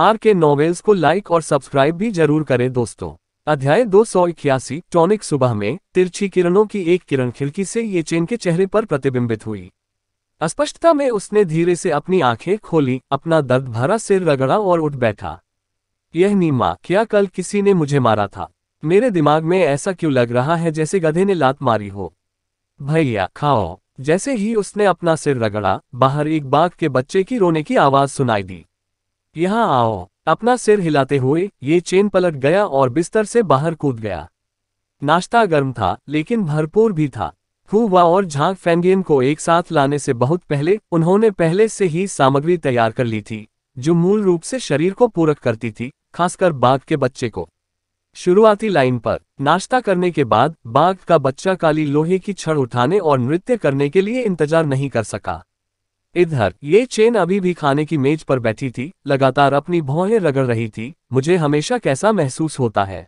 Are के novels को like और सब्सक्राइब भी जरूर करें दोस्तों अध्याय दो सौ इक्यासी टॉनिक सुबह में तिरछी किरणों की एक किरण खिड़की से ये चेन के चेहरे पर प्रतिबिंबित हुई अस्पष्टता में उसने धीरे से अपनी आंखें खोली अपना दर्द भरा सिर रगड़ा और उठ बैठा यह नीमा क्या कल किसी ने मुझे मारा था मेरे दिमाग में ऐसा क्यों लग रहा है जैसे गधे ने लात मारी हो भैया खाओ जैसे ही उसने अपना सिर रगड़ा बाहर एक बाघ के बच्चे की रोने की आवाज सुनाई दी यहाँ आओ अपना सिर हिलाते हुए ये चेन पलट गया और बिस्तर से बाहर कूद गया नाश्ता गर्म था लेकिन भरपूर भी था हुआ और झांक फैंगियन को एक साथ लाने से बहुत पहले उन्होंने पहले से ही सामग्री तैयार कर ली थी जो मूल रूप से शरीर को पूरक करती थी खासकर बाघ के बच्चे को शुरुआती लाइन पर नाश्ता करने के बाद बाघ का बच्चा काली लोहे की छड़ उठाने और नृत्य करने के लिए इंतजार नहीं कर सका इधर ये चेन अभी भी खाने की मेज पर बैठी थी लगातार अपनी भौहें रगड़ रही थी मुझे हमेशा कैसा महसूस होता है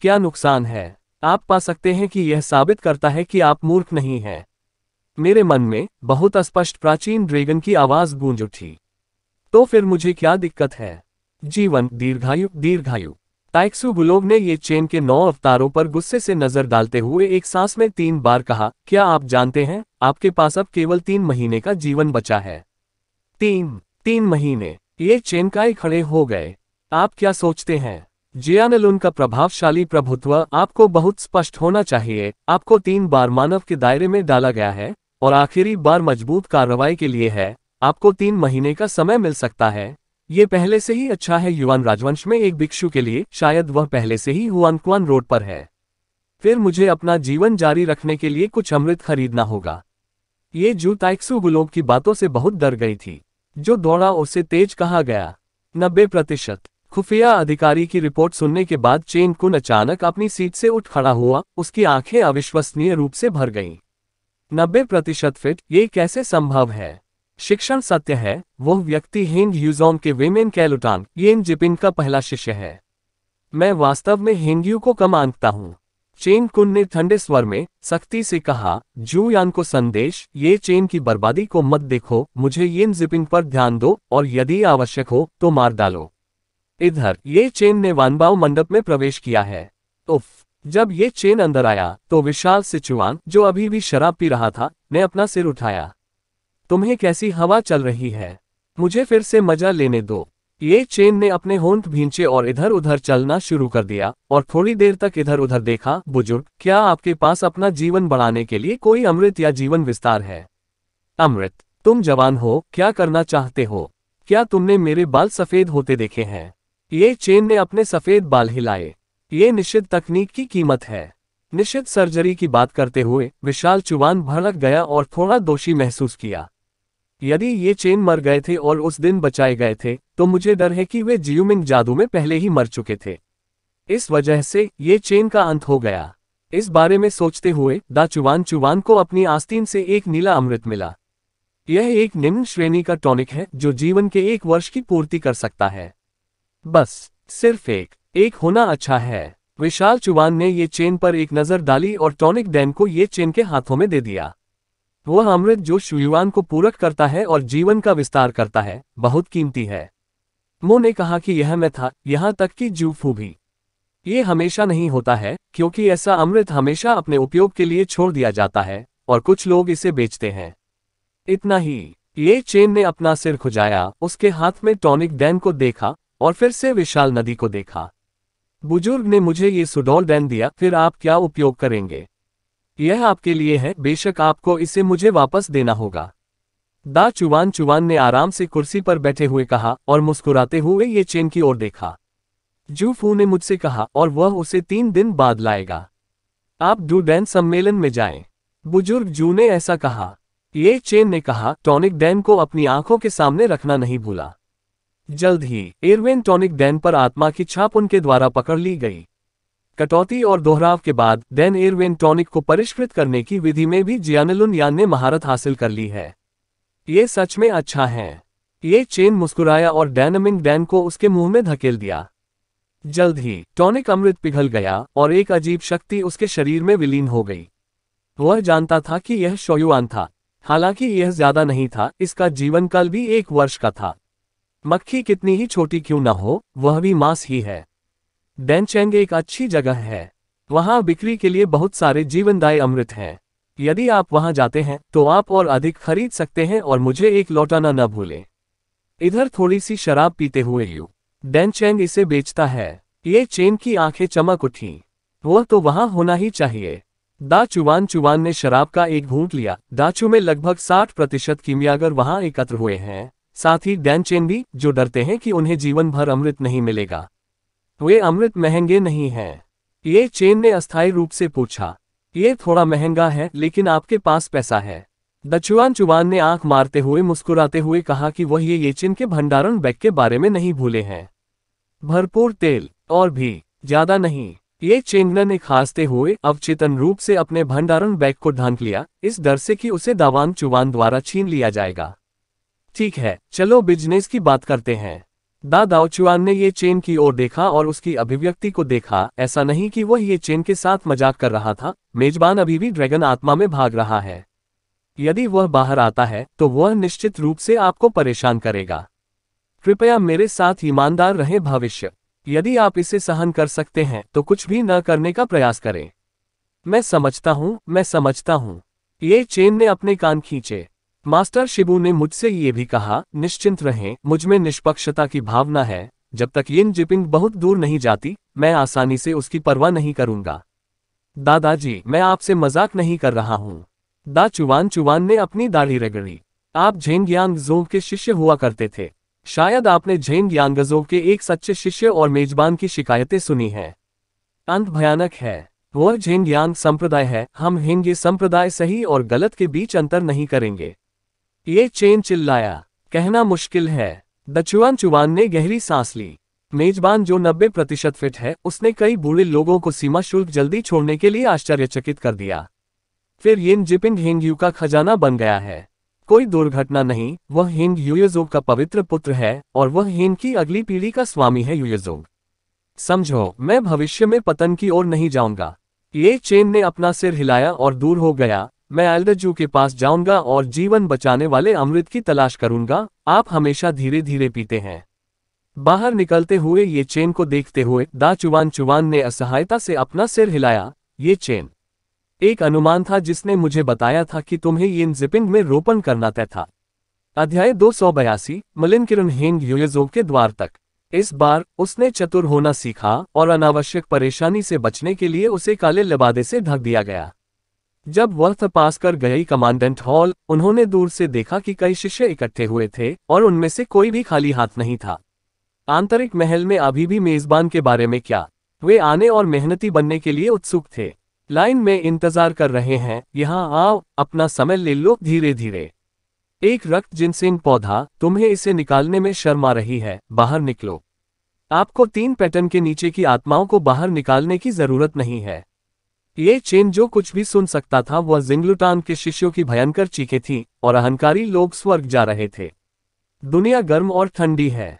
क्या नुकसान है आप पा सकते हैं कि यह साबित करता है कि आप मूर्ख नहीं हैं मेरे मन में बहुत अस्पष्ट प्राचीन ड्रैगन की आवाज गूंज उठी तो फिर मुझे क्या दिक्कत है जीवन दीर्घायु दीर्घायु टाइक्सू बुलोव ने ये चेन के नौ अवतारों पर गुस्से से नजर डालते हुए एक सांस में तीन बार कहा क्या आप जानते हैं आपके पास अब केवल तीन महीने का जीवन बचा है तीन तीन महीने ये चेन ही खड़े हो गए आप क्या सोचते हैं जियानल उनका प्रभावशाली प्रभुत्व आपको बहुत स्पष्ट होना चाहिए आपको तीन बार मानव के दायरे में डाला गया है और आखिरी बार मजबूत कार्रवाई के लिए है आपको तीन महीने का समय मिल सकता है ये पहले से ही अच्छा है युवान राजवंश में एक भिक्षु के लिए शायद वह पहले से ही हुआनकुआन रोड पर है फिर मुझे अपना जीवन जारी रखने के लिए कुछ अमृत खरीदना होगा ये जू ताइक्सू गुलोब की बातों से बहुत डर गई थी जो दौड़ा उसे तेज कहा गया नब्बे प्रतिशत खुफिया अधिकारी की रिपोर्ट सुनने के बाद चेन कुन अचानक अपनी सीट से उठ खड़ा हुआ उसकी आंखें अविश्वसनीय रूप से भर गईं। नब्बे प्रतिशत फिट ये कैसे संभव है शिक्षण सत्य है वह व्यक्ति हिंड यूजोम के वेमेन कैलुटान येन जिपिन का पहला शिष्य है मैं वास्तव में हिंडयू को कम आंकता हूँ चेन कुन ने ठंडे स्वर में सख्ती से कहा जू यान को संदेश ये चेन की बर्बादी को मत देखो मुझे येन जिपिन पर ध्यान दो और यदि आवश्यक हो तो मार डालो इधर ये चेन ने वानबाव मंडप में प्रवेश किया है उफ जब ये चेन अंदर आया तो विशाल सिचुआन जो अभी भी शराब पी रहा था ने अपना सिर उठाया तुम्हें कैसी हवा चल रही है मुझे फिर से मजा लेने दो ये चेन ने अपने होंठ भींचे और इधर उधर चलना शुरू कर दिया और थोड़ी देर तक इधर उधर देखा बुजुर्ग क्या आपके पास अपना जीवन बढ़ाने के लिए कोई अमृत या जीवन विस्तार है अमृत तुम जवान हो क्या करना चाहते हो क्या तुमने मेरे बाल सफेद होते देखे हैं ये चेन ने अपने सफेद बाल हिलाए ये निश्चित तकनीक की कीमत है निश्चित सर्जरी की बात करते हुए विशाल चुवान भड़क गया और थोड़ा दोषी महसूस किया यदि ये चेन मर गए थे और उस दिन बचाए गए थे तो मुझे डर है कि वे जियुमिंग जादू में पहले ही मर चुके थे इस वजह से ये चेन का अंत हो गया इस बारे में सोचते हुए दा चुवान चुवान को अपनी आस्तीन से एक नीला अमृत मिला यह एक निम्न श्रेणी का टॉनिक है जो जीवन के एक वर्ष की पूर्ति कर सकता है बस सिर्फ एक एक होना अच्छा है विशाल चुवान ने ये चेन पर एक नजर डाली और टॉनिक डैन को ये चेन के हाथों में दे दिया वह अमृत जो शुयुआन को पूरक करता है और जीवन का विस्तार करता है बहुत कीमती है मो ने कहा कि यह मैं था यहाँ तक कि जूफू भी ये हमेशा नहीं होता है क्योंकि ऐसा अमृत हमेशा अपने उपयोग के लिए छोड़ दिया जाता है और कुछ लोग इसे बेचते हैं इतना ही ये चेन ने अपना सिर खुजाया उसके हाथ में टॉनिक डैन को देखा और फिर से विशाल नदी को देखा बुजुर्ग ने मुझे ये सुडोल डैन दिया फिर आप क्या उपयोग करेंगे यह आपके लिए है बेशक आपको इसे मुझे वापस देना होगा दा चुवान चुवान ने आराम से कुर्सी पर बैठे हुए कहा और मुस्कुराते हुए ये चेन की ओर देखा जूफू ने मुझसे कहा और वह उसे तीन दिन बाद लाएगा आप डू डैन सम्मेलन में जाएं। बुजुर्ग जू ने ऐसा कहा ये चेन ने कहा टॉनिक डैन को अपनी आंखों के सामने रखना नहीं भूला जल्द ही एयरवेन टॉनिक डैन पर आत्मा की छाप उनके द्वारा पकड़ ली गई कटौती और दोहराव के बाद डेन एयरवेन टॉनिक को परिष्कृत करने की विधि में भी जियानलुन यान ने महारत हासिल कर ली है ये सच में अच्छा है ये चेन मुस्कुराया और डैनमिंग डैन को उसके मुंह में धकेल दिया जल्द ही टॉनिक अमृत पिघल गया और एक अजीब शक्ति उसके शरीर में विलीन हो गई वह जानता था कि यह शोयुआन था हालांकि यह ज्यादा नहीं था इसका जीवन भी एक वर्ष का था मक्खी कितनी ही छोटी क्यों न हो वह भी मांस ही है डेंचेंग एक अच्छी जगह है वहाँ बिक्री के लिए बहुत सारे जीवनदायी अमृत हैं यदि आप वहाँ जाते हैं तो आप और अधिक खरीद सकते हैं और मुझे एक लौटाना न भूलें इधर थोड़ी सी शराब पीते हुए यू डेंचेंग इसे बेचता है ये चेन की आंखें चमक उठी वह तो वहाँ होना ही चाहिए दा चुवान चुवान ने शराब का एक घूंट लिया डाचू में लगभग 60 प्रतिशत कीमियागर वहाँ एकत्र हुए हैं साथ ही डैनचेन भी जो डरते हैं कि उन्हें जीवन भर अमृत नहीं मिलेगा वे अमृत महंगे नहीं हैं ये चेन ने अस्थायी रूप से पूछा ये थोड़ा महंगा है लेकिन आपके पास पैसा है दचुआन चुवान ने आंख मारते हुए मुस्कुराते हुए कहा कि वह ये येचिन के भंडारण बैग के बारे में नहीं भूले हैं भरपूर तेल और भी ज्यादा नहीं ये चेंगना ने खासते हुए अवचेतन रूप से अपने भंडारण बैग को ढांक लिया इस डर से कि उसे दावान चुवान द्वारा छीन लिया जाएगा ठीक है चलो बिजनेस की बात करते हैं दा दाउचुआन ने ये चेन की ओर देखा और उसकी अभिव्यक्ति को देखा ऐसा नहीं कि वह ये चेन के साथ मजाक कर रहा था मेजबान अभी भी ड्रैगन आत्मा में भाग रहा है यदि वह बाहर आता है तो वह निश्चित रूप से आपको परेशान करेगा कृपया मेरे साथ ईमानदार रहें भविष्य यदि आप इसे सहन कर सकते हैं तो कुछ भी न करने का प्रयास करें मैं समझता हूँ मैं समझता हूँ ये चेन ने अपने कान खींचे मास्टर शिबू ने मुझसे ये भी कहा निश्चिंत रहें मुझमें निष्पक्षता की भावना है जब तक यिन जिपिंग बहुत दूर नहीं जाती मैं आसानी से उसकी परवाह नहीं करूंगा दादाजी मैं आपसे मजाक नहीं कर रहा हूँ दा चुवान चुवान ने अपनी दाढ़ी रगड़ी आप झेंग के शिष्य हुआ करते थे शायद आपने झेंग के एक सच्चे शिष्य और मेजबान की शिकायतें सुनी हैं अंत भयानक है वह झेंग यांग संप्रदाय है हम हिंग संप्रदाय सही और गलत के बीच अंतर नहीं करेंगे ये चेन चिल्लाया कहना मुश्किल है दचुआन चुवान ने गहरी सांस ली मेजबान जो 90 प्रतिशत फिट है उसने कई बूढ़े लोगों को सीमा शुल्क जल्दी छोड़ने के लिए आश्चर्यचकित कर दिया फिर येन जिपिंग यू का खजाना बन गया है कोई दुर्घटना नहीं वह हिंग यूयोजोग का पवित्र पुत्र है और वह हिंग की अगली पीढ़ी का स्वामी है यूयोजोग समझो मैं भविष्य में पतन की ओर नहीं जाऊंगा ये चेन ने अपना सिर हिलाया और दूर हो गया मैं एल्डजू के पास जाऊंगा और जीवन बचाने वाले अमृत की तलाश करूंगा आप हमेशा धीरे धीरे पीते हैं बाहर निकलते हुए ये चेन को देखते हुए दा चुवान चुवान ने असहायता से अपना सिर हिलाया ये चेन एक अनुमान था जिसने मुझे बताया था कि तुम्हें इन जिपिंग में रोपण करना तय था अध्याय दो सौ बयासी मलिन किरण हेंग योयजोव के द्वार तक इस बार उसने चतुर होना सीखा और अनावश्यक परेशानी से बचने के लिए उसे काले लबादे से ढक दिया गया जब वर्थ पास कर गई कमांडेंट हॉल उन्होंने दूर से देखा कि कई शिष्य इकट्ठे हुए थे और उनमें से कोई भी खाली हाथ नहीं था आंतरिक महल में अभी भी मेजबान के बारे में क्या वे आने और मेहनती बनने के लिए उत्सुक थे लाइन में इंतजार कर रहे हैं यहाँ आओ अपना समय ले लो धीरे धीरे एक रक्त जिनसेन पौधा तुम्हें इसे निकालने में शर्म आ रही है बाहर निकलो आपको तीन पैटर्न के नीचे की आत्माओं को बाहर निकालने की जरूरत नहीं है ये चेन जो कुछ भी सुन सकता था वह जिंगलुटान के शिष्यों की भयंकर चीखें थी और अहंकारी लोग स्वर्ग जा रहे थे दुनिया गर्म और ठंडी है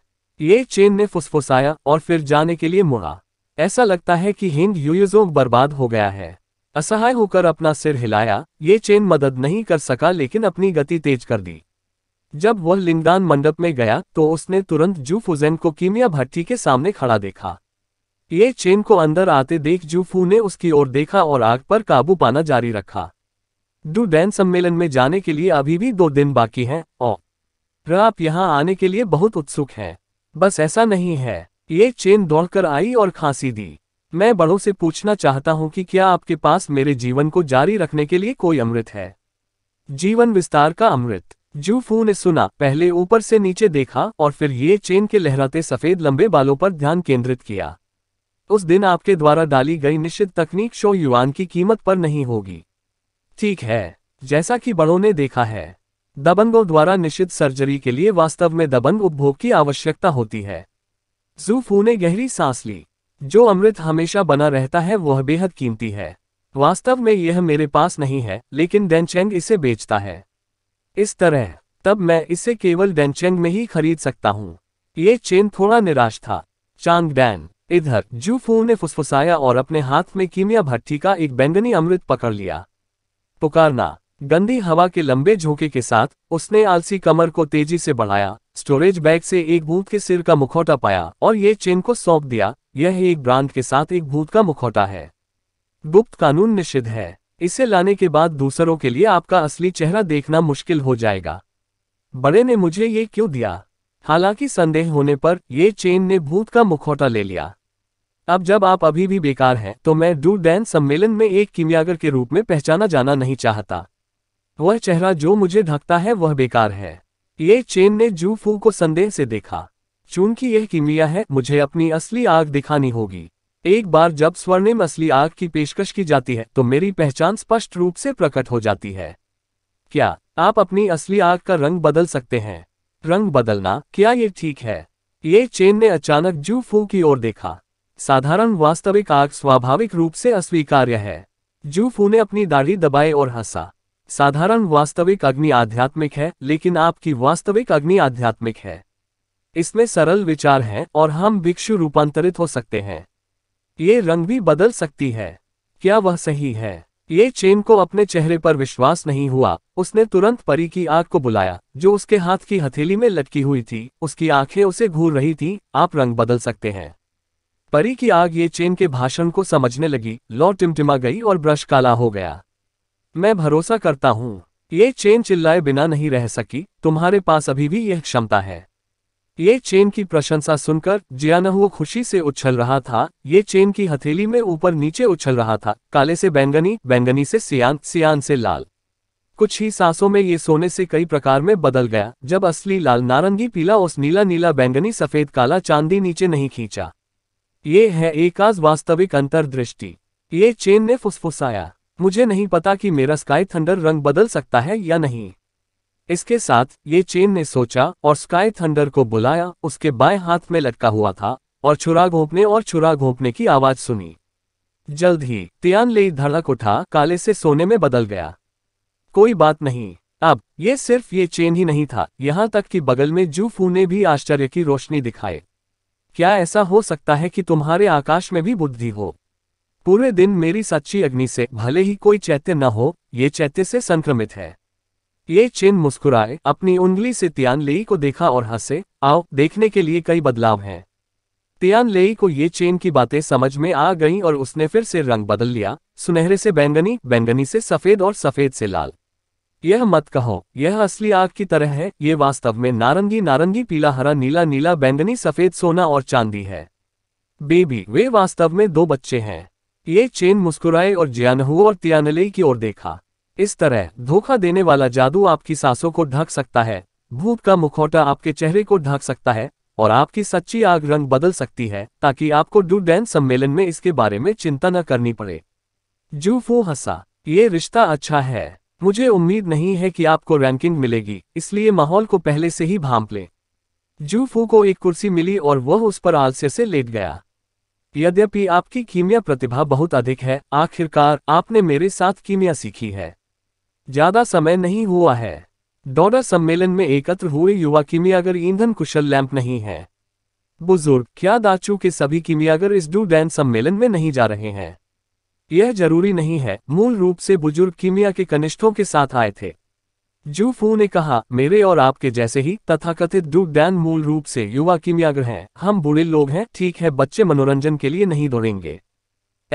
ये चेन ने फुसफुसाया और फिर जाने के लिए मुड़ा ऐसा लगता है कि हिंद यूयजो बर्बाद हो गया है असहाय होकर अपना सिर हिलाया ये चेन मदद नहीं कर सका लेकिन अपनी गति तेज कर दी जब वह लिंगदान मंडप में गया तो उसने तुरंत जू फुजैन को कीमिया भट्टी के सामने खड़ा देखा ये चेन को अंदर आते देख जूफू ने उसकी ओर देखा और आग पर काबू पाना जारी रखा डू डैन सम्मेलन में जाने के लिए अभी भी दो दिन बाकी हैं और आप यहाँ आने के लिए बहुत उत्सुक हैं बस ऐसा नहीं है ये चेन दौड़कर आई और खांसी दी मैं बड़ों से पूछना चाहता हूं कि क्या आपके पास मेरे जीवन को जारी रखने के लिए कोई अमृत है जीवन विस्तार का अमृत जूफू ने सुना पहले ऊपर से नीचे देखा और फिर ये चेन के लहराते सफेद लंबे बालों पर ध्यान केंद्रित किया उस दिन आपके द्वारा डाली गई निश्चित तकनीक शो युआन की कीमत पर नहीं होगी ठीक है जैसा कि बड़ों ने देखा है दबंगों द्वारा निश्चित सर्जरी के लिए वास्तव में दबंग उपभोग की आवश्यकता होती है जूफू ने गहरी सांस ली जो अमृत हमेशा बना रहता है वह बेहद कीमती है वास्तव में यह मेरे पास नहीं है लेकिन डेनचेंग इसे बेचता है इस तरह तब मैं इसे केवल डेनचेंग में ही खरीद सकता हूँ ये चेन थोड़ा निराश था चांग डैन इधर जूफू ने फुसफुसाया और अपने हाथ में कीमिया भट्टी का एक बैंगनी अमृत पकड़ लिया पुकारना गंदी हवा के लंबे झोंके के साथ उसने आलसी कमर को तेजी से बढ़ाया स्टोरेज बैग से एक भूत के सिर का मुखौटा पाया और ये चेन को सौंप दिया यह एक ब्रांड के साथ एक भूत का मुखौटा है गुप्त कानून निषिद्ध है इसे लाने के बाद दूसरों के लिए आपका असली चेहरा देखना मुश्किल हो जाएगा बड़े ने मुझे ये क्यों दिया हालांकि संदेह होने पर ये चेन ने भूत का मुखौटा ले लिया अब जब आप अभी भी बेकार हैं तो मैं डू डैन सम्मेलन में एक किमियागर के रूप में पहचाना जाना नहीं चाहता वह चेहरा जो मुझे ढकता है वह बेकार है ये चेन ने जू फू को संदेह से देखा चूंकि यह किमिया है मुझे अपनी असली आग दिखानी होगी एक बार जब स्वर्णिम असली आग की पेशकश की जाती है तो मेरी पहचान स्पष्ट रूप से प्रकट हो जाती है क्या आप अपनी असली आग का रंग बदल सकते हैं रंग बदलना क्या ये ठीक है ये चेन ने अचानक जू फू की ओर देखा साधारण वास्तविक आग स्वाभाविक रूप से अस्वीकार्य है जू फू ने अपनी दाढ़ी दबाए और हंसा साधारण वास्तविक अग्नि आध्यात्मिक है लेकिन आपकी वास्तविक अग्नि आध्यात्मिक है इसमें सरल विचार हैं और हम भिक्षु रूपांतरित हो सकते हैं ये रंग भी बदल सकती है क्या वह सही है ये चेन को अपने चेहरे पर विश्वास नहीं हुआ उसने तुरंत परी की आंख को बुलाया जो उसके हाथ की हथेली में लटकी हुई थी उसकी आंखें उसे घूर रही थी आप रंग बदल सकते हैं परी की आग ये चेन के भाषण को समझने लगी लौ टिमटिमा गई और ब्रश काला हो गया मैं भरोसा करता हूँ ये चेन चिल्लाए बिना नहीं रह सकी तुम्हारे पास अभी भी यह क्षमता है ये चेन की प्रशंसा सुनकर जियानहुआ खुशी से उछल रहा था ये चेन की हथेली में ऊपर नीचे उछल रहा था काले से बैंगनी बैंगनी से सियान सियान से लाल कुछ ही सांसों में ये सोने से कई प्रकार में बदल गया जब असली लाल नारंगी पीला उस नीला नीला बैंगनी सफेद काला चांदी नीचे नहीं खींचा ये है एकाज वास्तविक अंतर्दृष्टि ये चेन ने फुसफुसाया मुझे नहीं पता कि मेरा स्काई थंडर रंग बदल सकता है या नहीं इसके साथ ये चेन ने सोचा और स्काई थंडर को बुलाया उसके बाएं हाथ में लटका हुआ था और छुरा घोंपने और छुरा घोंपने की आवाज सुनी जल्द ही तियान ले धड़क उठा काले से सोने में बदल गया कोई बात नहीं अब ये सिर्फ ये चेन ही नहीं था यहाँ तक कि बगल में जूफू ने भी आश्चर्य की रोशनी दिखाए क्या ऐसा हो सकता है कि तुम्हारे आकाश में भी बुद्धि हो पूरे दिन मेरी सच्ची अग्नि से भले ही कोई चैत्य न हो ये चैत्य से संक्रमित है ये चेन मुस्कुराए अपनी उंगली से तियान लेई को देखा और हंसे आओ देखने के लिए कई बदलाव हैं तियान लेई को ये चेन की बातें समझ में आ गईं और उसने फिर से रंग बदल लिया सुनहरे से बैंगनी बैंगनी से सफेद और सफेद से लाल यह मत कहो यह असली आग की तरह है ये वास्तव में नारंगी नारंगी पीला हरा नीला नीला बैंगनी सफेद सोना और चांदी है बेबी वे वास्तव में दो बच्चे हैं ये चेन मुस्कुराए और जियानहू और तियानले की ओर देखा इस तरह धोखा देने वाला जादू आपकी सांसों को ढक सकता है भूत का मुखौटा आपके चेहरे को ढक सकता है और आपकी सच्ची आग रंग बदल सकती है ताकि आपको डू डैन सम्मेलन में इसके बारे में चिंता न करनी पड़े फू हंसा ये रिश्ता अच्छा है मुझे उम्मीद नहीं है कि आपको रैंकिंग मिलेगी इसलिए माहौल को पहले से ही भांप लें जूफू को एक कुर्सी मिली और वह उस पर आलस्य से लेट गया यद्यपि आपकी कीमिया प्रतिभा बहुत अधिक है आखिरकार आपने मेरे साथ कीमिया सीखी है ज्यादा समय नहीं हुआ है डॉडा सम्मेलन में एकत्र हुए युवा कीमियागर ईंधन कुशल लैंप नहीं है बुजुर्ग क्या दाचू के सभी किमियागर इस डू डैन सम्मेलन में नहीं जा रहे हैं यह जरूरी नहीं है मूल रूप से बुजुर्ग किमिया के कनिष्ठों के साथ आए थे जूफू ने कहा मेरे और आपके जैसे ही तथाकथित डू डैन मूल रूप से युवा किमियागर हैं हम बुढ़े लोग हैं ठीक है बच्चे मनोरंजन के लिए नहीं दौड़ेंगे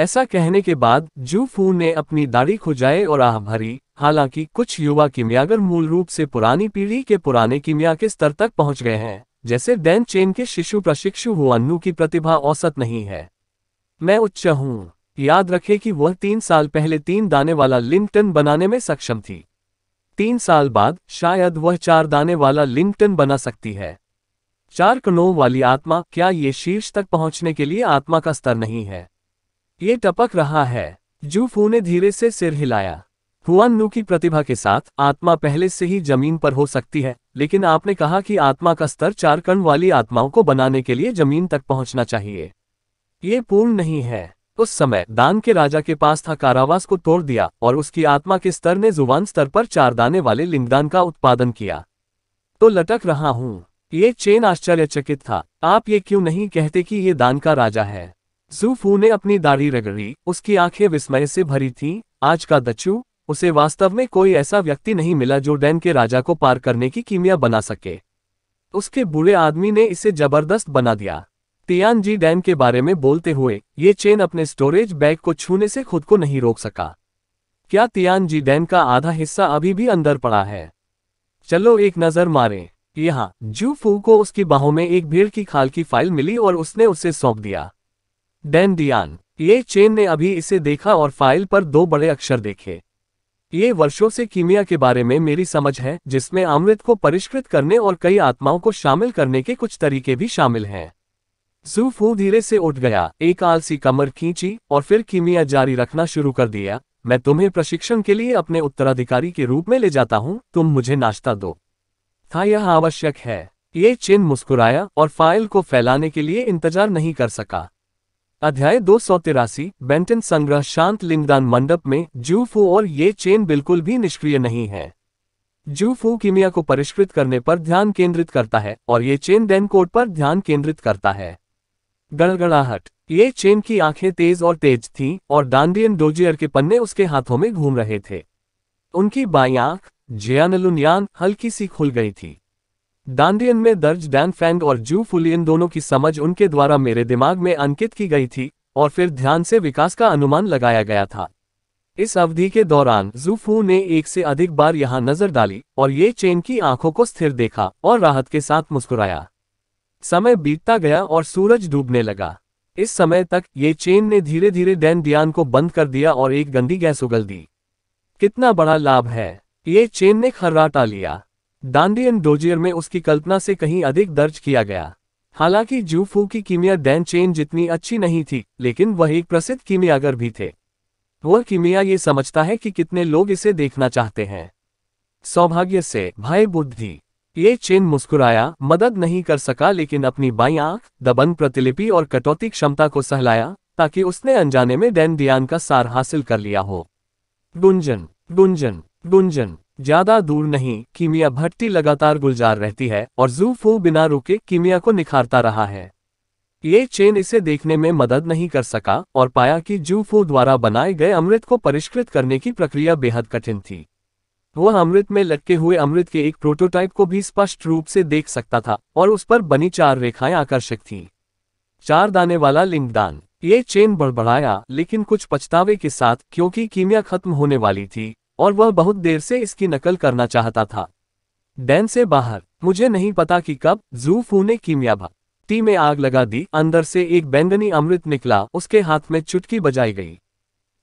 ऐसा कहने के बाद जू फू ने अपनी दाढ़ी खुजाए और आह भरी हालांकि कुछ युवा किमियागर मूल रूप से पुरानी पीढ़ी के पुराने कीमिया के स्तर तक पहुंच गए हैं जैसे डैन चेन के शिशु प्रशिक्षु हुअन्नू की प्रतिभा औसत नहीं है मैं उच्च हूँ याद रखें कि वह तीन साल पहले तीन दाने वाला लिंकटन बनाने में सक्षम थी तीन साल बाद शायद वह चार दाने वाला लिंकटन बना सकती है चार कणों वाली आत्मा क्या ये शीर्ष तक पहुंचने के लिए आत्मा का स्तर नहीं है ये टपक रहा है जूफू ने धीरे से सिर हिलाया हुआनू की प्रतिभा के साथ आत्मा पहले से ही जमीन पर हो सकती है लेकिन आपने कहा कि आत्मा का स्तर चार कण वाली आत्माओं को बनाने के लिए जमीन तक पहुंचना चाहिए ये पूर्ण नहीं है उस समय दान के राजा के पास था कारावास को तोड़ दिया और उसकी आत्मा के स्तर ने जुबान स्तर पर चार दाने वाले लिंगदान का उत्पादन किया तो लटक रहा हूं ये चेन आश्चर्यचकित था आप ये क्यों नहीं कहते कि ये दान का राजा है जूफू ने अपनी दाढ़ी रगड़ी उसकी आंखें विस्मय से भरी थीं आज का दच्चू उसे वास्तव में कोई ऐसा व्यक्ति नहीं मिला जो डैन के राजा को पार करने की कीमिया बना सके उसके बूढ़े आदमी ने इसे जबरदस्त बना दिया तियान जी डैम के बारे में बोलते हुए ये चेन अपने स्टोरेज बैग को छूने से खुद को नहीं रोक सका क्या तियान जी डैम का आधा हिस्सा अभी भी अंदर पड़ा है चलो एक नजर मारें यहाँ जू फू को उसकी बाहों में एक भीड़ की खाल की फाइल मिली और उसने उसे सौंप दिया डैन डियान ये चेन ने अभी इसे देखा और फाइल पर दो बड़े अक्षर देखे ये वर्षों से कीमिया के बारे में मेरी समझ है जिसमें अमृत को परिष्कृत करने और कई आत्माओं को शामिल करने के कुछ तरीके भी शामिल हैं सूफू धीरे से उठ गया एक आलसी कमर खींची और फिर कीमिया जारी रखना शुरू कर दिया मैं तुम्हें प्रशिक्षण के लिए अपने उत्तराधिकारी के रूप में ले जाता हूँ तुम मुझे नाश्ता दो था यह आवश्यक है ये चिन्ह मुस्कुराया और फाइल को फैलाने के लिए इंतजार नहीं कर सका अध्याय दो सौ तिरासी बेंटन संग्रह शांत लिंगदान मंडप में जूफू और ये चेन बिल्कुल भी निष्क्रिय नहीं है जूफू किमिया को परिष्कृत करने पर ध्यान केंद्रित करता है और ये चेन डेनकोट पर ध्यान केंद्रित करता है गड़गड़ाहट ये चेन की आंखें तेज और तेज थीं और डांडियन डोजियर के पन्ने उसके हाथों में घूम रहे थे उनकी बाई आंख जयानलुनयान हल्की सी खुल गई थी डांडियन में दर्ज डैन फैंग और जू फुलियन दोनों की समझ उनके द्वारा मेरे दिमाग में अंकित की गई थी और फिर ध्यान से विकास का अनुमान लगाया गया था इस अवधि के दौरान जूफू ने एक से अधिक बार यहां नजर डाली और ये चेन की आंखों को स्थिर देखा और राहत के साथ मुस्कुराया समय बीतता गया और सूरज डूबने लगा इस समय तक ये चेन ने धीरे धीरे डैन डियान को बंद कर दिया और एक गंदी गैस उगल दी कितना बड़ा लाभ है ये चेन ने खर्राटा लिया दांडी डोजियर में उसकी कल्पना से कहीं अधिक दर्ज किया गया हालांकि जूफू की कीमिया डैन चेन जितनी अच्छी नहीं थी लेकिन वह एक प्रसिद्ध कीमियागर भी थे वह कीमिया ये समझता है कि कितने लोग इसे देखना चाहते हैं सौभाग्य से भाई बुद्धि ये चेन मुस्कुराया मदद नहीं कर सका लेकिन अपनी बाई आंख दबन प्रतिलिपि और कटौती क्षमता को सहलाया ताकि उसने अनजाने में डैन डियान का सार हासिल कर लिया हो गुंजन गुंजन गुंजन ज्यादा दूर नहीं कीमिया भट्टी लगातार गुलजार रहती है और जू फू बिना रुके कीमिया को निखारता रहा है ये चेन इसे देखने में मदद नहीं कर सका और पाया कि जूफू द्वारा बनाए गए अमृत को परिष्कृत करने की प्रक्रिया बेहद कठिन थी वह अमृत में लटके हुए अमृत के एक प्रोटोटाइप को भी स्पष्ट रूप से देख सकता था और उस पर बनी चार रेखाएं आकर्षक थीं चार दाने वाला लिंगदान ये चेन बड़बड़ाया लेकिन कुछ पछतावे के साथ क्योंकि कीमिया खत्म होने वाली थी और वह बहुत देर से इसकी नकल करना चाहता था डैन से बाहर मुझे नहीं पता कि कब जू फू ने कीमियाभा टी में आग लगा दी अंदर से एक बैंगनी अमृत निकला उसके हाथ में चुटकी बजाई गई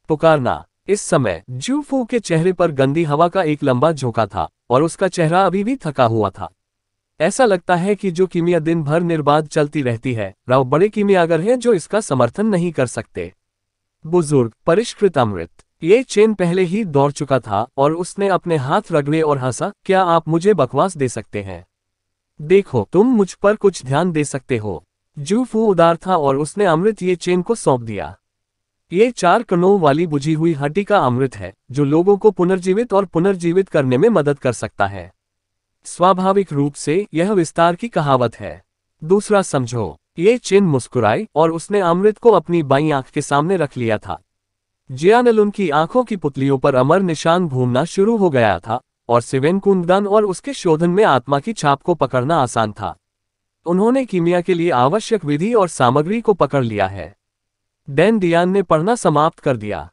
पुकारना इस समय जूफू के चेहरे पर गंदी हवा का एक लंबा झोंका था और उसका चेहरा अभी भी थका हुआ था ऐसा लगता है कि जो कीमिया दिन भर निर्बाध चलती रहती है राव बड़े कीमियागर हैं जो इसका समर्थन नहीं कर सकते बुजुर्ग परिष्कृत अमृत ये चेन पहले ही दौड़ चुका था और उसने अपने हाथ रगड़े और हंसा क्या आप मुझे बकवास दे सकते हैं देखो तुम मुझ पर कुछ ध्यान दे सकते हो जूफू उदार था और उसने अमृत ये चेन को सौंप दिया ये चार कणों वाली बुझी हुई हड्डी का अमृत है जो लोगों को पुनर्जीवित और पुनर्जीवित करने में मदद कर सकता है स्वाभाविक रूप से यह विस्तार की कहावत है दूसरा समझो ये चेन मुस्कुराई और उसने अमृत को अपनी बाई आंख के सामने रख लिया था जियानल उनकी आंखों की पुतलियों पर अमर निशान घूमना शुरू हो गया था और सिवेन कुंदन और उसके शोधन में आत्मा की छाप को पकड़ना आसान था उन्होंने कीमिया के लिए आवश्यक विधि और सामग्री को पकड़ लिया है डैन डियान ने पढ़ना समाप्त कर दिया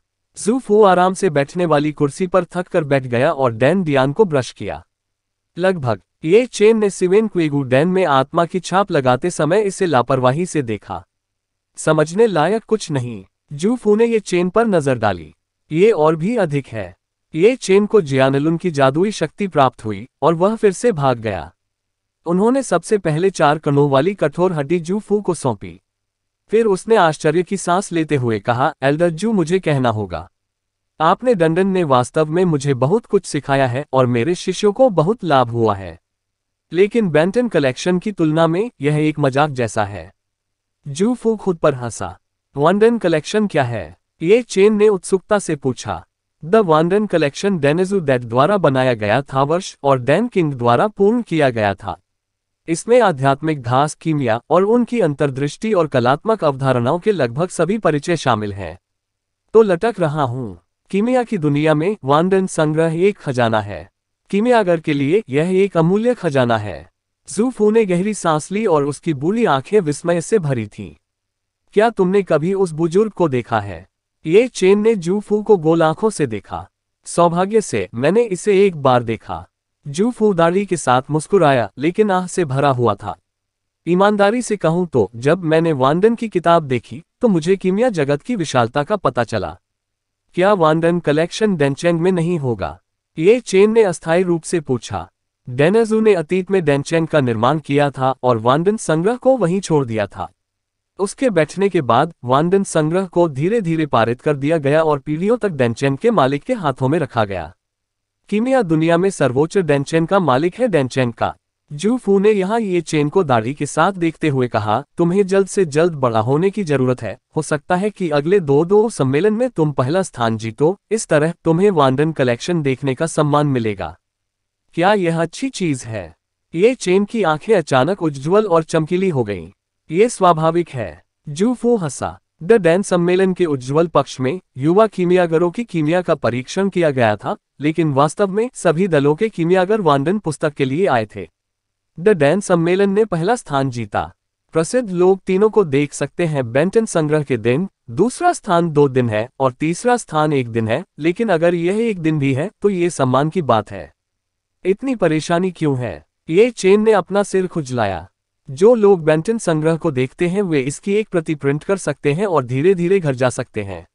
जूफ आराम से बैठने वाली कुर्सी पर थक कर बैठ गया और डैन डियान को ब्रश किया लगभग ये चेन ने सिवेन क्वेगू डैन में आत्मा की छाप लगाते समय इसे लापरवाही से देखा समझने लायक कुछ नहीं जूफू ने ये चेन पर नजर डाली ये और भी अधिक है ये चेन को जियानलुन की जादुई शक्ति प्राप्त हुई और वह फिर से भाग गया उन्होंने सबसे पहले चार कणों वाली कठोर हड्डी जूफू को सौंपी फिर उसने आश्चर्य की सांस लेते हुए कहा एल्डर जू मुझे कहना होगा आपने डंडन ने वास्तव में मुझे बहुत कुछ सिखाया है और मेरे शिष्यों को बहुत लाभ हुआ है लेकिन बेंटन कलेक्शन की तुलना में यह एक मजाक जैसा है जू फू खुद पर हंसा वांडन कलेक्शन क्या है ये चेन ने उत्सुकता से पूछा द वांडन कलेक्शन डेनेजू डेट द्वारा बनाया गया था वर्ष और डैन किंग द्वारा पूर्ण किया गया था इसमें आध्यात्मिक घास कीमिया और उनकी अंतर्दृष्टि और कलात्मक अवधारणाओं के लगभग सभी परिचय शामिल हैं तो लटक रहा हूँ कीमिया की दुनिया में वांडन संग्रह एक खजाना है कीमियागर के लिए यह एक अमूल्य खजाना है जूफू ने गहरी सांस ली और उसकी बूढ़ी आंखें विस्मय से भरी थीं क्या तुमने कभी उस बुजुर्ग को देखा है ये चेन ने जूफू को गोल आंखों से देखा सौभाग्य से मैंने इसे एक बार देखा जूफू दाढ़ी के साथ मुस्कुराया लेकिन आह से भरा हुआ था ईमानदारी से कहूं तो जब मैंने वांदन की किताब देखी तो मुझे किमिया जगत की विशालता का पता चला क्या वांदन कलेक्शन डेंचेंग में नहीं होगा ये चेन ने अस्थायी रूप से पूछा डेनेजू ने अतीत में डेंचेंग का निर्माण किया था और वांदन संग्रह को वहीं छोड़ दिया था उसके बैठने के बाद वानडन संग्रह को धीरे धीरे पारित कर दिया गया और पीढ़ियों तक डेंचेन के मालिक के हाथों में रखा गया किमिया दुनिया में सर्वोच्च डेंचेन का मालिक है डेंचेन का जूफू ने यहाँ ये चेन को दाढ़ी के साथ देखते हुए कहा तुम्हें जल्द से जल्द बड़ा होने की जरूरत है हो सकता है कि अगले दो दो सम्मेलन में तुम पहला स्थान जीतो इस तरह तुम्हें वांडन कलेक्शन देखने का सम्मान मिलेगा क्या यह अच्छी चीज है ये चेन की आंखें अचानक उज्ज्वल और चमकीली हो गईं। ये स्वाभाविक है जूफो हसा द डैन सम्मेलन के उज्जवल पक्ष में युवा कीमियागरों की कीमिया का परीक्षण किया गया था लेकिन वास्तव में सभी दलों के कीमियागर वांडन पुस्तक के लिए आए थे द डैन सम्मेलन ने पहला स्थान जीता प्रसिद्ध लोग तीनों को देख सकते हैं बेंटन संग्रह के दिन दूसरा स्थान दो दिन है और तीसरा स्थान एक दिन है लेकिन अगर यह एक दिन भी है तो ये सम्मान की बात है इतनी परेशानी क्यों है ये चेन ने अपना सिर खुजलाया जो लोग बेंटन संग्रह को देखते हैं वे इसकी एक प्रति प्रिंट कर सकते हैं और धीरे धीरे घर जा सकते हैं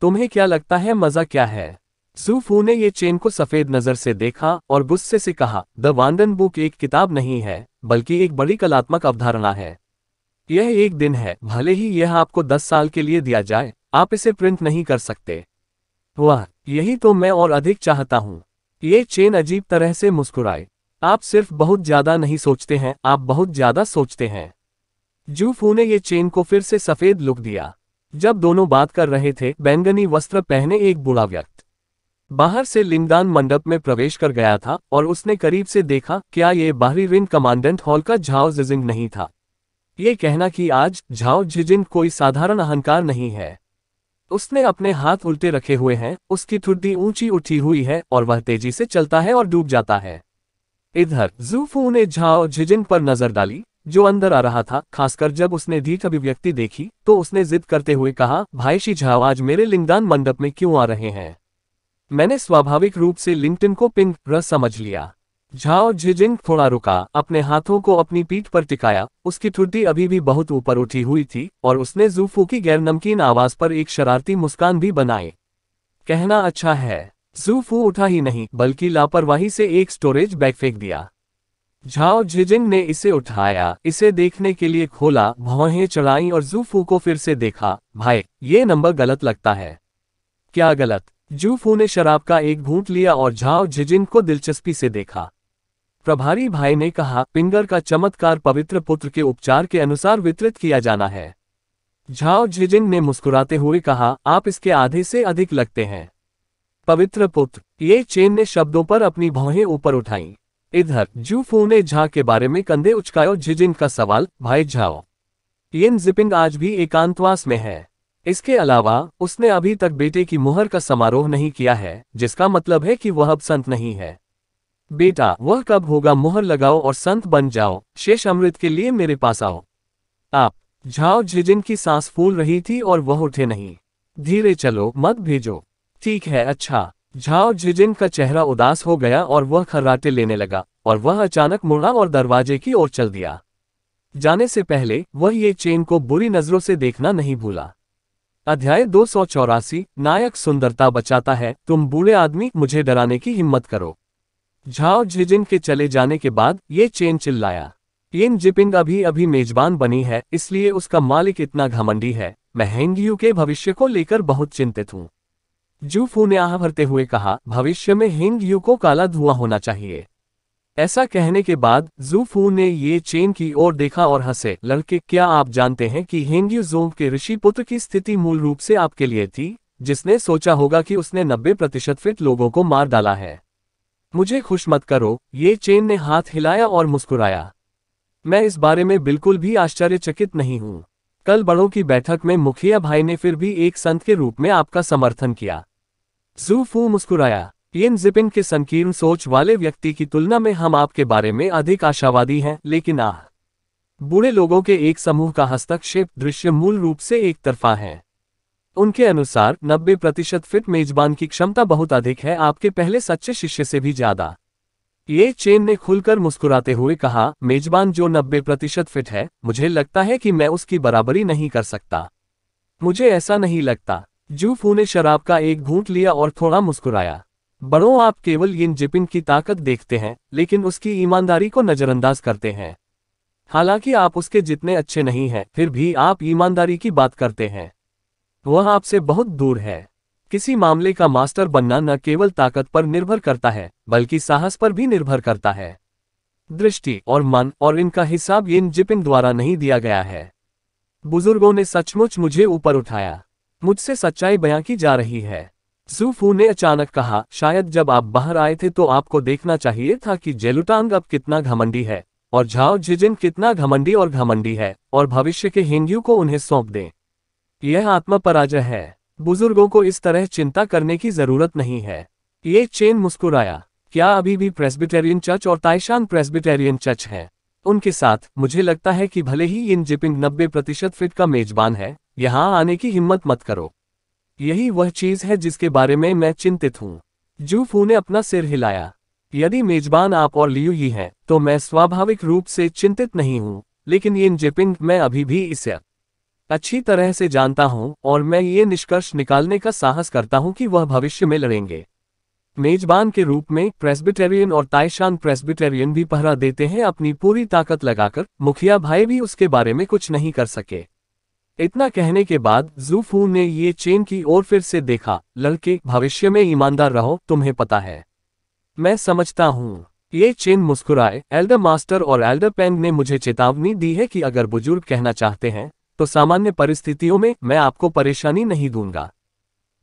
तुम्हें क्या लगता है मजा क्या है सूफू ने ये चेन को सफेद नजर से देखा और गुस्से से कहा द वांडन बुक एक किताब नहीं है बल्कि एक बड़ी कलात्मक अवधारणा है यह एक दिन है भले ही यह आपको दस साल के लिए दिया जाए आप इसे प्रिंट नहीं कर सकते वह यही तो मैं और अधिक चाहता हूँ ये चेन अजीब तरह से मुस्कुराए आप सिर्फ बहुत ज्यादा नहीं सोचते हैं आप बहुत ज्यादा सोचते हैं जूफू ने ये चेन को फिर से सफेद लुक दिया जब दोनों बात कर रहे थे बैंगनी वस्त्र पहने एक बूढ़ा व्यक्त बाहर से लिंगदान मंडप में प्रवेश कर गया था और उसने करीब से देखा क्या ये बाहरी रिंग कमांडेंट हॉल का झाओ जिजिंग नहीं था ये कहना कि आज झाओ झिजिंग कोई साधारण अहंकार नहीं है उसने अपने हाथ उल्टे रखे हुए हैं उसकी थुड्डी ऊंची उठी हुई है और वह तेजी से चलता है और डूब जाता है इधर जूफू ने झाओ झिजिन पर नजर डाली जो अंदर आ रहा था खासकर जब उसने धीठ अभिव्यक्ति देखी तो उसने जिद करते हुए कहा भाई शी झाओ आज मेरे लिंगदान मंडप में क्यों आ रहे हैं मैंने स्वाभाविक रूप से लिंगटिन को पिंग रस समझ लिया झाओ झिजिंग थोड़ा रुका अपने हाथों को अपनी पीठ पर टिकाया उसकी ठुड्डी अभी भी बहुत ऊपर उठी हुई थी और उसने जूफू की गैर नमकीन आवाज पर एक शरारती मुस्कान भी बनाई कहना अच्छा है जूफू उठा ही नहीं बल्कि लापरवाही से एक स्टोरेज बैग फेंक दिया झाओ झिजिंग ने इसे उठाया इसे देखने के लिए खोला भौहें चढ़ाई और जूफू को फिर से देखा भाई ये नंबर गलत लगता है क्या गलत जूफू ने शराब का एक घूंट लिया और झाओ झिजिंग को दिलचस्पी से देखा प्रभारी भाई ने कहा पिंगर का चमत्कार पवित्र पुत्र के उपचार के अनुसार वितरित किया जाना है झाओ झिजिंग ने मुस्कुराते हुए कहा आप इसके आधे से अधिक लगते हैं पवित्र पुत्र ये चेन ने शब्दों पर अपनी भौहें ऊपर उठाई इधर जूफू ने झा के बारे में कंधे उचकायो जिजिन का सवाल भाई झाओ येन जिपिंग आज भी एकांतवास में है इसके अलावा उसने अभी तक बेटे की मुहर का समारोह नहीं किया है जिसका मतलब है कि वह अब संत नहीं है बेटा वह कब होगा मुहर लगाओ और संत बन जाओ शेष अमृत के लिए मेरे पास आओ आप झाओ झिजिन की सांस फूल रही थी और वह उठे नहीं धीरे चलो मत भेजो ठीक है अच्छा झाओ झिजिन का चेहरा उदास हो गया और वह खर्राटे लेने लगा और वह अचानक मुड़ा और दरवाजे की ओर चल दिया जाने से पहले वह ये चेन को बुरी नजरों से देखना नहीं भूला अध्याय दो सौ चौरासी नायक सुंदरता बचाता है तुम बूढ़े आदमी मुझे डराने की हिम्मत करो झाओ झिजिन के चले जाने के बाद ये चेन चिल्लाया इन जिपिंग अभी अभी मेजबान बनी है इसलिए उसका मालिक इतना घमंडी है मैं हेंगयू के भविष्य को लेकर बहुत चिंतित हूँ जूफू ने आह भरते हुए कहा भविष्य में हिंग यू को काला धुआं होना चाहिए ऐसा कहने के बाद जूफू ने ये चेन की ओर देखा और हंसे लड़के क्या आप जानते हैं कि यू जोंग के ऋषि पुत्र की स्थिति मूल रूप से आपके लिए थी जिसने सोचा होगा कि उसने 90 प्रतिशत फिट लोगों को मार डाला है मुझे खुश मत करो ये चेन ने हाथ हिलाया और मुस्कुराया मैं इस बारे में बिल्कुल भी आश्चर्यचकित नहीं हूं कल बड़ों की बैठक में मुखिया भाई ने फिर भी एक संत के रूप में आपका समर्थन किया जू फू मुस्कुराया पियन जिपिन के संकीर्ण सोच वाले व्यक्ति की तुलना में हम आपके बारे में अधिक आशावादी हैं लेकिन आह बूढ़े लोगों के एक समूह का हस्तक्षेप दृश्य मूल रूप से एक तरफा है उनके अनुसार 90 प्रतिशत फिट मेजबान की क्षमता बहुत अधिक है आपके पहले सच्चे शिष्य से भी ज्यादा ये चेन ने खुलकर मुस्कुराते हुए कहा मेजबान जो नब्बे प्रतिशत फिट है मुझे लगता है कि मैं उसकी बराबरी नहीं कर सकता मुझे ऐसा नहीं लगता जूफू ने शराब का एक घूंट लिया और थोड़ा मुस्कुराया बड़ों आप केवल इन जिपिन की ताकत देखते हैं लेकिन उसकी ईमानदारी को नज़रअंदाज करते हैं हालांकि आप उसके जितने अच्छे नहीं हैं फिर भी आप ईमानदारी की बात करते हैं वह आपसे बहुत दूर है किसी मामले का मास्टर बनना न केवल ताकत पर निर्भर करता है बल्कि साहस पर भी निर्भर करता है दृष्टि और मन और इनका हिसाब इन जिपिन द्वारा नहीं दिया गया है बुजुर्गों ने सचमुच मुझे ऊपर उठाया मुझसे सच्चाई बयां की जा रही है जूफू ने अचानक कहा शायद जब आप बाहर आए थे तो आपको देखना चाहिए था कि जेलुटांग अब कितना घमंडी है और झाओ जिजिन कितना घमंडी और घमंडी है और भविष्य के हिंदू को उन्हें सौंप दें यह पराजय है बुजुर्गों को इस तरह चिंता करने की जरूरत नहीं है ये चेन मुस्कुराया क्या अभी भी प्रेस्बिटेरियन चर्च और ताइशान प्रेस्बिटेरियन चर्च है उनके साथ मुझे लगता है कि भले ही इन जिपिंग नब्बे प्रतिशत फिट का मेजबान है यहाँ आने की हिम्मत मत करो यही वह चीज है जिसके बारे में मैं चिंतित हूँ जूफू ने अपना सिर हिलाया यदि मेजबान आप और लियू ही हैं तो मैं स्वाभाविक रूप से चिंतित नहीं हूँ लेकिन इन जिपिंग मैं अभी भी इसे अच्छी तरह से जानता हूं और मैं ये निष्कर्ष निकालने का साहस करता हूं कि वह भविष्य में लड़ेंगे मेजबान के रूप में प्रेस्बिटेरियन और ताइशान प्रेस्बिटेरियन भी पहरा देते हैं अपनी पूरी ताकत लगाकर मुखिया भाई भी उसके बारे में कुछ नहीं कर सके इतना कहने के बाद जूफू ने ये चेन की ओर फिर से देखा लड़के भविष्य में ईमानदार रहो तुम्हें पता है मैं समझता हूँ ये चेन मुस्कुराए एल्डर मास्टर और एल्डर पेंग ने मुझे चेतावनी दी है कि अगर बुजुर्ग कहना चाहते हैं तो सामान्य परिस्थितियों में मैं आपको परेशानी नहीं दूंगा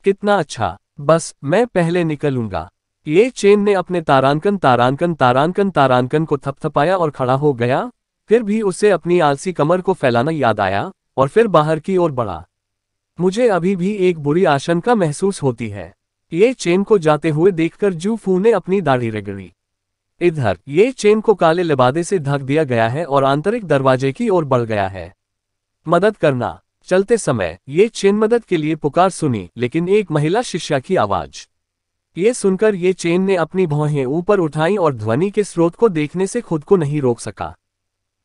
कितना अच्छा बस मैं पहले निकलूंगा ये चेन ने अपने तारांकन तारांकन तारांकन तारांकन को थपथपाया और खड़ा हो गया फिर भी उसे अपनी आलसी कमर को फैलाना याद आया और फिर बाहर की ओर बढ़ा मुझे अभी भी एक बुरी आशंका महसूस होती है ये चेन को जाते हुए देखकर जू फू ने अपनी दाढ़ी रगड़ी इधर ये चेन को काले लिबादे से ढक दिया गया है और आंतरिक दरवाजे की ओर बढ़ गया है मदद करना चलते समय ये चेन मदद के लिए पुकार सुनी लेकिन एक महिला शिष्या की आवाज ये सुनकर ये चेन ने अपनी भौहें ऊपर उठाई और ध्वनि के स्रोत को देखने से खुद को नहीं रोक सका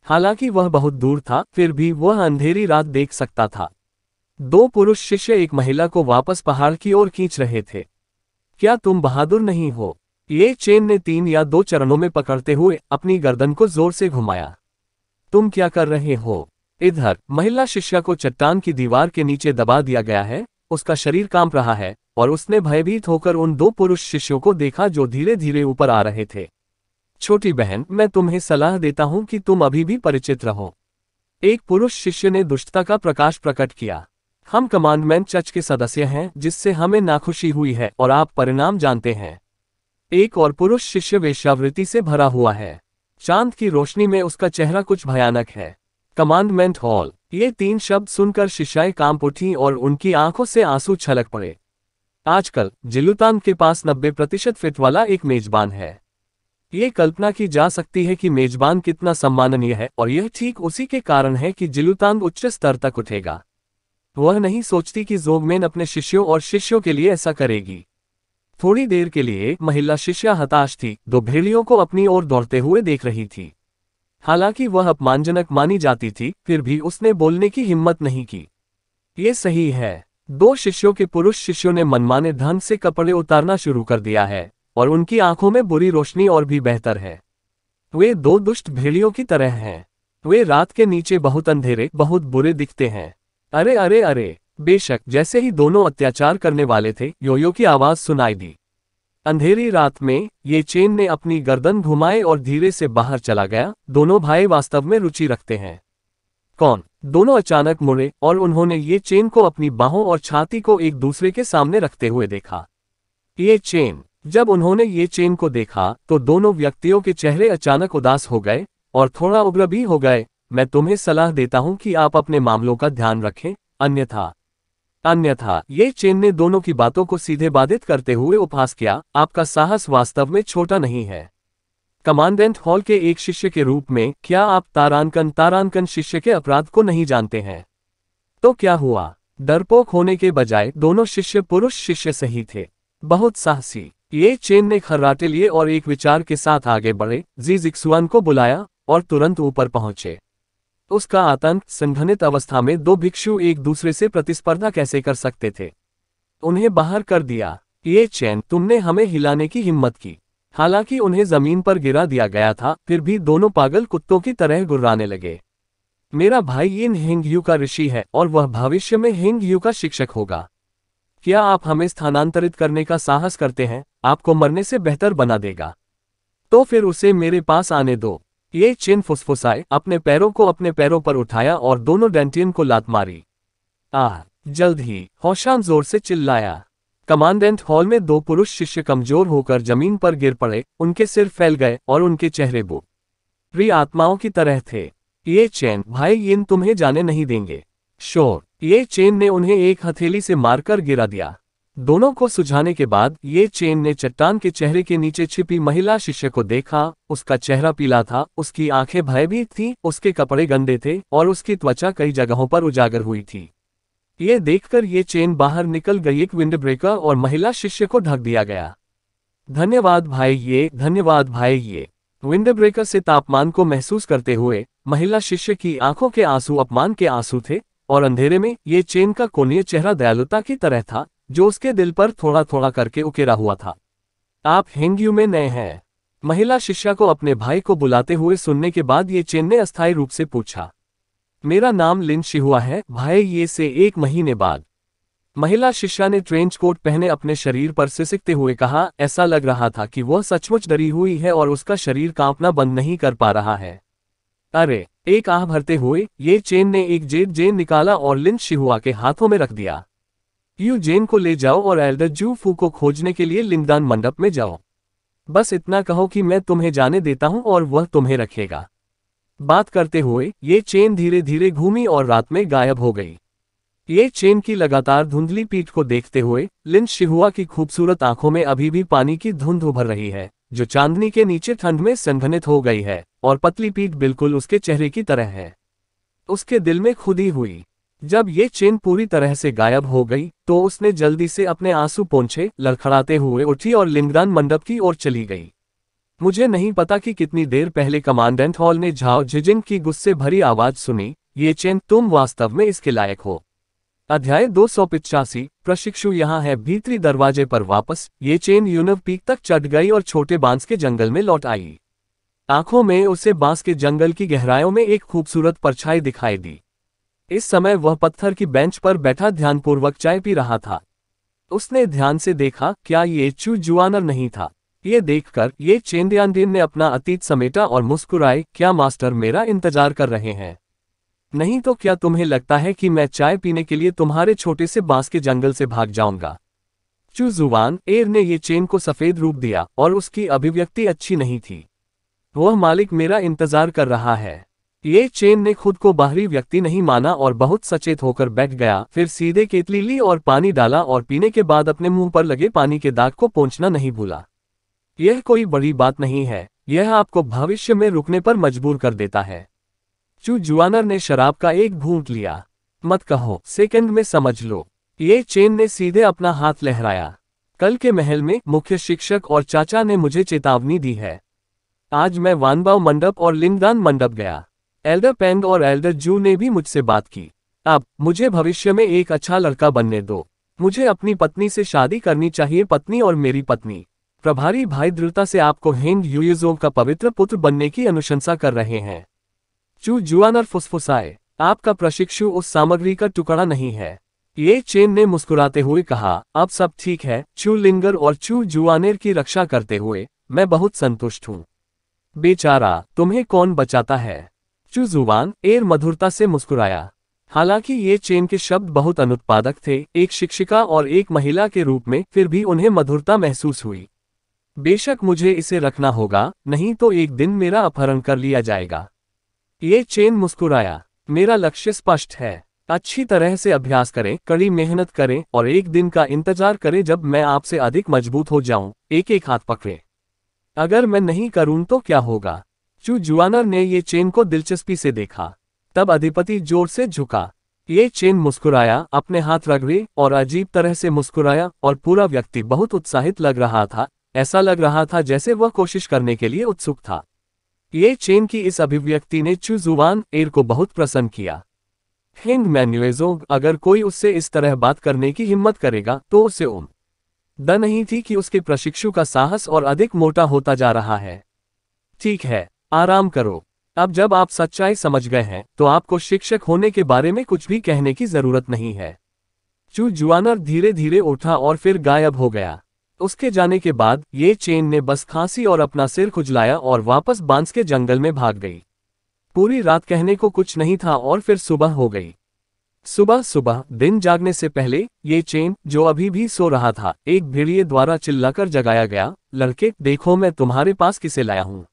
हालांकि वह बहुत दूर था फिर भी वह अंधेरी रात देख सकता था दो पुरुष शिष्य एक महिला को वापस पहाड़ की ओर खींच रहे थे क्या तुम बहादुर नहीं हो ये चेन ने तीन या दो चरणों में पकड़ते हुए अपनी गर्दन को जोर से घुमाया तुम क्या कर रहे हो इधर महिला शिष्या को चट्टान की दीवार के नीचे दबा दिया गया है उसका शरीर कांप रहा है और उसने भयभीत होकर उन दो पुरुष शिष्यों को देखा जो धीरे धीरे ऊपर आ रहे थे छोटी बहन मैं तुम्हें सलाह देता हूं कि तुम अभी भी परिचित रहो एक पुरुष शिष्य ने दुष्टता का प्रकाश प्रकट किया हम कमांडमेंट चर्च के सदस्य हैं जिससे हमें नाखुशी हुई है और आप परिणाम जानते हैं एक और पुरुष शिष्य वेश्यावृत्ति से भरा हुआ है चांद की रोशनी में उसका चेहरा कुछ भयानक है कमांडमेंट हॉल ये तीन शब्द सुनकर शिष्याएं काम उठी और उनकी आंखों से आंसू छलक पड़े आजकल जिलुतान के पास 90 प्रतिशत फिट वाला एक मेजबान है ये कल्पना की जा सकती है कि मेजबान कितना सम्माननीय है और यह ठीक उसी के कारण है कि जिलुतान उच्च स्तर तक उठेगा वह नहीं सोचती कि जोगमेन अपने शिष्यों और शिष्यों के लिए ऐसा करेगी थोड़ी देर के लिए महिला शिष्या हताश थी दो भेड़ियों को अपनी ओर दौड़ते हुए देख रही थी हालांकि वह अपमानजनक मानी जाती थी फिर भी उसने बोलने की हिम्मत नहीं की ये सही है दो शिष्यों के पुरुष शिष्यों ने मनमाने धन से कपड़े उतारना शुरू कर दिया है और उनकी आंखों में बुरी रोशनी और भी बेहतर है वे दो दुष्ट भेड़ियों की तरह हैं वे रात के नीचे बहुत अंधेरे बहुत बुरे दिखते हैं अरे अरे अरे बेशक जैसे ही दोनों अत्याचार करने वाले थे योयो की आवाज सुनाई दी अंधेरी रात में ये चेन ने अपनी गर्दन घुमाए और धीरे से बाहर चला गया दोनों भाई वास्तव में रुचि रखते हैं कौन दोनों अचानक मुड़े और उन्होंने ये चेन को अपनी बाहों और छाती को एक दूसरे के सामने रखते हुए देखा ये चेन जब उन्होंने ये चेन को देखा तो दोनों व्यक्तियों के चेहरे अचानक उदास हो गए और थोड़ा उग्र भी हो गए मैं तुम्हें सलाह देता हूं कि आप अपने मामलों का ध्यान रखें अन्यथा अन्यथा ये चेन ने दोनों की बातों को सीधे बाधित करते हुए उपहास किया आपका साहस वास्तव में छोटा नहीं है कमांडेंट हॉल के एक शिष्य के रूप में क्या आप तारानकन तारानकन शिष्य के अपराध को नहीं जानते हैं तो क्या हुआ डरपोक होने के बजाय दोनों शिष्य पुरुष शिष्य सही थे बहुत साहसी ये चेन ने खर्राटे लिए और एक विचार के साथ आगे बढ़े जी को बुलाया और तुरंत ऊपर पहुंचे उसका आतंक संघनित अवस्था में दो भिक्षु एक दूसरे से प्रतिस्पर्धा कैसे कर सकते थे उन्हें बाहर कर दिया ये चैन तुमने हमें हिलाने की हिम्मत की हालांकि उन्हें जमीन पर गिरा दिया गया था फिर भी दोनों पागल कुत्तों की तरह गुर्राने लगे मेरा भाई इन हेंग यू का ऋषि है और वह भविष्य में हेंग यू का शिक्षक होगा क्या आप हमें स्थानांतरित करने का साहस करते हैं आपको मरने से बेहतर बना देगा तो फिर उसे मेरे पास आने दो ये चिन फुसफुसाए अपने पैरों को अपने पैरों पर उठाया और दोनों डेंटियन को लात मारी आह जल्द ही होशान जोर से चिल्लाया कमांडेंट हॉल में दो पुरुष शिष्य कमजोर होकर जमीन पर गिर पड़े उनके सिर फैल गए और उनके चेहरे बो प्रिय आत्माओं की तरह थे ये चैन भाई इन तुम्हें जाने नहीं देंगे शोर ये चैन ने उन्हें एक हथेली से मारकर गिरा दिया दोनों को सुझाने के बाद ये चेन ने चट्टान के चेहरे के नीचे छिपी महिला शिष्य को देखा उसका चेहरा पीला था उसकी आंखें भयभीत थीं, उसके कपड़े गंदे थे और उसकी त्वचा कई जगहों पर उजागर हुई थी ये देखकर ये चेन बाहर निकल गई एक विंड ब्रेकर और महिला शिष्य को ढक दिया गया धन्यवाद भाई ये धन्यवाद भाई ये विंड ब्रेकर से तापमान को महसूस करते हुए महिला शिष्य की आंखों के आंसू अपमान के आंसू थे और अंधेरे में ये चेन का कोनीय चेहरा दयालुता की तरह था जो उसके दिल पर थोड़ा थोड़ा करके उकेरा हुआ था आप हेंग्यू में नए हैं महिला शिष्या को अपने भाई को बुलाते हुए सुनने के बाद ये चेन ने अस्थायी रूप से पूछा मेरा नाम लिन शिहुआ है भाई ये से एक महीने बाद महिला शिष्या ने ट्रेंच कोट पहने अपने शरीर पर सिसकते हुए कहा ऐसा लग रहा था कि वह सचमुच डरी हुई है और उसका शरीर कांपना बंद नहीं कर पा रहा है अरे एक आह भरते हुए ये चेन ने एक जेब जेन निकाला और लिन शिहुआ के हाथों में रख दिया यू जेन को ले जाओ और एल्डर जू फू को खोजने के लिए लिंगदान मंडप में जाओ बस इतना कहो कि मैं तुम्हें जाने देता हूं और वह तुम्हें रखेगा बात करते हुए ये चेन धीरे धीरे घूमी और रात में गायब हो गई ये चेन की लगातार धुंधली पीठ को देखते हुए लिन शिहुआ की खूबसूरत आंखों में अभी भी पानी की धुंध उभर रही है जो चांदनी के नीचे ठंड में संघनित हो गई है और पतली पीठ बिल्कुल उसके चेहरे की तरह है उसके दिल में खुदी हुई जब ये चेन पूरी तरह से गायब हो गई तो उसने जल्दी से अपने आंसू पहुंचे लड़खड़ाते हुए उठी और लिंगदान मंडप की ओर चली गई मुझे नहीं पता कि कितनी देर पहले कमांडेंट हॉल ने झाओ झिजिंग की गुस्से भरी आवाज सुनी ये चेन तुम वास्तव में इसके लायक हो अध्याय दो सौ पिचासी प्रशिक्षु यहाँ है भीतरी दरवाजे पर वापस ये चेन यूनव पीक तक चढ़ गई और छोटे बांस के जंगल में लौट आई आंखों में उसे बांस के जंगल की गहराइयों में एक खूबसूरत परछाई दिखाई दी इस समय वह पत्थर की बेंच पर बैठा ध्यानपूर्वक चाय पी रहा था उसने ध्यान से देखा क्या ये चू जुआनर नहीं था ये देखकर ये चेंदयानदीन ने अपना अतीत समेटा और मुस्कुराए क्या मास्टर मेरा इंतजार कर रहे हैं नहीं तो क्या तुम्हें लगता है कि मैं चाय पीने के लिए तुम्हारे छोटे से बांस के जंगल से भाग जाऊंगा चू जुआन एर ने ये चेन को सफेद रूप दिया और उसकी अभिव्यक्ति अच्छी नहीं थी वह मालिक मेरा इंतजार कर रहा है ये चेन ने खुद को बाहरी व्यक्ति नहीं माना और बहुत सचेत होकर बैठ गया फिर सीधे केतली ली और पानी डाला और पीने के बाद अपने मुंह पर लगे पानी के दाग को पहुंचना नहीं भूला यह कोई बड़ी बात नहीं है यह आपको भविष्य में रुकने पर मजबूर कर देता है चू जुआनर ने शराब का एक घूंट लिया मत कहो सेकंड में समझ लो ये चेन ने सीधे अपना हाथ लहराया कल के महल में मुख्य शिक्षक और चाचा ने मुझे चेतावनी दी है आज मैं वानबाव मंडप और लिंगदान मंडप गया एल्डर पेंग और एल्डर जू ने भी मुझसे बात की अब मुझे भविष्य में एक अच्छा लड़का बनने दो मुझे अपनी पत्नी से शादी करनी चाहिए पत्नी और मेरी पत्नी प्रभारी भाई दृढ़ता से आपको हिंद यूयजो का पवित्र पुत्र बनने की अनुशंसा कर रहे हैं चू जुआनर फुसफुसाए आपका प्रशिक्षु उस सामग्री का टुकड़ा नहीं है ये चेन ने मुस्कुराते हुए कहा अब सब ठीक है चू लिंगर और चू जुआनेर की रक्षा करते हुए मैं बहुत संतुष्ट हूँ बेचारा तुम्हें कौन बचाता है चू जुबान एर मधुरता से मुस्कुराया हालांकि ये चेन के शब्द बहुत अनुत्पादक थे एक शिक्षिका और एक महिला के रूप में फिर भी उन्हें मधुरता महसूस हुई बेशक मुझे इसे रखना होगा नहीं तो एक दिन मेरा अपहरण कर लिया जाएगा ये चेन मुस्कुराया मेरा लक्ष्य स्पष्ट है अच्छी तरह से अभ्यास करें कड़ी मेहनत करें और एक दिन का इंतजार करें जब मैं आपसे अधिक मजबूत हो जाऊं एक एक हाथ पकड़े अगर मैं नहीं करूं तो क्या होगा चू जुआनर ने ये चेन को दिलचस्पी से देखा तब अधिपति जोर से झुका ये चेन मुस्कुराया अपने हाथ रगड़े और अजीब तरह से मुस्कुराया और पूरा व्यक्ति बहुत उत्साहित लग रहा था ऐसा लग रहा था जैसे वह कोशिश करने के लिए उत्सुक था ये चेन की इस अभिव्यक्ति ने चू जुआन एर को बहुत प्रसन्न किया हिंद मैन्युएजो अगर कोई उससे इस तरह बात करने की हिम्मत करेगा तो उसे उम द नहीं थी कि उसके प्रशिक्षु का साहस और अधिक मोटा होता जा रहा है ठीक है आराम करो अब जब आप सच्चाई समझ गए हैं तो आपको शिक्षक होने के बारे में कुछ भी कहने की जरूरत नहीं है चू जुआनर धीरे धीरे उठा और फिर गायब हो गया उसके जाने के बाद ये चेन ने बस खांसी और अपना सिर खुजलाया और वापस बांस के जंगल में भाग गई पूरी रात कहने को कुछ नहीं था और फिर सुबह हो गई सुबह सुबह दिन जागने से पहले ये चेन जो अभी भी सो रहा था एक भेड़िए द्वारा चिल्लाकर जगाया गया लड़के देखो मैं तुम्हारे पास किसे लाया हूँ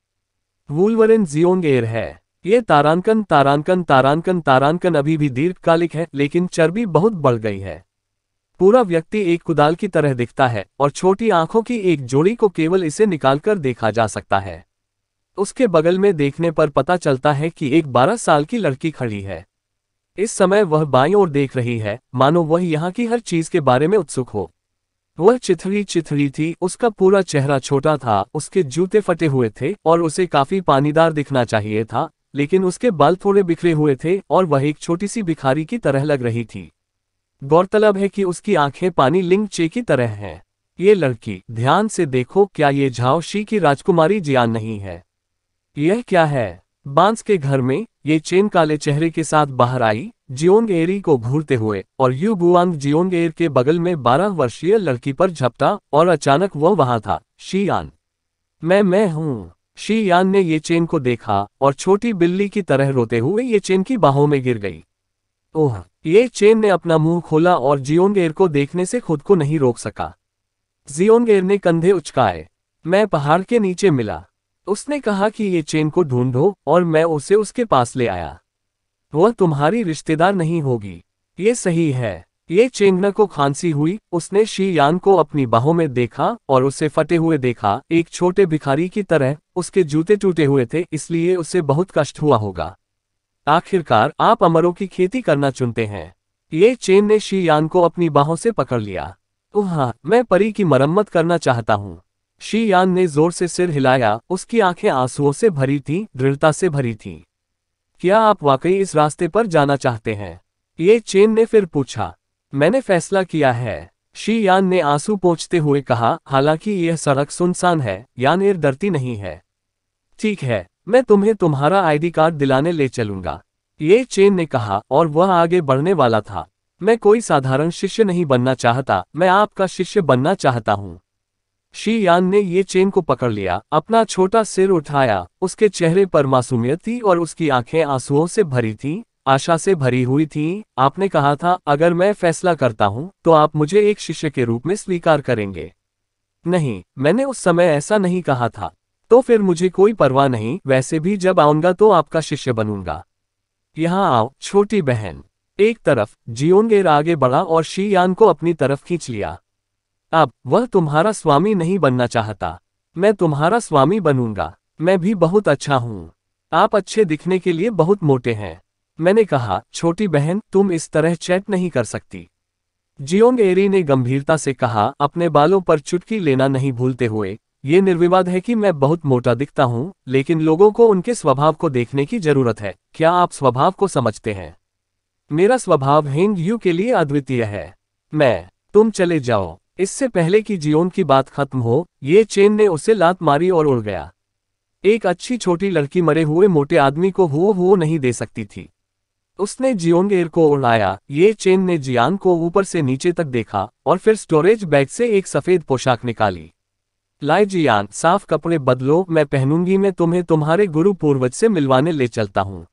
वूलवरिन जियोंग एयर है ये तारानकन तारानकन तारानकन तारानकन अभी भी दीर्घकालिक है लेकिन चर्बी बहुत बढ़ गई है पूरा व्यक्ति एक कुदाल की तरह दिखता है और छोटी आंखों की एक जोड़ी को केवल इसे निकालकर देखा जा सकता है उसके बगल में देखने पर पता चलता है कि एक 12 साल की लड़की खड़ी है इस समय वह बाई ओर देख रही है मानो वह यहाँ की हर चीज के बारे में उत्सुक हो वह चिथड़ी चिथड़ी थी उसका पूरा चेहरा छोटा था उसके जूते फटे हुए थे और उसे काफी पानीदार दिखना चाहिए था लेकिन उसके बाल थोड़े बिखरे हुए थे और वह एक छोटी सी भिखारी की तरह लग रही थी गौरतलब है कि उसकी आंखें पानी लिंग चे की तरह हैं ये लड़की ध्यान से देखो क्या ये झाओशी की राजकुमारी जियान नहीं है यह क्या है बांस के घर में ये चेन काले चेहरे के साथ बाहर आई जियोंग एरी को घूरते हुए और यू बुआंग जियोंग एर के बगल में बारह वर्षीय लड़की पर झपटा और अचानक वह वहां था शीयान मैं मैं हूँ शीयान ने ये चेन को देखा और छोटी बिल्ली की तरह रोते हुए ये चेन की बाहों में गिर गई ओह ये चेन ने अपना मुंह खोला और जियोंग एर को देखने से खुद को नहीं रोक सका जियोंग एर ने कंधे उचकाए मैं पहाड़ के नीचे मिला उसने कहा कि ये चेन को ढूंढो और मैं उसे उसके पास ले आया वह तुम्हारी रिश्तेदार नहीं होगी ये सही है ये चेंगना को खांसी हुई उसने शी यान को अपनी बाहों में देखा और उसे फटे हुए देखा एक छोटे भिखारी की तरह उसके जूते टूटे हुए थे इसलिए उसे बहुत कष्ट हुआ होगा आखिरकार आप अमरों की खेती करना चुनते हैं ये चेन ने शी यान को अपनी बाहों से पकड़ लिया हाँ मैं परी की मरम्मत करना चाहता हूँ शी यान ने जोर से सिर हिलाया उसकी आंखें आंसुओं से भरी थीं, दृढ़ता से भरी थीं। क्या आप वाकई इस रास्ते पर जाना चाहते हैं ये चेन ने फिर पूछा मैंने फैसला किया है शी यान ने आंसू पहुंचते हुए कहा हालांकि यह सड़क सुनसान है या निर्दरती नहीं है ठीक है मैं तुम्हें तुम्हारा आईडी कार्ड दिलाने ले चलूंगा ये चेन ने कहा और वह आगे बढ़ने वाला था मैं कोई साधारण शिष्य नहीं बनना चाहता मैं आपका शिष्य बनना चाहता हूँ शी यान ने ये चेन को पकड़ लिया अपना छोटा सिर उठाया उसके चेहरे पर मासूमियत थी और उसकी आंखें आंसुओं से भरी थी आशा से भरी हुई थी आपने कहा था अगर मैं फैसला करता हूँ तो आप मुझे एक शिष्य के रूप में स्वीकार करेंगे नहीं मैंने उस समय ऐसा नहीं कहा था तो फिर मुझे कोई परवाह नहीं वैसे भी जब आऊंगा तो आपका शिष्य बनूंगा यहाँ आओ छोटी बहन एक तरफ जियोंगेर आगे बढ़ा और शी यान को अपनी तरफ खींच लिया अब वह तुम्हारा स्वामी नहीं बनना चाहता मैं तुम्हारा स्वामी बनूंगा मैं भी बहुत अच्छा हूँ आप अच्छे दिखने के लिए बहुत मोटे हैं मैंने कहा छोटी बहन तुम इस तरह चैट नहीं कर सकती जियोंग एरी ने गंभीरता से कहा अपने बालों पर चुटकी लेना नहीं भूलते हुए ये निर्विवाद है कि मैं बहुत मोटा दिखता हूँ लेकिन लोगों को उनके स्वभाव को देखने की जरूरत है क्या आप स्वभाव को समझते हैं मेरा स्वभाव हेंग यू के लिए अद्वितीय है मैं तुम चले जाओ इससे पहले कि जियोन की बात खत्म हो ये चेन ने उसे लात मारी और उड़ गया एक अच्छी छोटी लड़की मरे हुए मोटे आदमी को हो वो नहीं दे सकती थी उसने जियोन एयर को उड़ाया ये चेन ने जियान को ऊपर से नीचे तक देखा और फिर स्टोरेज बैग से एक सफेद पोशाक निकाली लाए जियान साफ कपड़े बदलो मैं पहनूंगी मैं तुम्हें तुम्हारे गुरु पूर्वज से मिलवाने ले चलता हूँ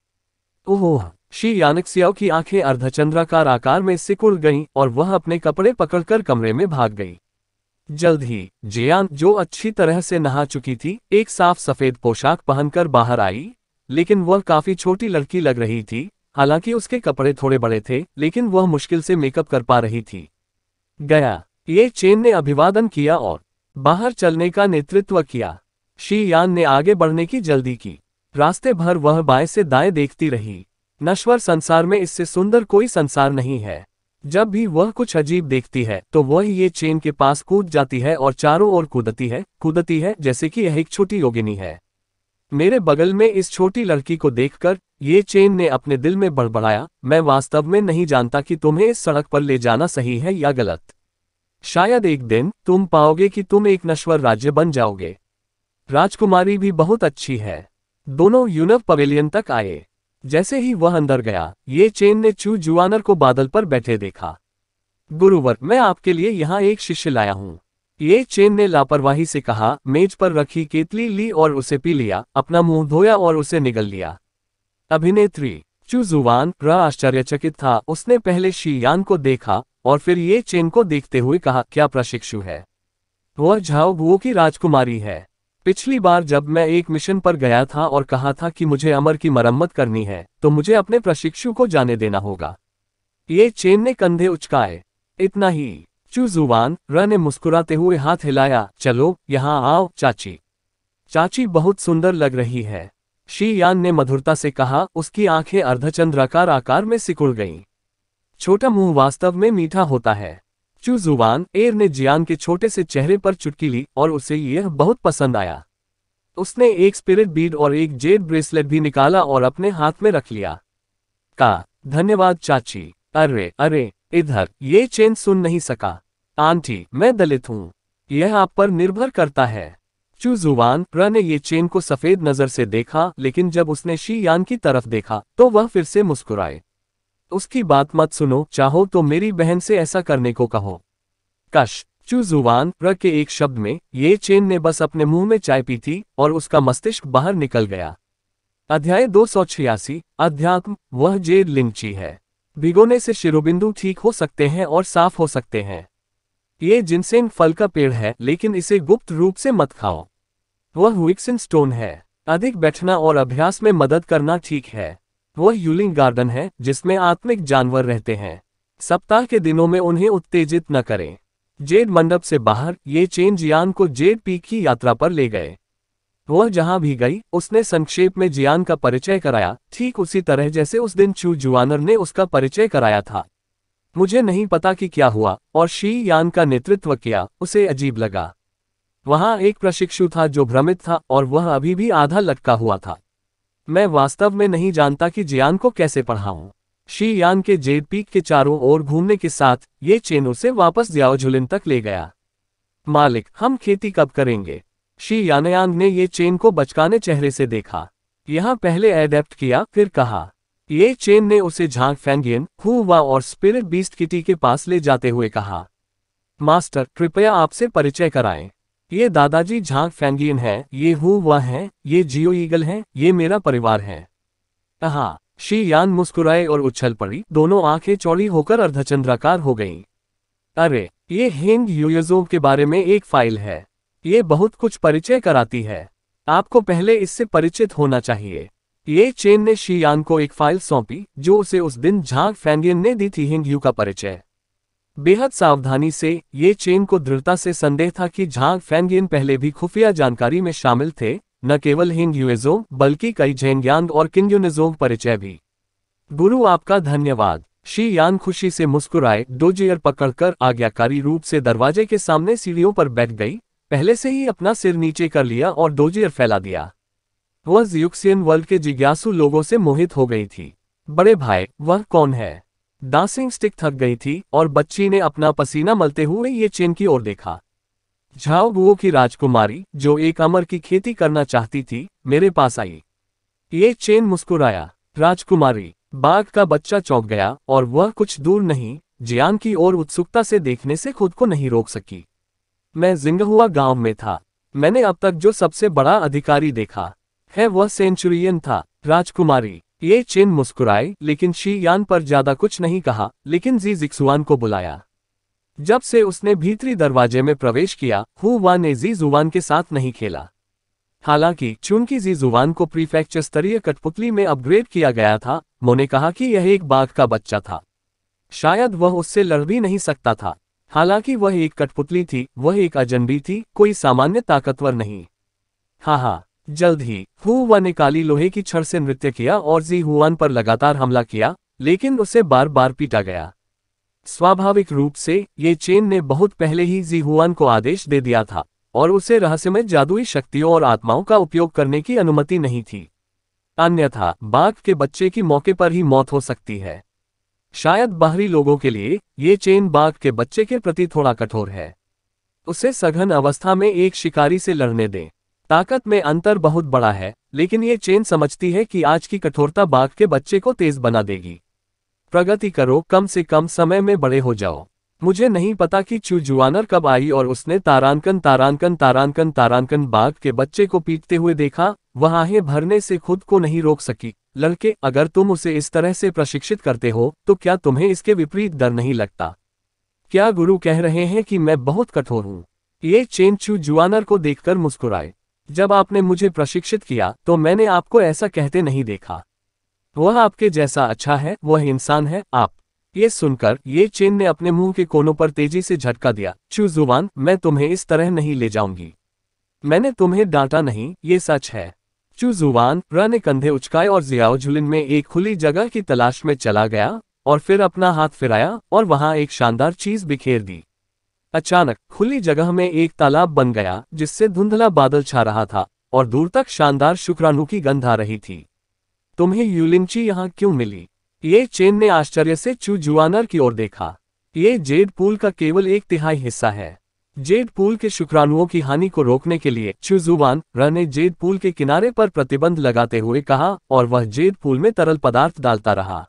ओह शी यानिक्सियाओ की आंखें अर्धचंद्राकार आकार में सिकुड़ गईं और वह अपने कपड़े पकड़कर कमरे में भाग गई जल्द ही जेयान जो अच्छी तरह से नहा चुकी थी एक साफ सफेद पोशाक पहनकर बाहर आई लेकिन वह काफी छोटी लड़की लग रही थी हालांकि उसके कपड़े थोड़े बड़े थे लेकिन वह मुश्किल से मेकअप कर पा रही थी गया ये चेन ने अभिवादन किया और बाहर चलने का नेतृत्व किया शी यान ने आगे बढ़ने की जल्दी की रास्ते भर वह बाएं से दाएं देखती रही नश्वर संसार में इससे सुंदर कोई संसार नहीं है जब भी वह कुछ अजीब देखती है तो वह ये चेन के पास कूद जाती है और चारों ओर कूदती है कूदती है जैसे कि यह एक छोटी योगिनी है मेरे बगल में इस छोटी लड़की को देखकर ये चेन ने अपने दिल में बड़बड़ाया मैं वास्तव में नहीं जानता कि तुम्हें इस सड़क पर ले जाना सही है या गलत शायद एक दिन तुम पाओगे कि तुम एक नश्वर राज्य बन जाओगे राजकुमारी भी बहुत अच्छी है दोनों यूनव पवेलियन तक आए जैसे ही वह अंदर गया ये चेन ने चू जुआनर को बादल पर बैठे देखा गुरुवर मैं आपके लिए यहाँ एक शिष्य लाया हूँ ये चेन ने लापरवाही से कहा मेज पर रखी केतली ली और उसे पी लिया अपना मुंह धोया और उसे निगल लिया अभिनेत्री चू जुआन र आश्चर्यचकित था उसने पहले शीयान को देखा और फिर ये चेन को देखते हुए कहा क्या प्रशिक्षु है वह झाओ गुओ की राजकुमारी है पिछली बार जब मैं एक मिशन पर गया था और कहा था कि मुझे अमर की मरम्मत करनी है तो मुझे अपने प्रशिक्षु को जाने देना होगा ये चेन ने कंधे उचकाए इतना ही चू जुवान र ने मुस्कुराते हुए हाथ हिलाया चलो यहाँ आओ चाची चाची बहुत सुंदर लग रही है शी यान ने मधुरता से कहा उसकी आंखें अर्धचंद्राकार आकार में सिकुड़ गईं। छोटा मुंह वास्तव में मीठा होता है चू जुबान एर ने जियान के छोटे से चेहरे पर चुटकी ली और उसे यह बहुत पसंद आया उसने एक स्पिरिट बीड और एक जेड ब्रेसलेट भी निकाला और अपने हाथ में रख लिया का धन्यवाद चाची अरे अरे इधर ये चेन सुन नहीं सका आंटी मैं दलित हूँ यह आप पर निर्भर करता है चू जुबान र ने ये चेन को सफेद नजर से देखा लेकिन जब उसने शी यान की तरफ देखा तो वह फिर से मुस्कुराए उसकी बात मत सुनो चाहो तो मेरी बहन से ऐसा करने को कहो कश चू र के एक शब्द में ये चेन ने बस अपने मुंह में चाय पी थी और उसका मस्तिष्क बाहर निकल गया अध्याय दो सौ छियासी अध्यात्म वह जे लिंची है भिगोने से शिरोबिंदु ठीक हो सकते हैं और साफ हो सकते हैं ये जिनसेन फल का पेड़ है लेकिन इसे गुप्त रूप से मत खाओ वह विक्सिन स्टोन है अधिक बैठना और अभ्यास में मदद करना ठीक है वह यूलिंग गार्डन है जिसमें आत्मिक जानवर रहते हैं सप्ताह के दिनों में उन्हें उत्तेजित न करें जेड मंडप से बाहर ये चेन जियान को जेड पीक की यात्रा पर ले गए वह जहां भी गई उसने संक्षेप में जियान का परिचय कराया ठीक उसी तरह जैसे उस दिन चू जुआनर ने उसका परिचय कराया था मुझे नहीं पता कि क्या हुआ और शी यान का नेतृत्व किया उसे अजीब लगा वहां एक प्रशिक्षु था जो भ्रमित था और वह अभी भी आधा लटका हुआ था मैं वास्तव में नहीं जानता कि जियान को कैसे पढ़ाऊं शी यान के जेड पीक के चारों ओर घूमने के साथ ये चेन उसे वापस जियाओजुलिन तक ले गया मालिक हम खेती कब करेंगे शी यानयांग ने ये चेन को बचकाने चेहरे से देखा यहाँ पहले एडेप्ट किया फिर कहा ये चेन ने उसे झांक फैंगियन हुआ और स्पिरिट बीस्ट किटी के पास ले जाते हुए कहा मास्टर कृपया आपसे परिचय कराएं ये दादाजी झाक फैंगियन है ये हु वह है ये जियो ईगल है ये मेरा परिवार है कहा शी यान मुस्कुराए और उछल पड़ी दोनों आंखें चौड़ी होकर अर्धचंद्राकार हो गईं। अरे ये हेंग यूयजोव के बारे में एक फाइल है ये बहुत कुछ परिचय कराती है आपको पहले इससे परिचित होना चाहिए ये चेन ने शीयान को एक फाइल सौंपी जो उसे उस दिन झाक फैंगियन ने दी थी हिंग यू का परिचय बेहद सावधानी से ये चेन को दृढ़ता से संदेह था कि झांग फैंगियन पहले भी खुफिया जानकारी में शामिल थे न केवल हिंग युएजोंग बल्कि कई जेंगयांग और किंगयूनेजोंग परिचय भी गुरु आपका धन्यवाद शी यान खुशी से मुस्कुराए डोजियर पकड़कर आज्ञाकारी रूप से दरवाजे के सामने सीढ़ियों पर बैठ गई पहले से ही अपना सिर नीचे कर लिया और डोजियर फैला दिया वह जियुक्सियन वर्ल्ड के जिज्ञासु लोगों से मोहित हो गई थी बड़े भाई वह कौन है डांसिंग स्टिक थक गई थी और बच्ची ने अपना पसीना मलते हुए ये चेन की ओर देखा झाओगुओ की राजकुमारी जो एक अमर की खेती करना चाहती थी मेरे पास आई ये चेन मुस्कुराया राजकुमारी बाघ का बच्चा चौंक गया और वह कुछ दूर नहीं जियान की ओर उत्सुकता से देखने से खुद को नहीं रोक सकी मैं जिंगहुआ गांव में था मैंने अब तक जो सबसे बड़ा अधिकारी देखा है वह सेंचुरियन था राजकुमारी ये चिन मुस्कुराए लेकिन शी यान पर ज्यादा कुछ नहीं कहा लेकिन जी जिक्सुआन को बुलाया जब से उसने भीतरी दरवाजे में प्रवेश किया हुआ ने जी जुवान के साथ नहीं खेला हालांकि चूंकि जी जुवान को प्रीफेक्चर स्तरीय कठपुतली में अपग्रेड किया गया था मोने कहा कि यह एक बाघ का बच्चा था शायद वह उससे लड़ भी नहीं सकता था हालांकि वह एक कठपुतली थी वह एक अजनबी थी कोई सामान्य ताकतवर नहीं हाँ हाँ जल्द ही हुआ ने काली लोहे की छड़ से नृत्य किया और जी हुआन पर लगातार हमला किया लेकिन उसे बार बार पीटा गया स्वाभाविक रूप से ये चेन ने बहुत पहले ही जी हुआन को आदेश दे दिया था और उसे रहस्यमय जादुई शक्तियों और आत्माओं का उपयोग करने की अनुमति नहीं थी अन्यथा बाघ के बच्चे की मौके पर ही मौत हो सकती है शायद बाहरी लोगों के लिए ये चेन बाघ के बच्चे के प्रति थोड़ा कठोर है उसे सघन अवस्था में एक शिकारी से लड़ने दें ताकत में अंतर बहुत बड़ा है लेकिन ये चेन समझती है कि आज की कठोरता बाघ के बच्चे को तेज बना देगी प्रगति करो कम से कम समय में बड़े हो जाओ मुझे नहीं पता कि चू जुआनर कब आई और उसने तारानकन तारानकन तारानकन तारानकन बाघ के बच्चे को पीटते हुए देखा वह आहें भरने से खुद को नहीं रोक सकी लड़के अगर तुम उसे इस तरह से प्रशिक्षित करते हो तो क्या तुम्हें इसके विपरीत डर नहीं लगता क्या गुरु कह रहे हैं कि मैं बहुत कठोर हूँ ये चेन चू जुआनर को देखकर मुस्कुराए जब आपने मुझे प्रशिक्षित किया तो मैंने आपको ऐसा कहते नहीं देखा वह आपके जैसा अच्छा है वह इंसान है आप ये सुनकर ये चेन ने अपने मुंह के कोनों पर तेजी से झटका दिया चू जुबान मैं तुम्हें इस तरह नहीं ले जाऊंगी मैंने तुम्हें डांटा नहीं ये सच है चू जुबान र ने कंधे उचकाए और जियाओ में एक खुली जगह की तलाश में चला गया और फिर अपना हाथ फिराया और वहां एक शानदार चीज बिखेर दी अचानक खुली जगह में एक तालाब बन गया जिससे धुंधला बादल छा रहा था और दूर तक शानदार शुक्राणु की गंध आ रही थी तुम्हें यूलिंची यहाँ क्यों मिली ये चेन ने आश्चर्य से चू जुआनर की ओर देखा ये जेड पूल का केवल एक तिहाई हिस्सा है जेड पूल के शुक्राणुओं की हानि को रोकने के लिए चुजुबान र ने जेड पूल के किनारे पर प्रतिबंध लगाते हुए कहा और वह जेड पूल में तरल पदार्थ डालता रहा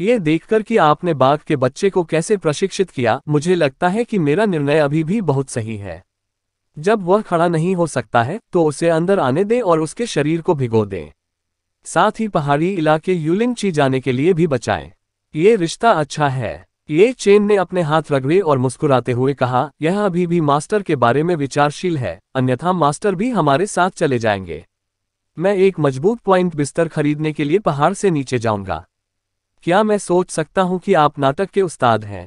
ये देखकर कि आपने बाघ के बच्चे को कैसे प्रशिक्षित किया मुझे लगता है कि मेरा निर्णय अभी भी बहुत सही है जब वह खड़ा नहीं हो सकता है तो उसे अंदर आने दें और उसके शरीर को भिगो दें साथ ही पहाड़ी इलाके यूलिंगची जाने के लिए भी बचाएं ये रिश्ता अच्छा है ये चेन ने अपने हाथ रगड़े और मुस्कुराते हुए कहा यह अभी भी मास्टर के बारे में विचारशील है अन्यथा मास्टर भी हमारे साथ चले जाएंगे मैं एक मजबूत पॉइंट बिस्तर खरीदने के लिए पहाड़ से नीचे जाऊंगा क्या मैं सोच सकता हूं कि आप नाटक के उस्ताद हैं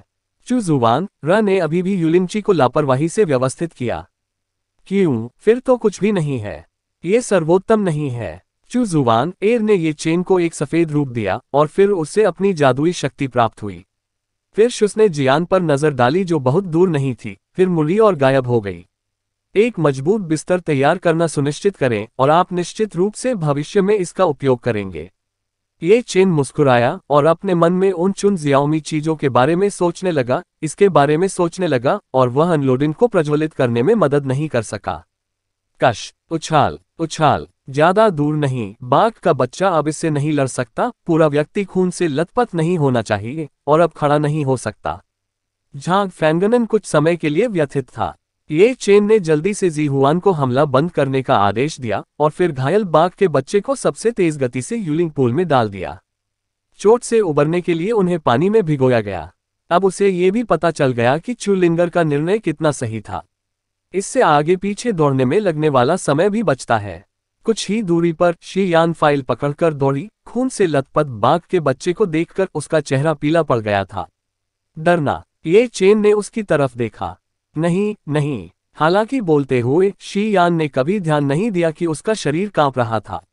चू जुवांग र ने अभी भी यूलिंची को लापरवाही से व्यवस्थित किया क्यों फिर तो कुछ भी नहीं है ये सर्वोत्तम नहीं है चू जुवान एर ने ये चेन को एक सफेद रूप दिया और फिर उससे अपनी जादुई शक्ति प्राप्त हुई फिर शुस ने जियान पर नजर डाली जो बहुत दूर नहीं थी फिर मुड़ी और गायब हो गई एक मजबूत बिस्तर तैयार करना सुनिश्चित करें और आप निश्चित रूप से भविष्य में इसका उपयोग करेंगे ये चेन मुस्कुराया और अपने मन में उन चुन जियाओमी चीजों के बारे में सोचने लगा इसके बारे में सोचने लगा और वह अनलोडिंग को प्रज्वलित करने में मदद नहीं कर सका कश उछाल उछाल ज्यादा दूर नहीं बाघ का बच्चा अब इससे नहीं लड़ सकता पूरा व्यक्ति खून से लतपथ नहीं होना चाहिए और अब खड़ा नहीं हो सकता झांग फैंगनन कुछ समय के लिए व्यथित था ये चेन ने जल्दी से जीहुआन को हमला बंद करने का आदेश दिया और फिर घायल बाघ के बच्चे को सबसे तेज गति से यूलिंग पूल में डाल दिया चोट से उबरने के लिए उन्हें पानी में भिगोया गया अब उसे ये भी पता चल गया कि चुलिंगर का निर्णय कितना सही था इससे आगे पीछे दौड़ने में लगने वाला समय भी बचता है कुछ ही दूरी पर शीयान फाइल पकड़कर दौड़ी खून से लथपथ बाघ के बच्चे को देखकर उसका चेहरा पीला पड़ गया था डरना ये चेन ने उसकी तरफ देखा नहीं नहीं हालांकि बोलते हुए शीयान ने कभी ध्यान नहीं दिया कि उसका शरीर कांप रहा था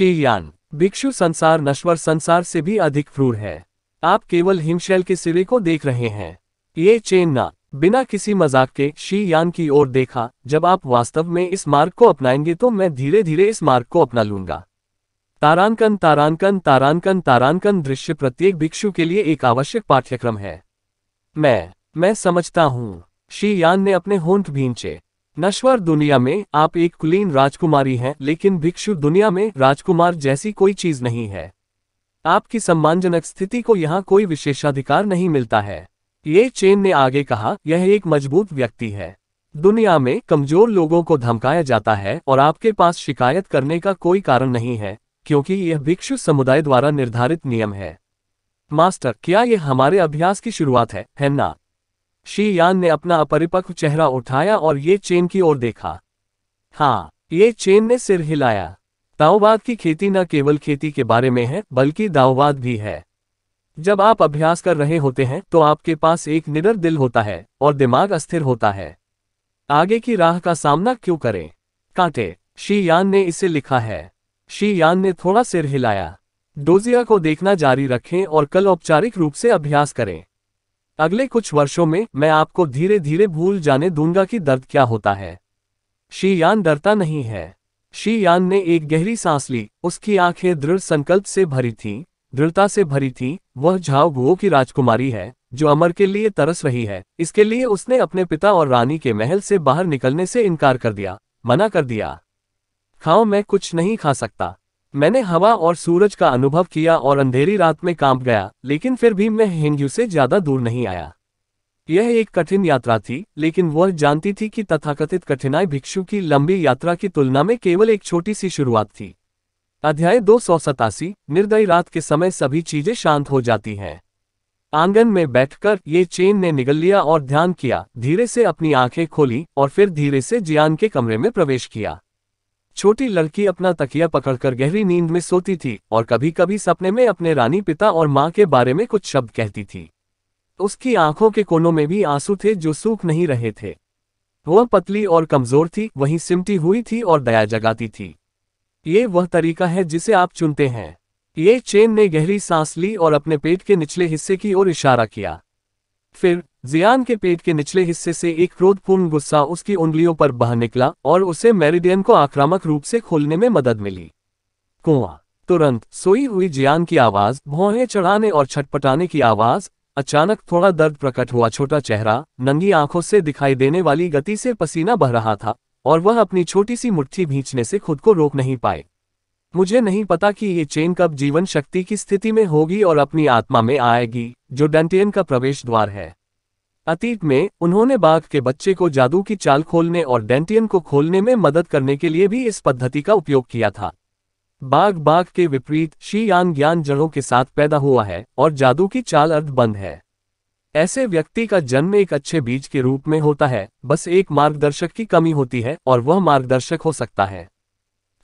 यान भिक्षु संसार नश्वर संसार से भी अधिक क्रूर है आप केवल हिमशैल के सिरे को देख रहे हैं ये चेन ना बिना किसी मजाक के शीयान की ओर देखा जब आप वास्तव में इस मार्ग को अपनाएंगे तो मैं धीरे धीरे इस मार्ग को अपना लूंगा तारांकन तारांकन तारांकन तारांकन दृश्य प्रत्येक भिक्षु के लिए एक आवश्यक पाठ्यक्रम है मैं मैं समझता हूँ श्री यान ने अपने होंठ भींचे नश्वर दुनिया में आप एक कुलीन राजकुमारी हैं लेकिन भिक्षु दुनिया में राजकुमार जैसी कोई चीज नहीं है आपकी सम्मानजनक स्थिति को यहाँ कोई विशेषाधिकार नहीं मिलता है ये चेन ने आगे कहा यह एक मजबूत व्यक्ति है दुनिया में कमजोर लोगों को धमकाया जाता है और आपके पास शिकायत करने का कोई कारण नहीं है क्योंकि यह भिक्षु समुदाय द्वारा निर्धारित नियम है मास्टर क्या यह हमारे अभ्यास की शुरुआत है है ना शी यान ने अपना अपरिपक्व चेहरा उठाया और ये चेन की ओर देखा हाँ ये चेन ने सिर हिलाया दाओवाद की खेती न केवल खेती के बारे में है बल्कि दाओवाद भी है जब आप अभ्यास कर रहे होते हैं तो आपके पास एक निडर दिल होता है और दिमाग अस्थिर होता है आगे की राह का सामना क्यों करें कांटे शी यान ने इसे लिखा है शी यान ने थोड़ा सिर हिलाया डोजिया को देखना जारी रखें और कल औपचारिक रूप से अभ्यास करें अगले कुछ वर्षों में मैं आपको धीरे धीरे भूल जाने दूंगा कि दर्द क्या होता है शीयान डरता नहीं है शीयान ने एक गहरी सांस ली उसकी आंखें दृढ़ संकल्प से भरी थी दृढ़ता से भरी थी वह गुओ की राजकुमारी है जो अमर के लिए तरस रही है इसके लिए उसने अपने पिता और रानी के महल से बाहर निकलने से इनकार कर दिया मना कर दिया खाओ मैं कुछ नहीं खा सकता मैंने हवा और सूरज का अनुभव किया और अंधेरी रात में कांप गया लेकिन फिर भी मैं हिंग्यू से ज्यादा दूर नहीं आया यह एक कठिन यात्रा थी लेकिन वह जानती थी कि तथाकथित कठिनाई भिक्षु की लंबी यात्रा की तुलना में केवल एक छोटी सी शुरुआत थी अध्याय दो सौ सतासी निर्दयी रात के समय सभी चीजें शांत हो जाती हैं आंगन में बैठकर ये चेन ने निगल लिया और ध्यान किया धीरे से अपनी आंखें खोली और फिर धीरे से जियान के कमरे में प्रवेश किया छोटी लड़की अपना तकिया पकड़कर गहरी नींद में सोती थी और कभी कभी सपने में अपने रानी पिता और माँ के बारे में कुछ शब्द कहती थी उसकी आंखों के कोनों में भी आंसू थे जो सूख नहीं रहे थे वह पतली और कमजोर थी वहीं सिमटी हुई थी और दया जगाती थी ये वह तरीका है जिसे आप चुनते हैं ये चेन ने गहरी सांस ली और अपने पेट के निचले हिस्से की ओर इशारा किया फिर जियान के पेट के निचले हिस्से से एक क्रोधपूर्ण गुस्सा उसकी उंगलियों पर बह निकला और उसे मेरिडियन को आक्रामक रूप से खोलने में मदद मिली कुआ तुरंत सोई हुई जियान की आवाज भौहें चढ़ाने और छटपटाने की आवाज अचानक थोड़ा दर्द प्रकट हुआ छोटा चेहरा नंगी आंखों से दिखाई देने वाली गति से पसीना बह रहा था और वह अपनी छोटी सी मुट्ठी भींचने से खुद को रोक नहीं पाए मुझे नहीं पता कि ये चेन कब जीवन शक्ति की स्थिति में होगी और अपनी आत्मा में आएगी जो डेंटियन का प्रवेश द्वार है अतीत में उन्होंने बाघ के बच्चे को जादू की चाल खोलने और डेंटियन को खोलने में मदद करने के लिए भी इस पद्धति का उपयोग किया था बाघ बाघ के विपरीत शी यान ज्ञान जड़ों के साथ पैदा हुआ है और जादू की चाल बंद है ऐसे व्यक्ति का जन्म एक अच्छे बीज के रूप में होता है बस एक मार्गदर्शक की कमी होती है और वह मार्गदर्शक हो सकता है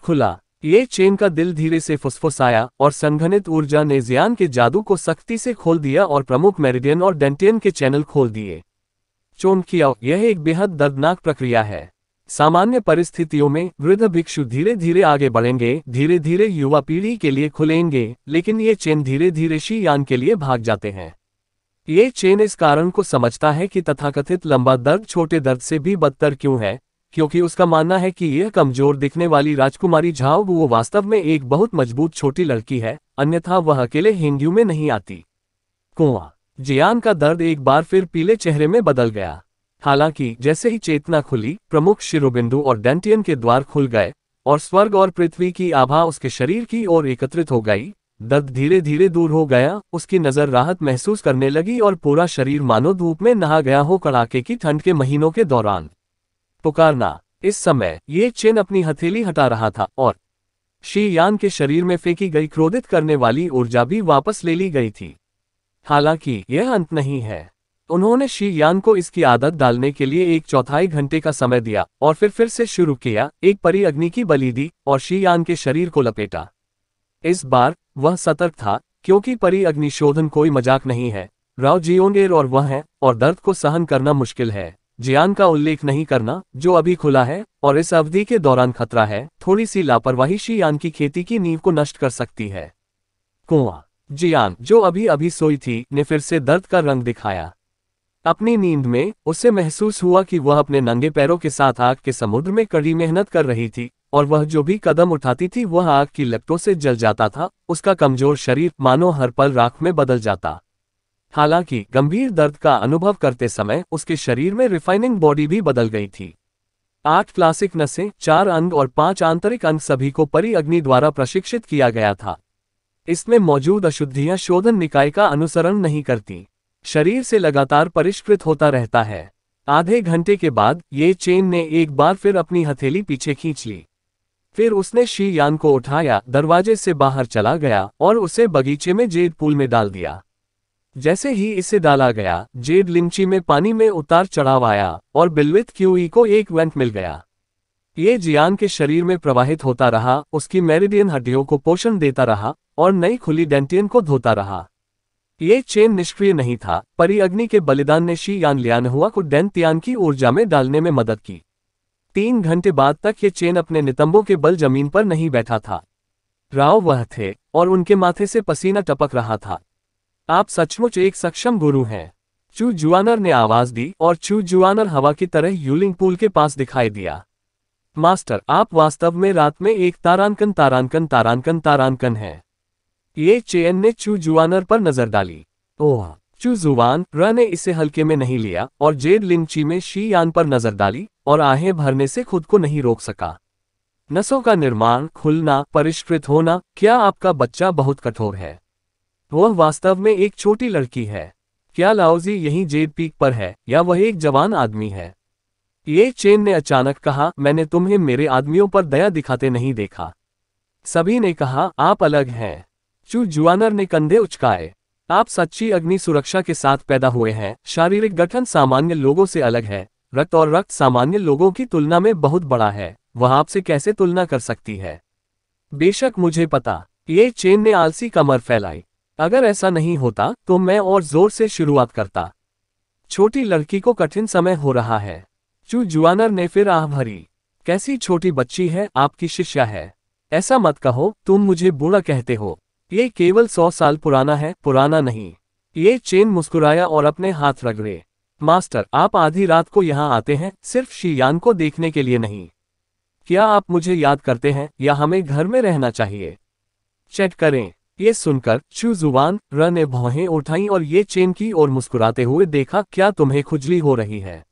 खुला ये चेन का दिल धीरे से फुसफुसाया और संघनित ऊर्जा ने जियान के जादू को सख्ती से खोल दिया और प्रमुख मेरिडियन और डेंटियन के चैनल खोल दिए चोमकिया यह एक बेहद दर्दनाक प्रक्रिया है सामान्य परिस्थितियों में वृद्ध भिक्षु धीरे धीरे आगे बढ़ेंगे धीरे धीरे युवा पीढ़ी के लिए खुलेंगे लेकिन ये चेन धीरे धीरे शीयान के लिए भाग जाते हैं ये चेन इस कारण को समझता है कि तथाकथित लंबा दर्द छोटे दर्द से भी बदतर क्यों है क्योंकि उसका मानना है कि यह कमजोर दिखने वाली राजकुमारी झाओ वो वास्तव में एक बहुत मजबूत छोटी लड़की है अन्यथा वह अकेले हिंगयू में नहीं आती कुआ जियान का दर्द एक बार फिर पीले चेहरे में बदल गया हालांकि जैसे ही चेतना खुली प्रमुख शिरोबिंदु और डेंटियन के द्वार खुल गए और स्वर्ग और पृथ्वी की आभा उसके शरीर की ओर एकत्रित हो गई दर्द धीरे धीरे दूर हो गया उसकी नजर राहत महसूस करने लगी और पूरा शरीर मानो धूप में नहा गया हो कड़ाके की ठंड के महीनों के दौरान पुकारना इस समय ये चिन्ह अपनी हथेली हटा रहा था और शी यान के शरीर में फेंकी गई क्रोधित करने वाली ऊर्जा भी वापस ले ली गई थी हालांकि यह अंत नहीं है उन्होंने शी यान को इसकी आदत डालने के लिए एक चौथाई घंटे का समय दिया और फिर फिर से शुरू किया एक परी अग्नि की बलि दी और शी यान के शरीर को लपेटा इस बार वह सतर्क था क्योंकि परी अग्निशोधन कोई मजाक नहीं है राव जियोंगेर और वह हैं और दर्द को सहन करना मुश्किल है जियान का उल्लेख नहीं करना जो अभी खुला है और इस अवधि के दौरान खतरा है थोड़ी सी लापरवाही शियान की खेती की नींव को नष्ट कर सकती है कुआ जियान जो अभी अभी सोई थी ने फिर से दर्द का रंग दिखाया अपनी नींद में उसे महसूस हुआ कि वह अपने नंगे पैरों के साथ आग के समुद्र में कड़ी मेहनत कर रही थी और वह जो भी कदम उठाती थी वह आग की लपटों से जल जाता था उसका कमजोर शरीर मानो हर पल राख में बदल जाता हालांकि गंभीर दर्द का अनुभव करते समय उसके शरीर में रिफाइनिंग बॉडी भी बदल गई थी आठ क्लासिक नसें चार अंग और पांच आंतरिक अंग सभी को परी अग्नि द्वारा प्रशिक्षित किया गया था इसमें मौजूद अशुद्धियां शोधन निकाय का अनुसरण नहीं करती शरीर से लगातार परिष्कृत होता रहता है आधे घंटे के बाद ये चेन ने एक बार फिर अपनी हथेली पीछे खींच ली फिर उसने शी यान को उठाया दरवाजे से बाहर चला गया और उसे बगीचे में जेड पुल में डाल दिया जैसे ही इसे डाला गया जेड लिंची में पानी में उतार चढ़ाव आया और बिलवित क्यूई को एक वेंट मिल गया ये जियान के शरीर में प्रवाहित होता रहा उसकी मेरिडियन हड्डियों को पोषण देता रहा और नई खुली डेंटियन को धोता रहा ये चेन निष्क्रिय नहीं था परी अग्नि के बलिदान ने शी यान लियान हुआ को डेंतियान की ऊर्जा में डालने में मदद की तीन घंटे बाद तक ये चेन अपने नितंबों के बल जमीन पर नहीं बैठा था राव वह थे और उनके माथे से पसीना टपक रहा था आप सचमुच एक सक्षम गुरु हैं चू जुआनर ने आवाज दी और चू जुआनर हवा की तरह यूलिंग पुल के पास दिखाई दिया मास्टर आप वास्तव में रात में एक तारांकन तारांकन तारांकन तारांकन है ये चेन ने चू जुआनर पर नजर डाली ओह चू जुआन र ने इसे हल्के में नहीं लिया और जेड लिंची में शी यान पर नजर डाली और आहें भरने से खुद को नहीं रोक सका नसों का निर्माण खुलना परिष्कृत होना क्या आपका बच्चा बहुत कठोर है वह वास्तव में एक छोटी लड़की है क्या लाओजी यहीं जेड पीक पर है या वह एक जवान आदमी है ये चेन ने अचानक कहा मैंने तुम्हें मेरे आदमियों पर दया दिखाते नहीं देखा सभी ने कहा आप अलग हैं चू जुआनर ने कंधे उचकाए आप सच्ची अग्नि सुरक्षा के साथ पैदा हुए हैं शारीरिक गठन सामान्य लोगों से अलग है रक्त और रक्त सामान्य लोगों की तुलना में बहुत बड़ा है वह आपसे कैसे तुलना कर सकती है बेशक मुझे पता ये चेन ने आलसी कमर फैलाई अगर ऐसा नहीं होता तो मैं और जोर से शुरुआत करता छोटी लड़की को कठिन समय हो रहा है चू जुआनर ने फिर आह भरी कैसी छोटी बच्ची है आपकी शिष्या है ऐसा मत कहो तुम मुझे बूढ़ा कहते हो ये केवल सौ साल पुराना है पुराना नहीं ये चेन मुस्कुराया और अपने हाथ रगड़े मास्टर आप आधी रात को यहाँ आते हैं सिर्फ शीयान को देखने के लिए नहीं क्या आप मुझे याद करते हैं या हमें घर में रहना चाहिए चेक करें ये सुनकर शु जुबान र ने भौहें उठाई और ये चेन की ओर मुस्कुराते हुए देखा क्या तुम्हें खुजली हो रही है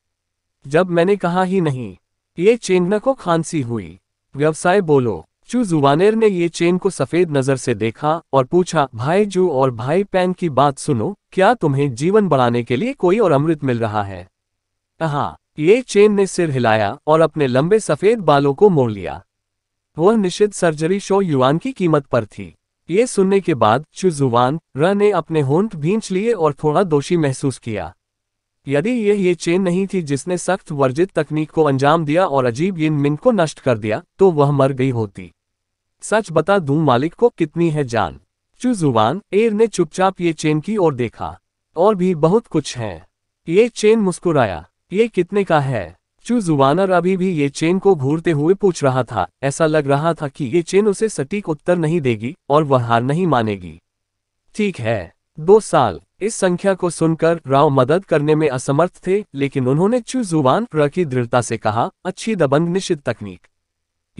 जब मैंने कहा ही नहीं ये चेन को खांसी हुई व्यवसाय बोलो चु जुवानेर ने ये चेन को सफेद नजर से देखा और पूछा भाई जू और भाई पैन की बात सुनो क्या तुम्हें जीवन बढ़ाने के लिए कोई और अमृत मिल रहा है कहा ये चेन ने सिर हिलाया और अपने लंबे सफेद बालों को मोड़ लिया वह निश्चित सर्जरी शो युवान की कीमत पर थी ये सुनने के बाद चुजुवान र ने अपने होंठ भींच लिए और थोड़ा दोषी महसूस किया यदि यह ये चेन नहीं थी जिसने सख्त वर्जित तकनीक को अंजाम दिया और अजीब इन मिन को नष्ट कर दिया तो वह मर गई होती सच बता दूं मालिक को कितनी है जान चुजुवान एर ने चुपचाप ये चेन की ओर देखा और भी बहुत कुछ है ये चेन मुस्कुराया ये कितने का है चू जुबानर अभी भी ये चेन को घूरते हुए पूछ रहा था ऐसा लग रहा था कि ये चेन उसे सटीक उत्तर नहीं देगी और वह हार नहीं मानेगी ठीक है दो साल इस संख्या को सुनकर राव मदद करने में असमर्थ थे लेकिन उन्होंने चू जुबान र की दृढ़ता से कहा अच्छी दबंग निश्चित तकनीक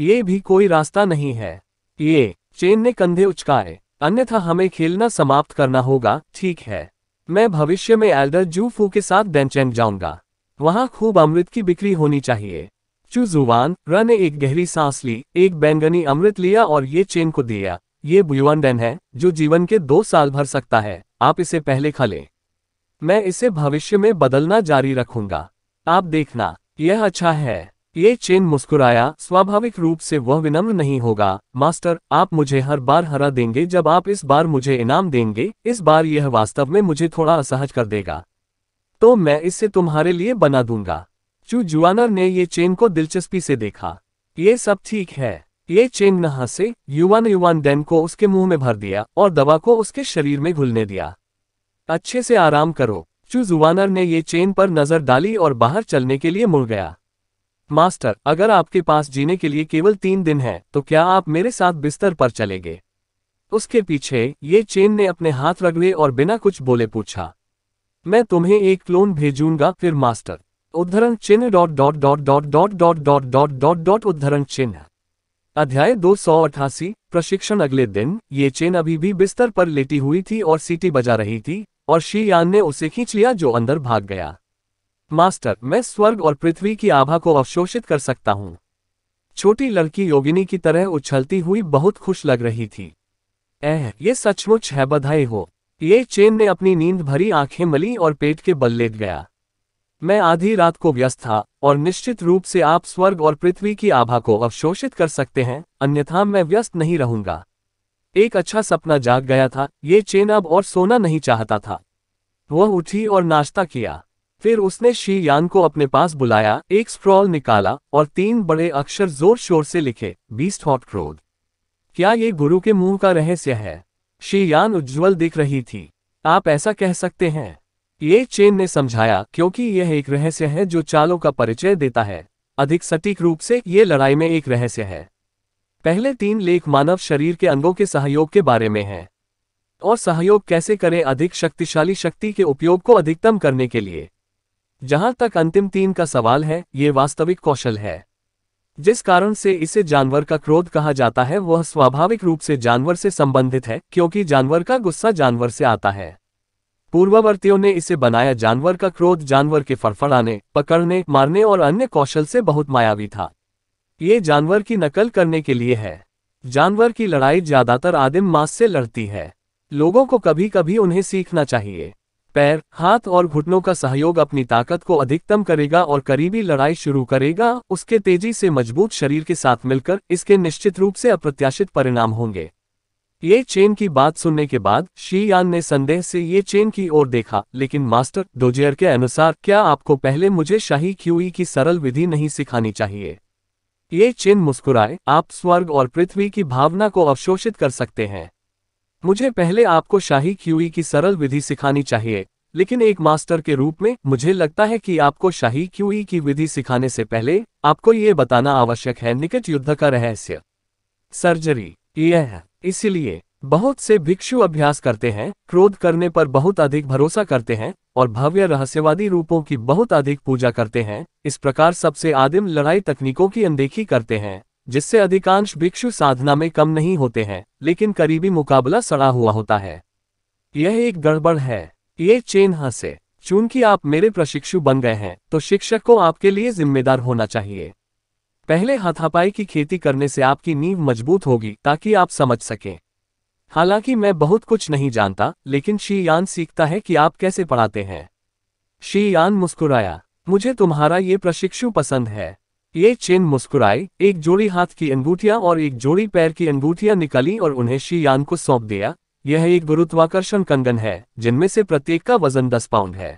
ये भी कोई रास्ता नहीं है ये चेन ने कंधे उचकाए अन्यथा हमें खेलना समाप्त करना होगा ठीक है मैं भविष्य में एल्डर फू के साथ बेंचेंग जाऊंगा वहाँ खूब अमृत की बिक्री होनी चाहिए चू जुवान र ने एक गहरी सांस ली एक बैंगनी अमृत लिया और ये चेन को दिया ये बुयुआनडेन है जो जीवन के दो साल भर सकता है आप इसे पहले खा लें मैं इसे भविष्य में बदलना जारी रखूंगा आप देखना यह अच्छा है ये चेन मुस्कुराया स्वाभाविक रूप से वह विनम्र नहीं होगा मास्टर आप मुझे हर बार हरा देंगे जब आप इस बार मुझे इनाम देंगे इस बार यह वास्तव में मुझे थोड़ा असहज कर देगा तो मैं इसे तुम्हारे लिए बना दूंगा चू जुआनर ने ये चेन को दिलचस्पी से देखा ये सब ठीक है ये चेन नहा से युवान युवान डैन को उसके मुंह में भर दिया और दवा को उसके शरीर में घुलने दिया अच्छे से आराम करो चू जुआनर ने ये चेन पर नजर डाली और बाहर चलने के लिए मुड़ गया मास्टर अगर आपके पास जीने के लिए केवल तीन दिन है तो क्या आप मेरे साथ बिस्तर पर चलेंगे उसके पीछे ये चेन ने अपने हाथ रगड़े और बिना कुछ बोले पूछा मैं तुम्हें एक क्लोन भेजूंगा फिर मास्टर उद्धरण चिन्ह dot dot dot dot dot dot dot dot dot dot उद्धरण चिन्ह अध्याय दो सौ अठासी प्रशिक्षण अगले दिन ये चेन अभी भी बिस्तर पर लेटी हुई थी और सीटी बजा रही थी और शीयान ने उसे खींच लिया जो अंदर भाग गया मास्टर मैं स्वर्ग और पृथ्वी की आभा को अवशोषित कर सकता हूँ छोटी लड़की योगिनी की तरह उछलती हुई बहुत खुश लग रही थी एह ये सचमुच है बधाई हो ये चेन ने अपनी नींद भरी आंखें मली और पेट के बल लेट गया मैं आधी रात को व्यस्त था और निश्चित रूप से आप स्वर्ग और पृथ्वी की आभा को अवशोषित कर सकते हैं अन्यथा मैं व्यस्त नहीं रहूंगा एक अच्छा सपना जाग गया था ये चेन अब और सोना नहीं चाहता था वह उठी और नाश्ता किया फिर उसने शी यान को अपने पास बुलाया एक स्क्रॉल निकाला और तीन बड़े अक्षर जोर शोर से लिखे बीस्ट हॉट क्रोध क्या ये गुरु के मुंह का रहस्य है शेयान उज्ज्वल दिख रही थी आप ऐसा कह सकते हैं ये चेन ने समझाया क्योंकि यह एक रहस्य है जो चालों का परिचय देता है अधिक सटीक रूप से ये लड़ाई में एक रहस्य है पहले तीन लेख मानव शरीर के अंगों के सहयोग के बारे में हैं और सहयोग कैसे करें अधिक शक्तिशाली शक्ति के उपयोग को अधिकतम करने के लिए जहां तक अंतिम तीन का सवाल है ये वास्तविक कौशल है जिस कारण से इसे जानवर का क्रोध कहा जाता है वह स्वाभाविक रूप से जानवर से संबंधित है क्योंकि जानवर का गुस्सा जानवर से आता है पूर्ववर्तियों ने इसे बनाया जानवर का क्रोध जानवर के फड़फड़ाने पकड़ने मारने और अन्य कौशल से बहुत मायावी था ये जानवर की नकल करने के लिए है जानवर की लड़ाई ज्यादातर आदिम मास से लड़ती है लोगों को कभी कभी उन्हें सीखना चाहिए पैर हाथ और घुटनों का सहयोग अपनी ताकत को अधिकतम करेगा और करीबी लड़ाई शुरू करेगा उसके तेजी से मजबूत शरीर के साथ मिलकर इसके निश्चित रूप से अप्रत्याशित परिणाम होंगे ये चेन की बात सुनने के बाद शीयान ने संदेह से ये चेन की ओर देखा लेकिन मास्टर डोजेयर के अनुसार क्या आपको पहले मुझे शाही क्यूई की सरल विधि नहीं सिखानी चाहिए ये चेन मुस्कुराए आप स्वर्ग और पृथ्वी की भावना को अवशोषित कर सकते हैं मुझे पहले आपको शाही क्यूई की सरल विधि सिखानी चाहिए लेकिन एक मास्टर के रूप में मुझे लगता है कि आपको शाही क्यूई की विधि सिखाने से पहले आपको ये बताना आवश्यक है निकट युद्ध का रहस्य सर्जरी यह इसलिए बहुत से भिक्षु अभ्यास करते हैं क्रोध करने पर बहुत अधिक भरोसा करते हैं और भव्य रहस्यवादी रूपों की बहुत अधिक पूजा करते हैं इस प्रकार सबसे आदिम लड़ाई तकनीकों की अनदेखी करते हैं जिससे अधिकांश भिक्षु साधना में कम नहीं होते हैं लेकिन करीबी मुकाबला सड़ा हुआ होता है यह एक गड़बड़ है ये चेन हंसे चूंकि आप मेरे प्रशिक्षु बन गए हैं तो शिक्षक को आपके लिए जिम्मेदार होना चाहिए पहले हाथापाई की खेती करने से आपकी नींव मजबूत होगी ताकि आप समझ सकें हालांकि मैं बहुत कुछ नहीं जानता लेकिन शी यान सीखता है कि आप कैसे पढ़ाते हैं शी यान मुस्कुराया मुझे तुम्हारा ये प्रशिक्षु पसंद है ये चेन मुस्कुराए एक जोड़ी हाथ की अंगूठिया और एक जोड़ी पैर की अंगूठिया निकाली और उन्हें शीयान को सौंप दिया यह एक गुरुत्वाकर्षण कंगन है जिनमें से प्रत्येक का वजन दस पाउंड है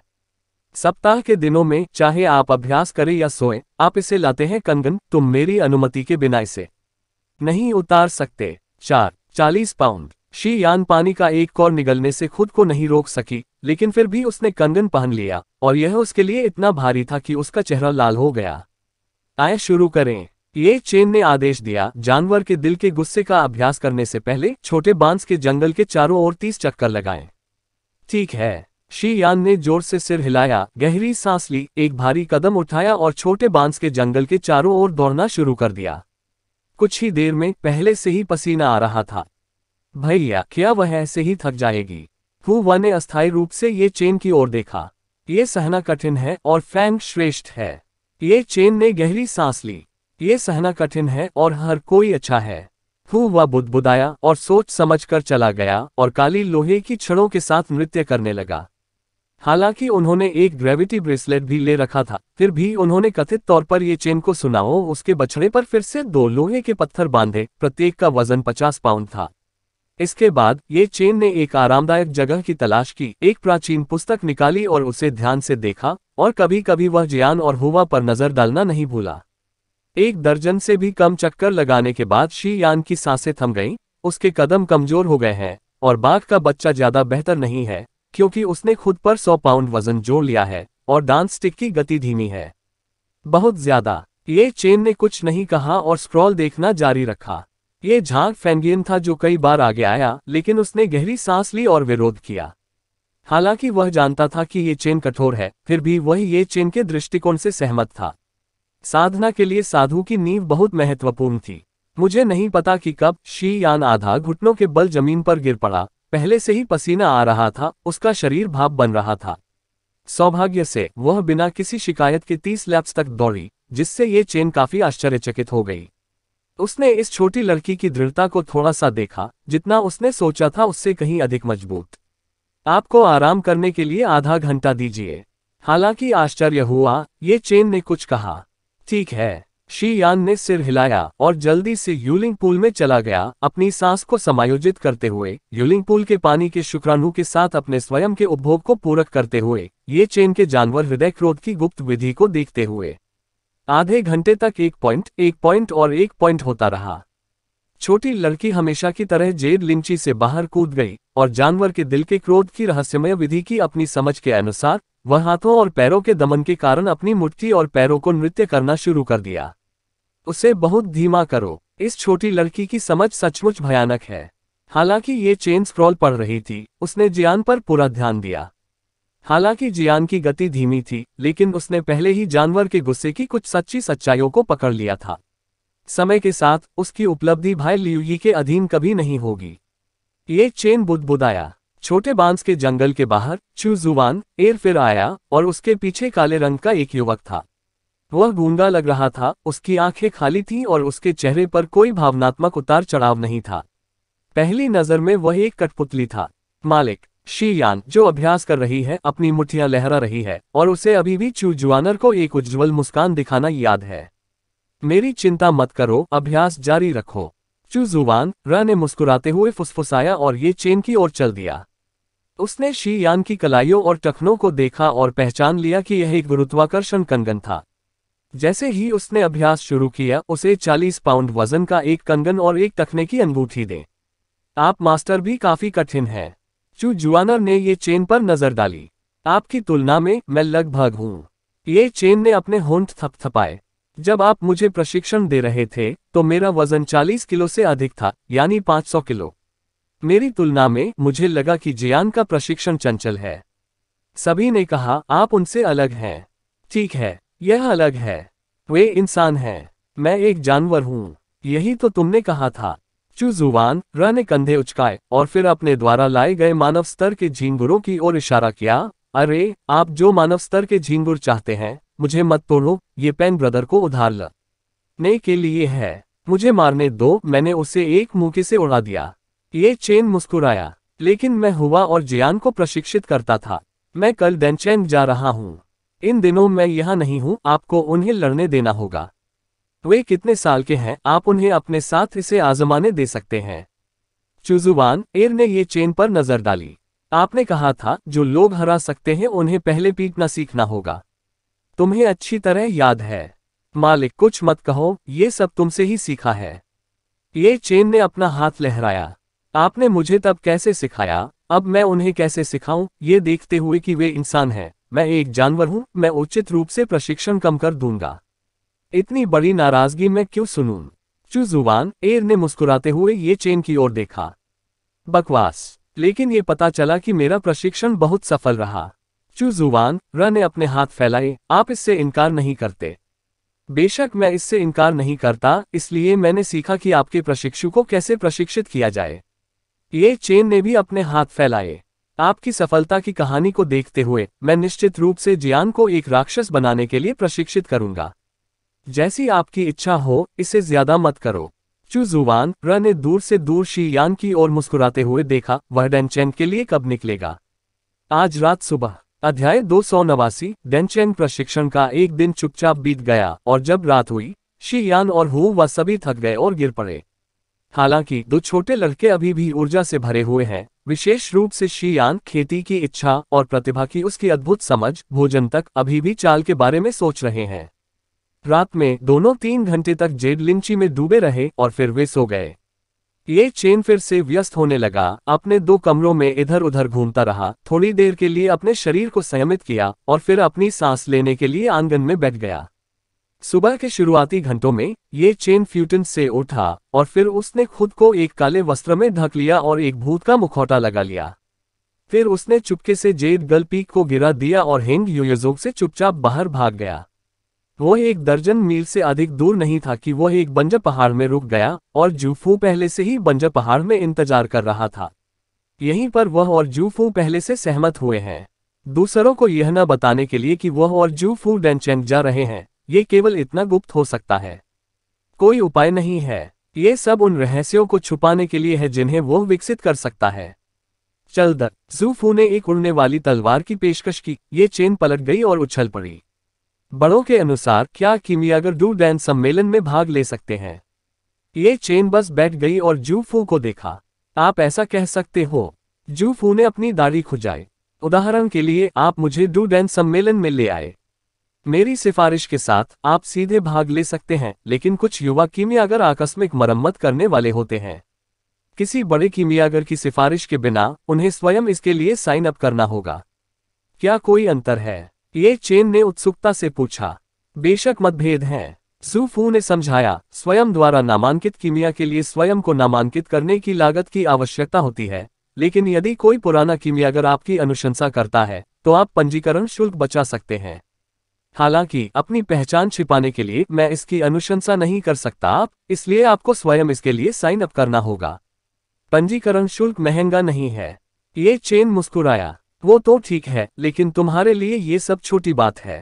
सप्ताह के दिनों में चाहे आप अभ्यास करें या सोएं, आप इसे लाते हैं कंगन तुम मेरी अनुमति के बिना इसे नहीं उतार सकते चार चालीस पाउंड शी यान पानी का एक कौर निगलने से खुद को नहीं रोक सकी लेकिन फिर भी उसने कंगन पहन लिया और यह उसके लिए इतना भारी था कि उसका चेहरा लाल हो गया आए शुरू करें ये चेन ने आदेश दिया जानवर के दिल के गुस्से का अभ्यास करने से पहले छोटे बांस के जंगल के चारों ओर तीस चक्कर लगाएं। ठीक है शी यान ने जोर से सिर हिलाया गहरी सांस ली एक भारी कदम उठाया और छोटे बांस के जंगल के चारों ओर दौड़ना शुरू कर दिया कुछ ही देर में पहले से ही पसीना आ रहा था भैया क्या वह ऐसे ही थक जाएगी फूवा ने अस्थायी रूप से ये चेन की ओर देखा ये सहना कठिन है और फैंग श्रेष्ठ है ये चेन ने गहरी सांस ली ये सहना कठिन है और हर कोई अच्छा है फू वह बुदबुदाया और सोच समझकर चला गया और काली लोहे की छड़ों के साथ नृत्य करने लगा हालांकि उन्होंने एक ग्रेविटी ब्रेसलेट भी ले रखा था फिर भी उन्होंने कथित तौर पर ये चेन को सुनाओ उसके बछड़े पर फिर से दो लोहे के पत्थर बांधे प्रत्येक का वजन पचास पाउंड था इसके बाद ये चेन ने एक आरामदायक जगह की तलाश की एक प्राचीन पुस्तक निकाली और उसे ध्यान से देखा और कभी कभी वह जियान और हुआ पर नजर डालना नहीं भूला एक दर्जन से भी कम चक्कर लगाने के बाद शी यान की सांसें थम गईं, उसके कदम कमजोर हो गए हैं और बाघ का बच्चा ज्यादा बेहतर नहीं है क्योंकि उसने खुद पर सौ पाउंड वजन जोड़ लिया है और डांस स्टिक की गति धीमी है बहुत ज्यादा ये चेन ने कुछ नहीं कहा और स्क्रॉल देखना जारी रखा ये झांक फैंगियन था जो कई बार आगे आया लेकिन उसने गहरी सांस ली और विरोध किया हालांकि वह जानता था कि ये चेन कठोर है फिर भी वह ये चेन के दृष्टिकोण से सहमत था साधना के लिए साधु की नींव बहुत महत्वपूर्ण थी मुझे नहीं पता कि कब शी यान आधा घुटनों के बल जमीन पर गिर पड़ा पहले से ही पसीना आ रहा था उसका शरीर भाप बन रहा था सौभाग्य से वह बिना किसी शिकायत के तीस लैप्स तक दौड़ी जिससे ये चेन काफी आश्चर्यचकित हो गई उसने इस छोटी लड़की की दृढ़ता को थोड़ा सा देखा जितना उसने सोचा था उससे कहीं अधिक मजबूत आपको आराम करने के लिए आधा घंटा दीजिए हालांकि आश्चर्य हुआ ये चेन ने कुछ कहा ठीक है शी यान ने सिर हिलाया और जल्दी से यूलिंग पूल में चला गया अपनी सांस को समायोजित करते हुए यूलिंग पूल के पानी के शुक्राणु के साथ अपने स्वयं के उपभोग को पूरक करते हुए ये चेन के जानवर हृदय क्रोध की गुप्त विधि को देखते हुए आधे घंटे तक एक पॉइंट एक पॉइंट और एक पॉइंट होता रहा छोटी लड़की हमेशा की तरह जेब लिंची से बाहर कूद गई और जानवर के दिल के क्रोध की रहस्यमय विधि की अपनी समझ के अनुसार वह हाथों और पैरों के दमन के कारण अपनी मुट्ठी और पैरों को नृत्य करना शुरू कर दिया उसे बहुत धीमा करो इस छोटी लड़की की समझ सचमुच भयानक है हालांकि ये चेन स्क्रॉल पड़ रही थी उसने जियान पर पूरा ध्यान दिया हालांकि जियान की गति धीमी थी लेकिन उसने पहले ही जानवर के गुस्से की कुछ सच्ची सच्चाइयों को पकड़ लिया था समय के साथ उसकी उपलब्धि भाई लियुई के अधीन कभी नहीं होगी ये चेन बुदबुदाया छोटे बांस के जंगल के बाहर चूजुवान एर फिर आया और उसके पीछे काले रंग का एक युवक था वह गूंगा लग रहा था उसकी आंखें खाली थीं और उसके चेहरे पर कोई भावनात्मक उतार चढ़ाव नहीं था पहली नजर में वह एक कठपुतली था मालिक शीयान जो अभ्यास कर रही है अपनी मुठियां लहरा रही है और उसे अभी भी चूजुआनर को एक उज्ज्वल मुस्कान दिखाना याद है मेरी चिंता मत करो अभ्यास जारी रखो चू जुबान र ने मुस्कुराते हुए फुसफुसाया और ये चेन की ओर चल दिया उसने शी यान की कलाइयों और टखनों को देखा और पहचान लिया कि यह एक गुरुत्वाकर्षण कंगन था जैसे ही उसने अभ्यास शुरू किया उसे 40 पाउंड वजन का एक कंगन और एक टखने की अंगूठी दें आप मास्टर भी काफी कठिन हैं चू जुआनर ने ये चेन पर नजर डाली आपकी तुलना में मैं लगभग हूं ये चेन ने अपने होंठ थपथपाए जब आप मुझे प्रशिक्षण दे रहे थे तो मेरा वजन 40 किलो से अधिक था यानी 500 किलो मेरी तुलना में मुझे लगा कि जियान का प्रशिक्षण चंचल है सभी ने कहा आप उनसे अलग हैं ठीक है यह अलग है वे इंसान हैं मैं एक जानवर हूँ यही तो तुमने कहा था चू जुवान रह ने कंधे उचकाए और फिर अपने द्वारा लाए गए मानव स्तर के झींगुरों की ओर इशारा किया अरे आप जो मानव स्तर के झींगुर चाहते हैं मुझे मत तोड़ो ये पेन ब्रदर को उधार ने के लिए है मुझे मारने दो मैंने उसे एक मुके से उड़ा दिया ये चेन मुस्कुराया लेकिन मैं हुआ और जियान को प्रशिक्षित करता था मैं कल डेनचैन जा रहा हूँ इन दिनों मैं यहाँ नहीं हूँ आपको उन्हें लड़ने देना होगा वे कितने साल के हैं आप उन्हें अपने साथ इसे आजमाने दे सकते हैं चुजुबान एर ने ये चेन पर नजर डाली आपने कहा था जो लोग हरा सकते हैं उन्हें पहले पीटना सीखना होगा तुम्हें अच्छी तरह याद है मालिक कुछ मत कहो ये सब तुमसे ही सीखा है ये चेन ने अपना हाथ लहराया आपने मुझे तब कैसे सिखाया अब मैं उन्हें कैसे सिखाऊं ये देखते हुए कि वे इंसान हैं मैं एक जानवर हूं मैं उचित रूप से प्रशिक्षण कम कर दूंगा इतनी बड़ी नाराजगी मैं क्यों सुनूं चू जुबान एर ने मुस्कुराते हुए ये चेन की ओर देखा बकवास लेकिन ये पता चला कि मेरा प्रशिक्षण बहुत सफल रहा चू जुबान र ने अपने हाथ फैलाए आप इससे इनकार नहीं करते बेशक मैं इससे इनकार नहीं करता इसलिए मैंने सीखा कि आपके प्रशिक्षु को कैसे प्रशिक्षित किया जाए ये चेन ने भी अपने हाथ फैलाए आपकी सफलता की कहानी को देखते हुए मैं निश्चित रूप से जियान को एक राक्षस बनाने के लिए प्रशिक्षित करूंगा जैसी आपकी इच्छा हो इसे ज्यादा मत करो चू जुबान र ने दूर से दूर शी यान की ओर मुस्कुराते हुए देखा वह चैन के लिए कब निकलेगा आज रात सुबह अध्याय दो सौ नवासी डेनचेन प्रशिक्षण का एक दिन चुपचाप बीत गया और जब रात हुई शीयान और हु व सभी थक गए और गिर पड़े हालांकि दो छोटे लड़के अभी भी ऊर्जा से भरे हुए हैं विशेष रूप से शीयान खेती की इच्छा और प्रतिभा की उसकी अद्भुत समझ भोजन तक अभी भी चाल के बारे में सोच रहे हैं रात में दोनों तीन घंटे तक जेड लिंची में डूबे रहे और फिर वे सो गए ये चेन फिर से व्यस्त होने लगा अपने दो कमरों में इधर उधर घूमता रहा थोड़ी देर के लिए अपने शरीर को संयमित किया और फिर अपनी सांस लेने के लिए आंगन में बैठ गया सुबह के शुरुआती घंटों में ये चेन फ्यूटन से उठा और फिर उसने खुद को एक काले वस्त्र में ढक लिया और एक भूत का मुखौटा लगा लिया फिर उसने चुपके से जेड गल पीक को गिरा दिया और हेंग योयोजोक से चुपचाप बाहर भाग गया वो एक दर्जन मील से अधिक दूर नहीं था कि वह एक बंजर पहाड़ में रुक गया और जूफू पहले से ही बंजर पहाड़ में इंतजार कर रहा था यहीं पर वह और जूफू पहले से सहमत हुए हैं दूसरों को यह न बताने के लिए कि वह और जूफू डेंचेंग जा रहे हैं ये केवल इतना गुप्त हो सकता है कोई उपाय नहीं है ये सब उन रहस्यों को छुपाने के लिए है जिन्हें वह विकसित कर सकता है चल दर जूफू ने एक उड़ने वाली तलवार की पेशकश की ये चेन पलट गई और उछल पड़ी बड़ों के अनुसार क्या किमियागर डू डैन सम्मेलन में भाग ले सकते हैं ये चेन बस बैठ गई और जूफू को देखा आप ऐसा कह सकते हो जूफू ने अपनी दाढ़ी खुजाई उदाहरण के लिए आप मुझे डू डैन सम्मेलन में ले आए मेरी सिफारिश के साथ आप सीधे भाग ले सकते हैं लेकिन कुछ युवा कीमियागर आकस्मिक मरम्मत करने वाले होते हैं किसी बड़े कीमियागर की सिफारिश के बिना उन्हें स्वयं इसके लिए साइन अप करना होगा क्या कोई अंतर है ये चेन ने उत्सुकता से पूछा बेशक मतभेद हैं सूफू ने समझाया स्वयं द्वारा नामांकित कीमिया के लिए स्वयं को नामांकित करने की लागत की आवश्यकता होती है लेकिन यदि कोई पुराना कीमियागर आपकी अनुशंसा करता है तो आप पंजीकरण शुल्क बचा सकते हैं हालांकि अपनी पहचान छिपाने के लिए मैं इसकी अनुशंसा नहीं कर सकता इसलिए आपको स्वयं इसके लिए साइन अप करना होगा पंजीकरण शुल्क महंगा नहीं है ये चेन मुस्कुराया वो तो ठीक है लेकिन तुम्हारे लिए ये सब छोटी बात है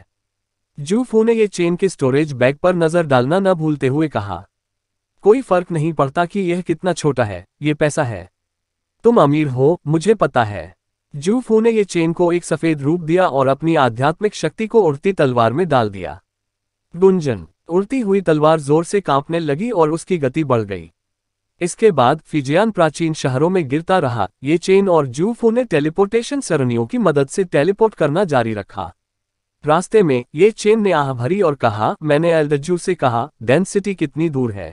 जूफू ने ये चेन के स्टोरेज बैग पर नजर डालना न भूलते हुए कहा कोई फर्क नहीं पड़ता कि यह कितना छोटा है ये पैसा है तुम अमीर हो मुझे पता है जूफू ने ये चेन को एक सफेद रूप दिया और अपनी आध्यात्मिक शक्ति को उड़ती तलवार में डाल दिया गुंजन उड़ती हुई तलवार जोर से कांपने लगी और उसकी गति बढ़ गई इसके बाद फिजियान प्राचीन शहरों में गिरता रहा ये चेन और जूफो ने टेलीपोर्टेशन सरणियों की मदद से टेलीपोर्ट करना जारी रखा रास्ते में ये चेन ने आह भरी और कहा मैंने एल्डजू से कहा डेंसिटी कितनी दूर है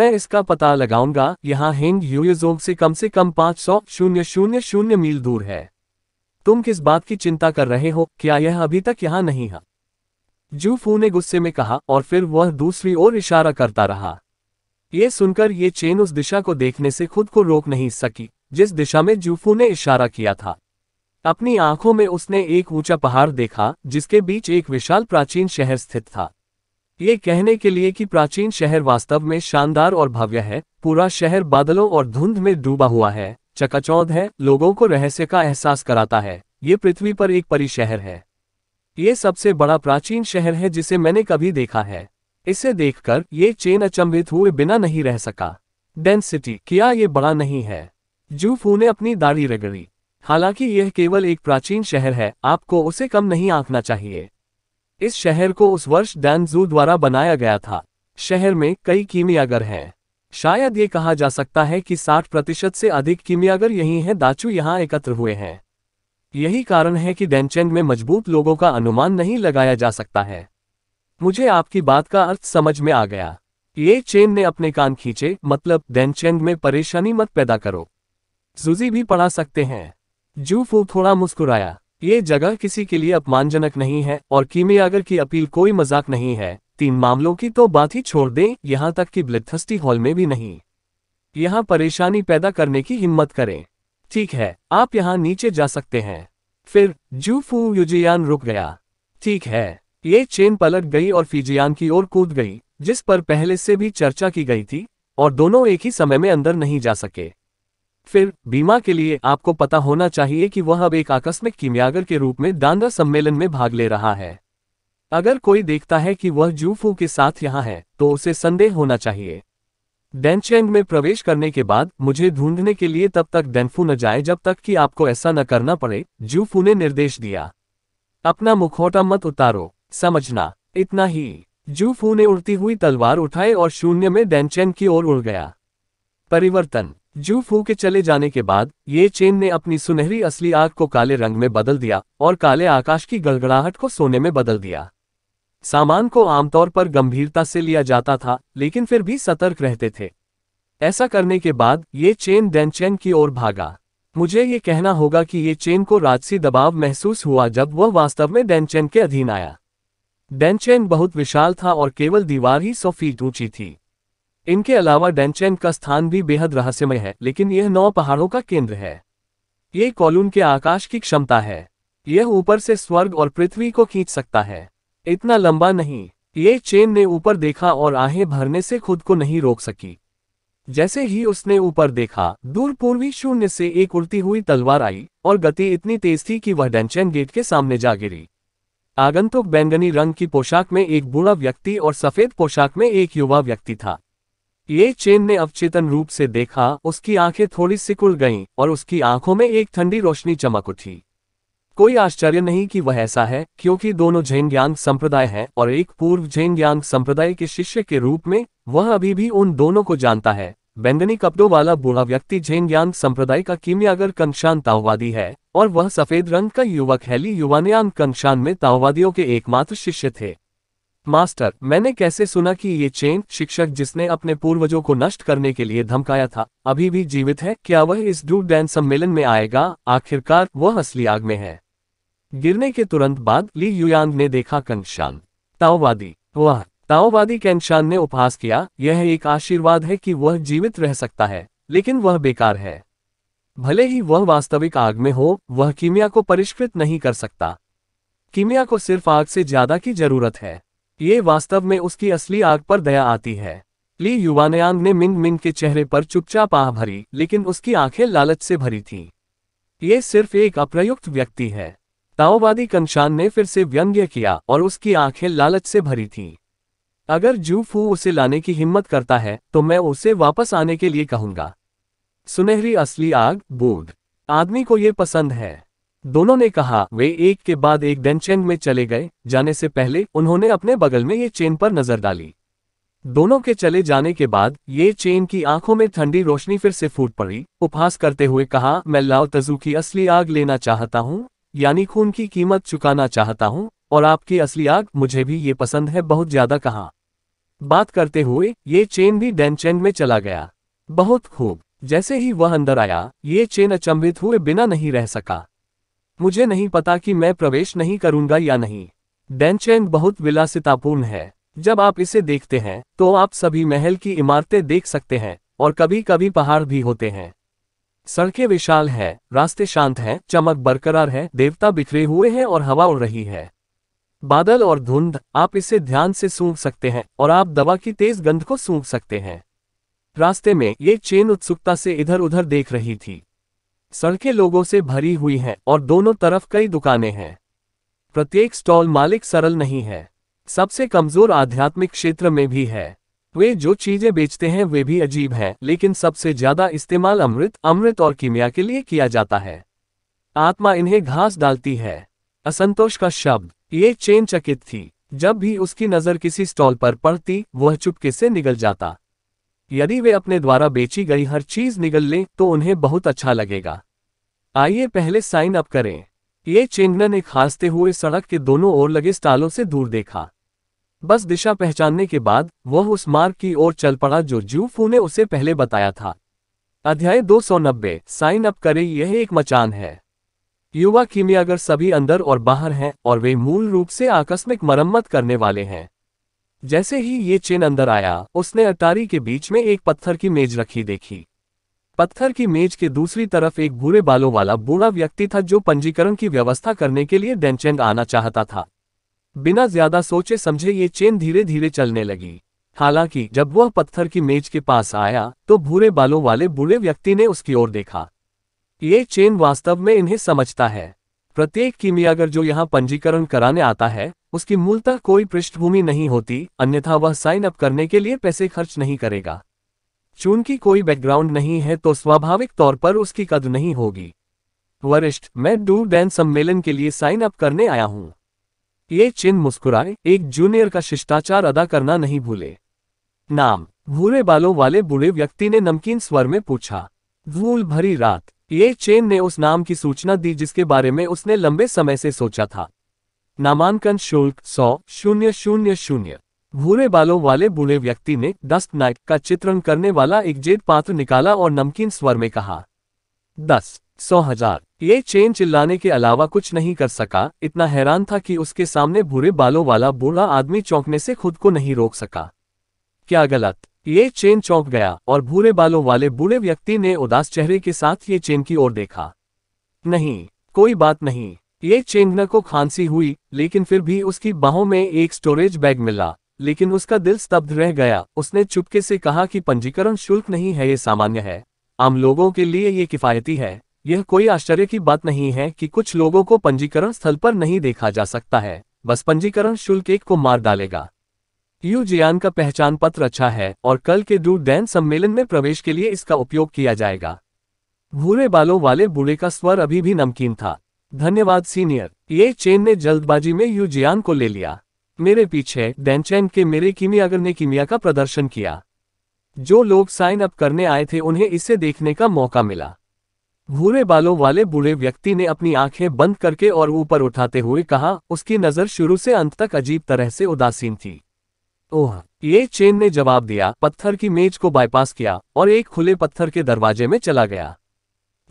मैं इसका पता लगाऊंगा यहाँ हेंग यूयोजोव से कम से कम पाँच सौ शून्य शून्य शून्य मील दूर है तुम किस बात की चिंता कर रहे हो क्या यह अभी तक यहाँ नहीं है जूफू ने गुस्से में कहा और फिर वह दूसरी ओर इशारा करता रहा ये सुनकर ये चेन उस दिशा को देखने से खुद को रोक नहीं सकी जिस दिशा में जूफू ने इशारा किया था अपनी आंखों में उसने एक ऊंचा पहाड़ देखा जिसके बीच एक विशाल प्राचीन शहर स्थित था ये कहने के लिए कि प्राचीन शहर वास्तव में शानदार और भव्य है पूरा शहर बादलों और धुंध में डूबा हुआ है चकाचौंध है लोगों को रहस्य का एहसास कराता है ये पृथ्वी पर एक परी शहर है ये सबसे बड़ा प्राचीन शहर है जिसे मैंने कभी देखा है इसे देखकर ये चेन अचंभित हुए बिना नहीं रह सका डेंसिटी क्या ये बड़ा नहीं है जूफू ने अपनी दाढ़ी रगड़ी हालांकि यह केवल एक प्राचीन शहर है आपको उसे कम नहीं आंकना चाहिए इस शहर को उस वर्ष डैनजू द्वारा बनाया गया था शहर में कई कीमियागर हैं शायद ये कहा जा सकता है कि 60 प्रतिशत से अधिक कीमियागर यही हैं दाचू यहाँ एकत्र हुए हैं यही कारण है कि डेंचेंग में मजबूत लोगों का अनुमान नहीं लगाया जा सकता है मुझे आपकी बात का अर्थ समझ में आ गया ये चेन ने अपने कान खींचे मतलब देनचेंग में परेशानी मत पैदा करो जुजी भी पढ़ा सकते हैं जूफू थोड़ा मुस्कुराया ये जगह किसी के लिए अपमानजनक नहीं है और कीमियागर की अपील कोई मजाक नहीं है तीन मामलों की तो बात ही छोड़ दें यहाँ तक कि ब्लिथस्टी हॉल में भी नहीं यहाँ परेशानी पैदा करने की हिम्मत करें ठीक है आप यहाँ नीचे जा सकते हैं फिर जूफू युजियान रुक गया ठीक है ये चेन पलट गई और फिजियान की ओर कूद गई जिस पर पहले से भी चर्चा की गई थी और दोनों एक ही समय में अंदर नहीं जा सके फिर बीमा के लिए आपको पता होना चाहिए कि वह अब एक आकस्मिक कीमियागर के रूप में दांदा सम्मेलन में भाग ले रहा है अगर कोई देखता है कि वह जूफू के साथ यहाँ है तो उसे संदेह होना चाहिए डेनचेंग में प्रवेश करने के बाद मुझे ढूंढने के लिए तब तक डेनफू न जाए जब तक कि आपको ऐसा न करना पड़े जूफू ने निर्देश दिया अपना मुखौटा मत उतारो समझना इतना ही जूफू ने उड़ती हुई तलवार उठाई और शून्य में डैनचैन की ओर उड़ गया परिवर्तन जूफू के चले जाने के बाद ये चेन ने अपनी सुनहरी असली आग को काले रंग में बदल दिया और काले आकाश की गड़गड़ाहट को सोने में बदल दिया सामान को आमतौर पर गंभीरता से लिया जाता था लेकिन फिर भी सतर्क रहते थे ऐसा करने के बाद ये चेन डैनचैन की ओर भागा मुझे ये कहना होगा कि ये चेन को राजसी दबाव महसूस हुआ जब वह वास्तव में डेनचेन के अधीन आया डेनचैन बहुत विशाल था और केवल दीवार ही सौ फीट ऊंची थी इनके अलावा डेनचैन का स्थान भी बेहद रहस्यमय है लेकिन यह नौ पहाड़ों का केंद्र है ये कॉलून के आकाश की क्षमता है यह ऊपर से स्वर्ग और पृथ्वी को खींच सकता है इतना लंबा नहीं ये चेन ने ऊपर देखा और आहें भरने से खुद को नहीं रोक सकी जैसे ही उसने ऊपर देखा दूर पूर्वी शून्य से एक उड़ती हुई तलवार आई और गति इतनी तेज थी कि वह डेंचेन गेट के सामने जा गिरी आगंतुक बैंगनी रंग की पोशाक में एक बूढ़ा व्यक्ति और सफेद पोशाक में एक युवा व्यक्ति था ये चेन ने अवचेतन रूप से देखा उसकी आंखें थोड़ी सिकुड़ गईं और उसकी आंखों में एक ठंडी रोशनी चमक उठी कोई आश्चर्य नहीं कि वह ऐसा है क्योंकि दोनों झेंग्यांग संप्रदाय हैं और एक पूर्व झेंग्यांग संप्रदाय के शिष्य के रूप में वह अभी भी उन दोनों को जानता है बैंगनी कपड़ों वाला बूढ़ा व्यक्ति झेंग्यांग संप्रदाय का कीमियागर कंशांतावादी है और वह सफेद रंग का युवक हैली युवानयान कंशान में ताओवादियों के एकमात्र शिष्य थे मास्टर मैंने कैसे सुना कि ये चेन शिक्षक जिसने अपने पूर्वजों को नष्ट करने के लिए धमकाया था अभी भी जीवित है क्या वह इस डू डैन सम्मेलन में आएगा आखिरकार वह असली आग में है गिरने के तुरंत बाद ली युयांग ने देखा कंशान ताओवादी वह ताओवादी कंशान ने उपहास किया यह एक आशीर्वाद है कि वह जीवित रह सकता है लेकिन वह बेकार है भले ही वह वास्तविक आग में हो वह कीमिया को परिष्कृत नहीं कर सकता कीमिया को सिर्फ आग से ज्यादा की जरूरत है ये वास्तव में उसकी असली आग पर दया आती है ली युवानयांग ने मिंग मिंग के चेहरे पर चुपचाप आह भरी लेकिन उसकी आंखें लालच से भरी थीं। ये सिर्फ एक अप्रयुक्त व्यक्ति है ताओवादी कंशान ने फिर से व्यंग्य किया और उसकी आंखें लालच से भरी थीं। अगर जू फू उसे लाने की हिम्मत करता है तो मैं उसे वापस आने के लिए कहूंगा सुनहरी असली आग बोध आदमी को ये पसंद है दोनों ने कहा वे एक के बाद एक देन में चले गए जाने से पहले उन्होंने अपने बगल में ये चेन पर नजर डाली दोनों के चले जाने के बाद ये चेन की आंखों में ठंडी रोशनी फिर से फूट पड़ी उपहास करते हुए कहा मैं लाओ तजू की असली आग लेना चाहता हूँ यानी खून की कीमत चुकाना चाहता हूँ और आपकी असली आग मुझे भी ये पसंद है बहुत ज्यादा कहा बात करते हुए ये चेन भी डेन में चला गया बहुत खूब जैसे ही वह अंदर आया ये चेन अचंभित हुए बिना नहीं रह सका मुझे नहीं पता कि मैं प्रवेश नहीं करूंगा या नहीं डेन चेन बहुत विलासितापूर्ण है जब आप इसे देखते हैं तो आप सभी महल की इमारतें देख सकते हैं और कभी कभी पहाड़ भी होते हैं सड़कें विशाल हैं रास्ते शांत हैं चमक बरकरार है देवता बिखरे हुए हैं और हवा उड़ रही है बादल और धुंध आप इसे ध्यान से सूंघ सकते हैं और आप दवा की तेज गंध को सूंघ सकते हैं रास्ते में ये चेन उत्सुकता से इधर उधर देख रही थी सड़कें लोगों से भरी हुई हैं और दोनों तरफ कई दुकानें हैं प्रत्येक स्टॉल मालिक सरल नहीं है सबसे कमजोर आध्यात्मिक क्षेत्र में भी है वे जो चीजें बेचते हैं वे भी अजीब हैं लेकिन सबसे ज्यादा इस्तेमाल अमृत अमृत और कीमिया के लिए किया जाता है आत्मा इन्हें घास डालती है असंतोष का शब्द ये चेन चकित थी जब भी उसकी नजर किसी स्टॉल पर पड़ती वह चुपके से निकल जाता यदि वे अपने द्वारा बेची गई हर चीज निगल लें तो उन्हें बहुत अच्छा लगेगा आइए पहले साइन अप करें ये चेंगना ने खासते हुए सड़क के दोनों ओर लगे स्टालों से दूर देखा बस दिशा पहचानने के बाद वह उस मार्ग की ओर चल पड़ा जो जूफू ने उसे पहले बताया था अध्याय 290 साइन अप करें यह एक मचान है युवा कीमियागर सभी अंदर और बाहर हैं और वे मूल रूप से आकस्मिक मरम्मत करने वाले हैं जैसे ही ये चिन्ह अंदर आया उसने अटारी के बीच में एक पत्थर की मेज रखी देखी पत्थर की मेज के दूसरी तरफ एक भूरे बालों वाला बूढ़ा व्यक्ति था जो पंजीकरण की व्यवस्था करने के लिए डेंचेंग आना चाहता था बिना ज्यादा सोचे समझे ये चेन धीरे धीरे चलने लगी हालांकि जब वह पत्थर की मेज के पास आया तो भूरे बालों वाले बूढ़े व्यक्ति ने उसकी ओर देखा ये चेन वास्तव में इन्हें समझता है प्रत्येक कीमियागर जो यहाँ पंजीकरण कराने आता है उसकी मूलतः कोई पृष्ठभूमि नहीं होती अन्यथा वह साइन अप करने के लिए पैसे खर्च नहीं करेगा चूंकि कोई बैकग्राउंड नहीं है तो स्वाभाविक तौर पर उसकी कद नहीं होगी वरिष्ठ मैं डू डैन सम्मेलन के लिए साइन अप करने आया हूं ये चिन्ह मुस्कुराए एक जूनियर का शिष्टाचार अदा करना नहीं भूले नाम भूरे बालों वाले बूढ़े व्यक्ति ने नमकीन स्वर में पूछा धूल भरी रात ये चेन ने उस नाम की सूचना दी जिसके बारे में उसने लंबे समय से सोचा था नामांकन शुल्क सौ शून्य शून्य शून्य भूरे बालों वाले बूढ़े व्यक्ति ने दस्त नाइट का चित्रण करने वाला एक जेद पात्र निकाला और नमकीन स्वर में कहा दस सौ हजार ये चेन चिल्लाने के अलावा कुछ नहीं कर सका इतना हैरान था कि उसके सामने भूरे बालों वाला बूढ़ा आदमी चौंकने से खुद को नहीं रोक सका क्या गलत ये चेन चौंक गया और भूरे बालों वाले बूढ़े व्यक्ति ने उदास चेहरे के साथ ये चेन की ओर देखा नहीं कोई बात नहीं ये चेंगना को खांसी हुई लेकिन फिर भी उसकी बाहों में एक स्टोरेज बैग मिला लेकिन उसका दिल स्तब्ध रह गया उसने चुपके से कहा कि पंजीकरण शुल्क नहीं है ये सामान्य है आम लोगों के लिए ये किफायती है यह कोई आश्चर्य की बात नहीं है कि कुछ लोगों को पंजीकरण स्थल पर नहीं देखा जा सकता है बस पंजीकरण शुल्क एक को मार डालेगा यू जियान का पहचान पत्र अच्छा है और कल के दूर दैन सम्मेलन में प्रवेश के लिए इसका उपयोग किया जाएगा भूरे बालों वाले बूढ़े का स्वर अभी भी नमकीन था धन्यवाद सीनियर ये चेन ने जल्दबाजी में यू जियान को ले लिया मेरे पीछे डैनचैन के मेरे कीमियागर ने कीमिया का प्रदर्शन किया जो लोग साइन अप करने आए थे उन्हें इसे देखने का मौका मिला भूरे बालों वाले बूढ़े व्यक्ति ने अपनी आंखें बंद करके और ऊपर उठाते हुए कहा उसकी नज़र शुरू से अंत तक अजीब तरह से उदासीन थी ओह तो हाँ, ये चेन ने जवाब दिया पत्थर की मेज को बाईपास किया और एक खुले पत्थर के दरवाजे में चला गया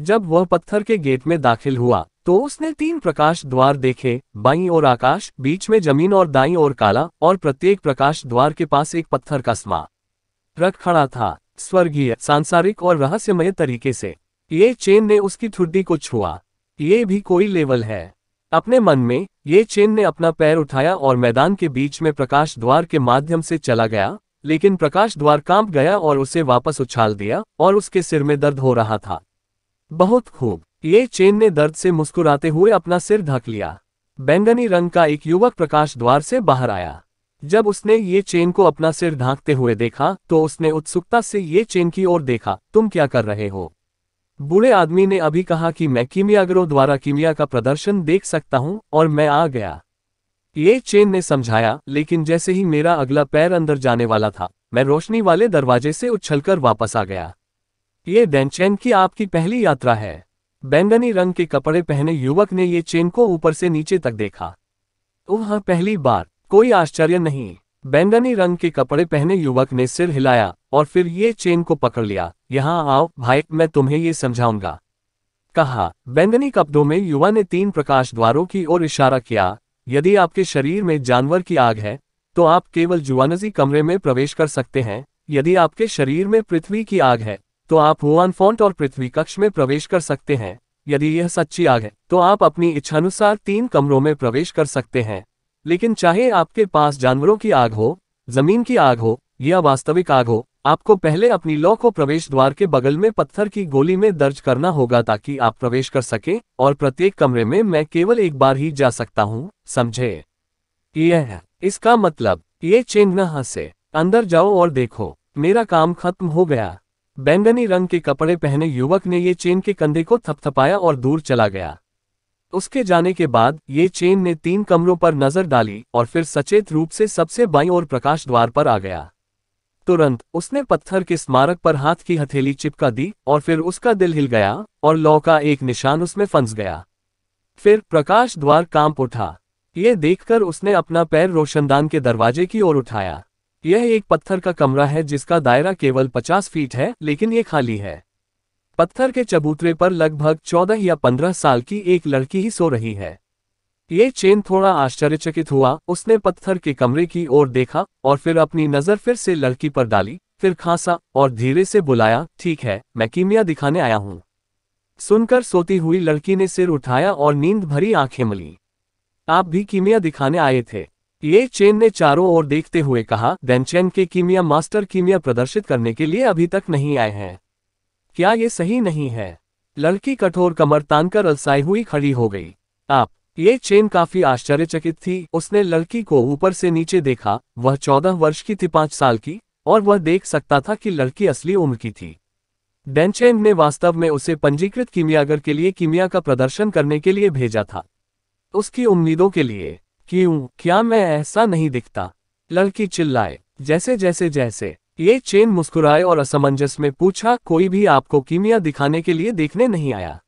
जब वह पत्थर के गेट में दाखिल हुआ तो उसने तीन प्रकाश द्वार देखे बाईं ओर आकाश बीच में जमीन और दाईं ओर काला और प्रत्येक प्रकाश द्वार के पास एक पत्थर का स्मा रख खड़ा था स्वर्गीय सांसारिक और रहस्यमय तरीके से ये चेन ने उसकी ठुड्डी को छुआ ये भी कोई लेवल है अपने मन में ये चेन ने अपना पैर उठाया और मैदान के बीच में प्रकाश द्वार के माध्यम से चला गया लेकिन प्रकाश द्वार कांप गया और उसे वापस उछाल दिया और उसके सिर में दर्द हो रहा था बहुत खूब ये चेन ने दर्द से मुस्कुराते हुए अपना सिर ढक लिया बैंगनी रंग का एक युवक प्रकाश द्वार से बाहर आया जब उसने ये चेन को अपना सिर ढांकते हुए देखा तो उसने उत्सुकता से ये चेन की ओर देखा तुम क्या कर रहे हो बूढ़े आदमी ने अभी कहा कि मैं कीमियागरों द्वारा कीमिया का प्रदर्शन देख सकता हूं और मैं आ गया ये चेन ने समझाया लेकिन जैसे ही मेरा अगला पैर अंदर जाने वाला था मैं रोशनी वाले दरवाजे से उछलकर वापस आ गया ये डेनचैन की आपकी पहली यात्रा है बैंगनी रंग के कपड़े पहने युवक ने ये चेन को ऊपर से नीचे तक देखा वह हाँ, पहली बार कोई आश्चर्य नहीं बैंगनी रंग के कपड़े पहने युवक ने सिर हिलाया और फिर ये चेन को पकड़ लिया यहाँ आओ भाई मैं तुम्हें ये समझाऊंगा कहा बैंगनी कपड़ों में युवा ने तीन प्रकाश द्वारों की ओर इशारा किया यदि आपके शरीर में जानवर की आग है तो आप केवल जुआनजी कमरे में प्रवेश कर सकते हैं यदि आपके शरीर में पृथ्वी की आग है तो आप हुआनफॉन्ट और पृथ्वी कक्ष में प्रवेश कर सकते हैं यदि यह सच्ची आग है तो आप अपनी इच्छानुसार तीन कमरों में प्रवेश कर सकते हैं लेकिन चाहे आपके पास जानवरों की आग हो जमीन की आग हो या वास्तविक आग हो आपको पहले अपनी लॉ को प्रवेश द्वार के बगल में पत्थर की गोली में दर्ज करना होगा ताकि आप प्रवेश कर सकें और प्रत्येक कमरे में मैं केवल एक बार ही जा सकता हूँ समझे यह इसका मतलब ये न हंसे अंदर जाओ और देखो मेरा काम खत्म हो गया बैंगनी रंग के कपड़े पहने युवक ने ये चेन के कंधे को थपथपाया और दूर चला गया उसके जाने के बाद ये चेन ने तीन कमरों पर नजर डाली और फिर सचेत रूप से सबसे बाई और प्रकाश द्वार पर आ गया तुरंत उसने पत्थर के स्मारक पर हाथ की हथेली चिपका दी और फिर उसका दिल हिल गया और लौ का एक निशान उसमें फंस गया फिर प्रकाश द्वार कांप उठा यह देखकर उसने अपना पैर रोशनदान के दरवाजे की ओर उठाया यह एक पत्थर का कमरा है जिसका दायरा केवल पचास फीट है लेकिन ये खाली है पत्थर के चबूतरे पर लगभग चौदह या पंद्रह साल की एक लड़की ही सो रही है ये चेन थोड़ा आश्चर्यचकित हुआ उसने पत्थर के कमरे की ओर देखा और फिर अपनी नजर फिर से लड़की पर डाली फिर खांसा और धीरे से बुलाया ठीक है मैं कीमिया दिखाने आया हूँ सुनकर सोती हुई लड़की ने सिर उठाया और नींद भरी आंखें मली आप भी कीमिया दिखाने आए थे ये चेन ने चारों ओर देखते हुए कहा डेनचेन के कीमिया मास्टर कीमिया प्रदर्शित करने के लिए अभी तक नहीं आए हैं क्या ये सही नहीं है लड़की कठोर कमर तानकर अलसाई हुई खड़ी हो गई आप ये चेन काफी आश्चर्यचकित थी उसने लड़की को ऊपर से नीचे देखा वह चौदह वर्ष की थी पांच साल की और वह देख सकता था कि लड़की असली उम्र की थी डेनचेन ने वास्तव में उसे पंजीकृत कीमियागर के लिए कीमिया का प्रदर्शन करने के लिए भेजा था उसकी उम्मीदों के लिए क्यों क्या मैं ऐसा नहीं दिखता लड़की चिल्लाए जैसे जैसे जैसे ये चेन मुस्कुराए और असमंजस में पूछा कोई भी आपको कीमिया दिखाने के लिए देखने नहीं आया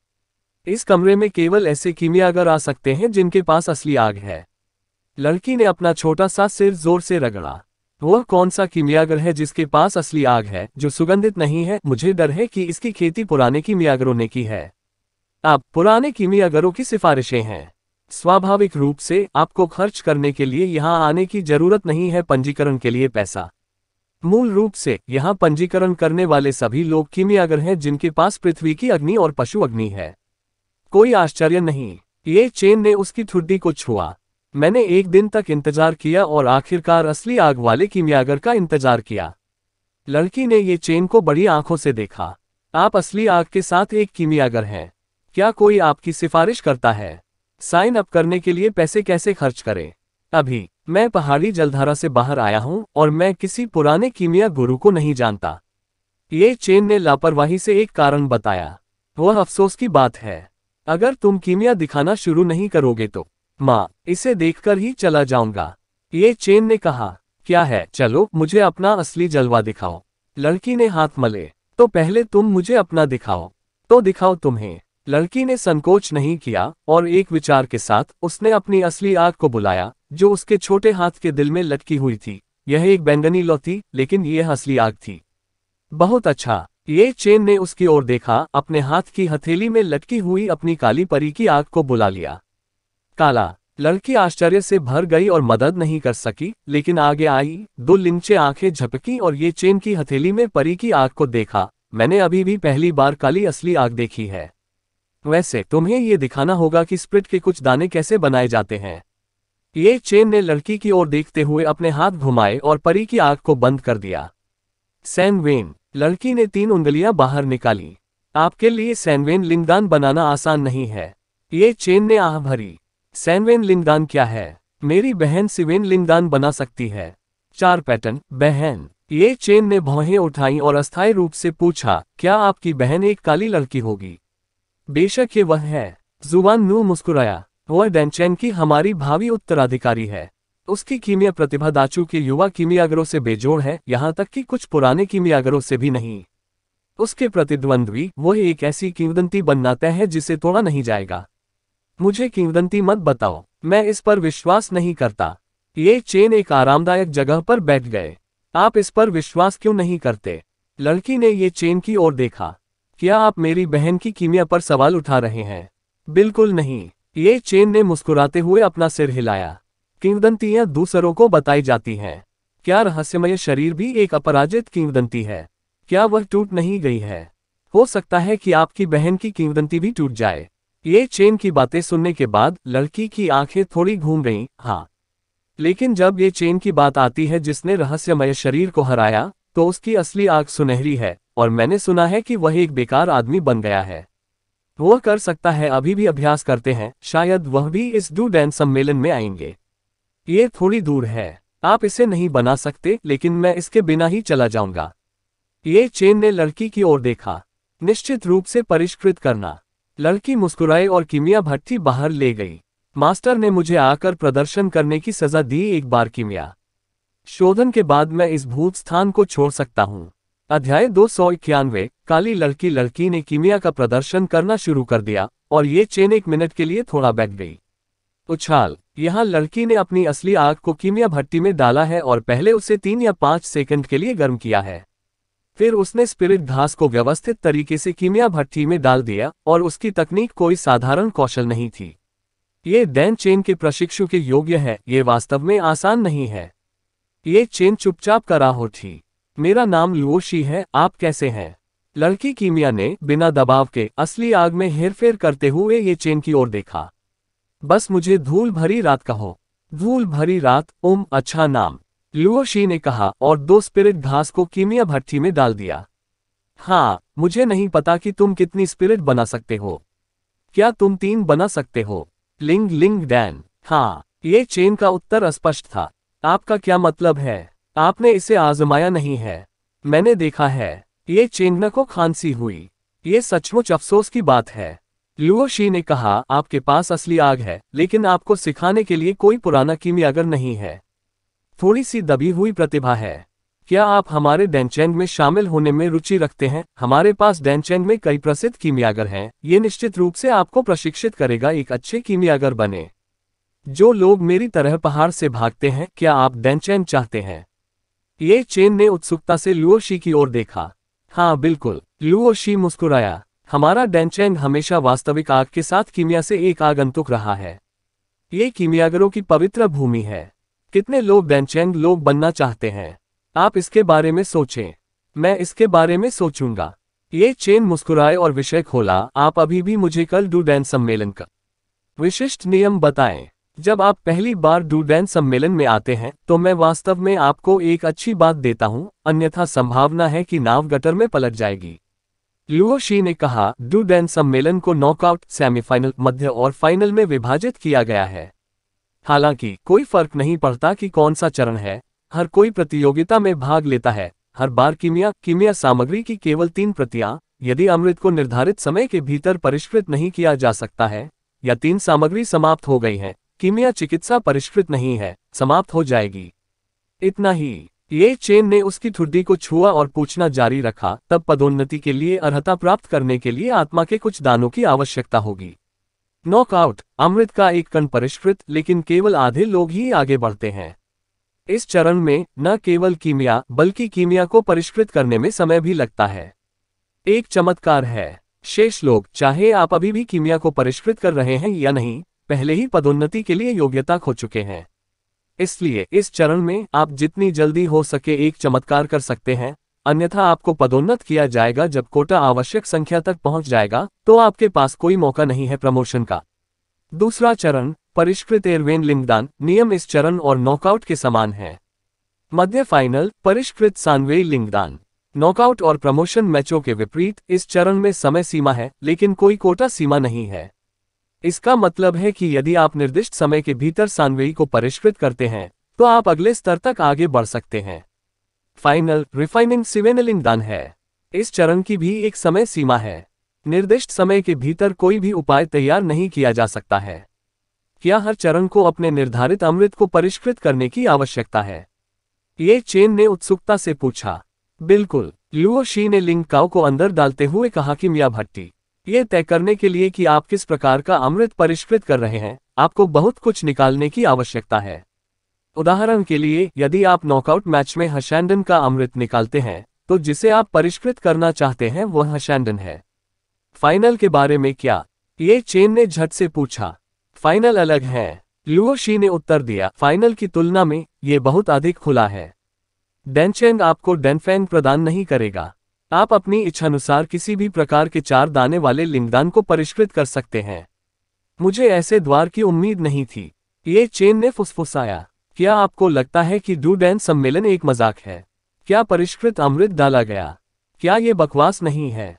इस कमरे में केवल ऐसे कीमियागर आ सकते हैं जिनके पास असली आग है लड़की ने अपना छोटा सा सिर जोर से रगड़ा वह कौन सा कीमियागर है जिसके पास असली आग है जो सुगंधित नहीं है मुझे डर है कि इसकी खेती पुराने कीमियागरों ने की है आप पुराने कीमियागरों की सिफारिशें हैं स्वाभाविक रूप से आपको खर्च करने के लिए यहाँ आने की जरूरत नहीं है पंजीकरण के लिए पैसा मूल रूप से यहाँ पंजीकरण करने वाले सभी लोग कीमियागर हैं जिनके पास पृथ्वी की अग्नि और पशु अग्नि है कोई आश्चर्य नहीं ये चेन ने उसकी ठुड्डी को छुआ मैंने एक दिन तक इंतजार किया और आखिरकार असली आग वाले कीमियागर का इंतजार किया लड़की ने ये चेन को बड़ी आंखों से देखा आप असली आग के साथ एक कीमियागर हैं क्या कोई आपकी सिफारिश करता है साइन अप करने के लिए पैसे कैसे खर्च करें अभी मैं पहाड़ी जलधारा से बाहर आया हूं और मैं किसी पुराने कीमिया गुरु को नहीं जानता ये चेन ने लापरवाही से एक कारण बताया वह अफसोस की बात है अगर तुम कीमिया दिखाना शुरू नहीं करोगे तो माँ इसे देखकर ही चला जाऊंगा ये चेन ने कहा क्या है चलो मुझे अपना असली जलवा दिखाओ लड़की ने हाथ मले तो पहले तुम मुझे अपना दिखाओ तो दिखाओ तुम्हें लड़की ने संकोच नहीं किया और एक विचार के साथ उसने अपनी असली आग को बुलाया जो उसके छोटे हाथ के दिल में लटकी हुई थी यह एक बैंगनी लौ लेकिन यह असली आग थी बहुत अच्छा ये चेन ने उसकी ओर देखा अपने हाथ की हथेली में लटकी हुई अपनी काली परी की आग को बुला लिया काला लड़की आश्चर्य से भर गई और मदद नहीं कर सकी लेकिन आगे आई दो लिंचे आंखें झपकी और ये चेन की हथेली में परी की आग को देखा मैंने अभी भी पहली बार काली असली आग देखी है वैसे तुम्हें ये दिखाना होगा कि स्प्रिट के कुछ दाने कैसे बनाए जाते हैं ये चेन ने लड़की की ओर देखते हुए अपने हाथ घुमाए और परी की आग को बंद कर दिया सैन वेन लड़की ने तीन उंगलियां बाहर निकाली आपके लिए सैनवेन लिंगदान बनाना आसान नहीं है ये चेन ने आह भरी सैनवेन लिंगदान क्या है मेरी बहन सिवेन लिंगदान बना सकती है चार पैटर्न बहन ये चेन ने भौहें उठाई और अस्थायी रूप से पूछा क्या आपकी बहन एक काली लड़की होगी बेशक ये वह है जुबान नू मुस्कुराया वह डेंचेन की हमारी भावी उत्तराधिकारी है उसकी कीमिया प्रतिभा दाचू के युवा कीमियागरों से बेजोड़ है यहां तक कि कुछ पुराने कीमियागरों से भी नहीं उसके प्रतिद्वंद्वी वो एक ऐसी किंवदंती बननाते हैं जिसे तोड़ा नहीं जाएगा मुझे किंवदंती मत बताओ मैं इस पर विश्वास नहीं करता ये चेन एक आरामदायक जगह पर बैठ गए आप इस पर विश्वास क्यों नहीं करते लड़की ने ये चेन की ओर देखा क्या आप मेरी बहन की कीमिया पर सवाल उठा रहे हैं बिल्कुल नहीं ये चेन ने मुस्कुराते हुए अपना सिर हिलाया किंवदंतियां दूसरों को बताई जाती हैं क्या रहस्यमय शरीर भी एक अपराजित किंवदंती है क्या वह टूट नहीं गई है हो सकता है कि आपकी बहन की किंवदंती भी टूट जाए ये चेन की बातें सुनने के बाद लड़की की आंखें थोड़ी घूम गईं हाँ लेकिन जब ये चेन की बात आती है जिसने रहस्यमय शरीर को हराया तो उसकी असली आग सुनहरी है और मैंने सुना है कि वह एक बेकार आदमी बन गया है वह कर सकता है अभी भी अभ्यास करते हैं शायद वह भी इस डू डैन सम्मेलन में आएंगे ये थोड़ी दूर है आप इसे नहीं बना सकते लेकिन मैं इसके बिना ही चला जाऊंगा ये चेन ने लड़की की ओर देखा निश्चित रूप से परिष्कृत करना लड़की मुस्कुराए और किमिया भट्टी बाहर ले गई मास्टर ने मुझे आकर प्रदर्शन करने की सजा दी एक बार किमिया शोधन के बाद मैं इस भूत स्थान को छोड़ सकता हूँ अध्याय दो सौ इक्यानवे काली लड़की लड़की ने किमिया का प्रदर्शन करना शुरू कर दिया और ये चेन एक मिनट के लिए थोड़ा बैठ गई उछाल यहाँ लड़की ने अपनी असली आग को कीमिया भट्टी में डाला है और पहले उसे तीन या पांच सेकंड के लिए गर्म किया है फिर उसने स्पिरिट घास को व्यवस्थित तरीके से कीमिया भट्टी में डाल दिया और उसकी तकनीक कोई साधारण कौशल नहीं थी ये दैन चेन के प्रशिक्षु के योग्य है ये वास्तव में आसान नहीं है ये चेन चुपचाप करा हो थी मेरा नाम लुओशी है आप कैसे हैं लड़की कीमिया ने बिना दबाव के असली आग में हेरफेर करते हुए ये चेन की ओर देखा बस मुझे धूल भरी रात कहो धूल भरी रात उम अच्छा नाम लुओशी ने कहा और दो स्पिरिट घास को कीमिया भट्टी में डाल दिया हाँ मुझे नहीं पता कि तुम कितनी स्पिरिट बना सकते हो क्या तुम तीन बना सकते हो लिंग लिंग डैन हाँ ये चेन का उत्तर स्पष्ट था आपका क्या मतलब है आपने इसे आजमाया नहीं है मैंने देखा है ये चेंगना को खांसी हुई ये सचमुच अफसोस की बात है लुओ शी ने कहा आपके पास असली आग है लेकिन आपको सिखाने के लिए कोई पुराना कीमियागर नहीं है थोड़ी सी दबी हुई प्रतिभा है क्या आप हमारे डेंचेंग में शामिल होने में रुचि रखते हैं हमारे पास डेंचेंग में कई प्रसिद्ध कीमियागर हैं ये निश्चित रूप से आपको प्रशिक्षित करेगा एक अच्छे कीमियागर बने जो लोग मेरी तरह पहाड़ से भागते हैं क्या आप डेंचेन चाहते हैं ये चेन ने उत्सुकता से लुओशी की ओर देखा हाँ बिल्कुल लुओशी मुस्कुराया हमारा डेंचेंग हमेशा वास्तविक आग के साथ कीमिया से एक आगंतुक रहा है ये कीमियागरों की पवित्र भूमि है कितने लोग डेंचेंग लोग बनना चाहते हैं आप इसके बारे में सोचें मैं इसके बारे में सोचूंगा ये चेन मुस्कुराए और विषय खोला आप अभी भी मुझे कल डूडैन सम्मेलन का विशिष्ट नियम बताएं जब आप पहली बार डूडैन सम्मेलन में आते हैं तो मैं वास्तव में आपको एक अच्छी बात देता हूं अन्यथा संभावना है कि नाव गटर में पलट जाएगी लुओशी ने कहा डू सम्मेलन को नॉकआउट सेमीफाइनल मध्य और फाइनल में विभाजित किया गया है हालांकि कोई फर्क नहीं पड़ता कि कौन सा चरण है हर कोई प्रतियोगिता में भाग लेता है हर बार किमिया कीमिया सामग्री की केवल तीन प्रतियां यदि अमृत को निर्धारित समय के भीतर परिष्कृत नहीं किया जा सकता है या तीन सामग्री समाप्त हो गई है किमिया चिकित्सा परिष्कृत नहीं है समाप्त हो जाएगी इतना ही ये चेन ने उसकी ठुड्डी को छुआ और पूछना जारी रखा तब पदोन्नति के लिए अर्हता प्राप्त करने के लिए आत्मा के कुछ दानों की आवश्यकता होगी नॉकआउट अमृत का एक कण परिष्कृत लेकिन केवल आधे लोग ही आगे बढ़ते हैं इस चरण में न केवल कीमिया बल्कि कीमिया को परिष्कृत करने में समय भी लगता है एक चमत्कार है शेष लोग चाहे आप अभी भी कीमिया को परिष्कृत कर रहे हैं या नहीं पहले ही पदोन्नति के लिए योग्यता खो चुके हैं इसलिए इस चरण में आप जितनी जल्दी हो सके एक चमत्कार कर सकते हैं अन्यथा आपको पदोन्नत किया जाएगा जब कोटा आवश्यक संख्या तक पहुंच जाएगा तो आपके पास कोई मौका नहीं है प्रमोशन का दूसरा चरण परिष्कृत एयरवेन लिंगदान नियम इस चरण और नॉकआउट के समान है मध्य फाइनल परिष्कृत सानवे लिंगदान नॉकआउट और प्रमोशन मैचों के विपरीत इस चरण में समय सीमा है लेकिन कोई कोटा सीमा नहीं है इसका मतलब है कि यदि आप निर्दिष्ट समय के भीतर सानवेई को परिष्कृत करते हैं तो आप अगले स्तर तक आगे बढ़ सकते हैं फाइनल रिफाइनिंग सिवेनलिंग दान है इस चरण की भी एक समय सीमा है निर्दिष्ट समय के भीतर कोई भी उपाय तैयार नहीं किया जा सकता है क्या हर चरण को अपने निर्धारित अमृत को परिष्कृत करने की आवश्यकता है ये चेन ने उत्सुकता से पूछा बिल्कुल लुओ शी ने लिंग काव को अंदर डालते हुए कहा कि मिया भट्टी ये तय करने के लिए कि आप किस प्रकार का अमृत परिष्कृत कर रहे हैं आपको बहुत कुछ निकालने की आवश्यकता है उदाहरण के लिए यदि आप नॉकआउट मैच में हशैंडन का अमृत निकालते हैं तो जिसे आप परिष्कृत करना चाहते हैं वह हशैंडन है फाइनल के बारे में क्या ये चेन ने झट से पूछा फाइनल अलग है लुओशी ने उत्तर दिया फाइनल की तुलना में ये बहुत अधिक खुला है डेनचेंग आपको डेनफेंग प्रदान नहीं करेगा आप अपनी इच्छानुसार किसी भी प्रकार के चार दाने वाले लिंगदान को परिष्कृत कर सकते हैं मुझे ऐसे द्वार की उम्मीद नहीं थी ये चेन ने फुसफुसाया क्या आपको लगता है कि डू डैन सम्मेलन एक मजाक है क्या परिष्कृत अमृत डाला गया क्या ये बकवास नहीं है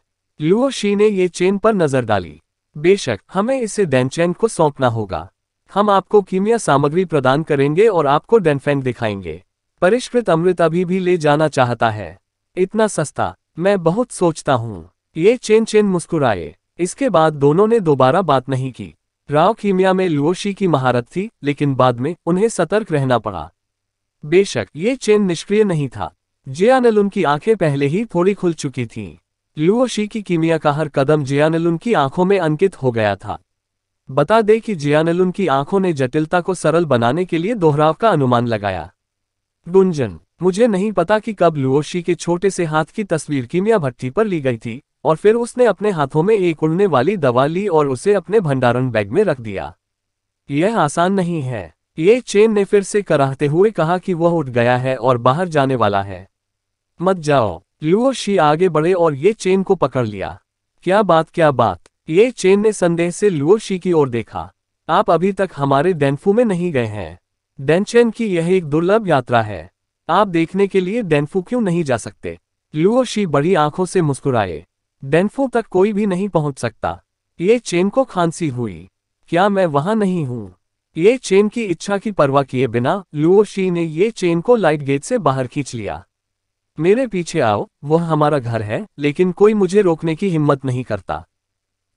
लुओ शी ने ये चेन पर नजर डाली बेशक हमें इसे डेनचैन को सौंपना होगा हम आपको कीमिया सामग्री प्रदान करेंगे और आपको डेनफेन दिखाएंगे परिष्कृत अमृत अभी भी ले जाना चाहता है इतना सस्ता मैं बहुत सोचता हूँ ये चेन चेन मुस्कुराए इसके बाद दोनों ने दोबारा बात नहीं की राव कीमिया में लुओशी की महारत थी लेकिन बाद में उन्हें सतर्क रहना पड़ा बेशक ये चेन निष्क्रिय नहीं था जयानल उनकी आंखें पहले ही थोड़ी खुल चुकी थीं। लुओशी की कीमिया का हर कदम जियानलुन उनकी आंखों में अंकित हो गया था बता दें कि जियानलुन उनकी आंखों ने जटिलता को सरल बनाने के लिए दोहराव का अनुमान लगाया गुंजन मुझे नहीं पता कि कब लुओशी के छोटे से हाथ की तस्वीर कीमिया भट्टी पर ली गई थी और फिर उसने अपने हाथों में एक उड़ने वाली दवा ली और उसे अपने भंडारण बैग में रख दिया यह आसान नहीं है ये चेन ने फिर से कराहते हुए कहा कि वह उठ गया है और बाहर जाने वाला है मत जाओ लुओशी आगे बढ़े और ये चेन को पकड़ लिया क्या बात क्या बात ये चेन ने संदेह से लुओशी की ओर देखा आप अभी तक हमारे डेनफू में नहीं गए हैं डेनचेन की यह एक दुर्लभ यात्रा है आप देखने के लिए डेन्फू क्यों नहीं जा सकते लुओ शी बड़ी आंखों से मुस्कुराए डेन्फू तक कोई भी नहीं पहुंच सकता ये चेन को खांसी हुई क्या मैं वहां नहीं हूं ये चेन की इच्छा की परवाह किए बिना लुओ शी ने ये चेन को लाइट गेट से बाहर खींच लिया मेरे पीछे आओ वह हमारा घर है लेकिन कोई मुझे रोकने की हिम्मत नहीं करता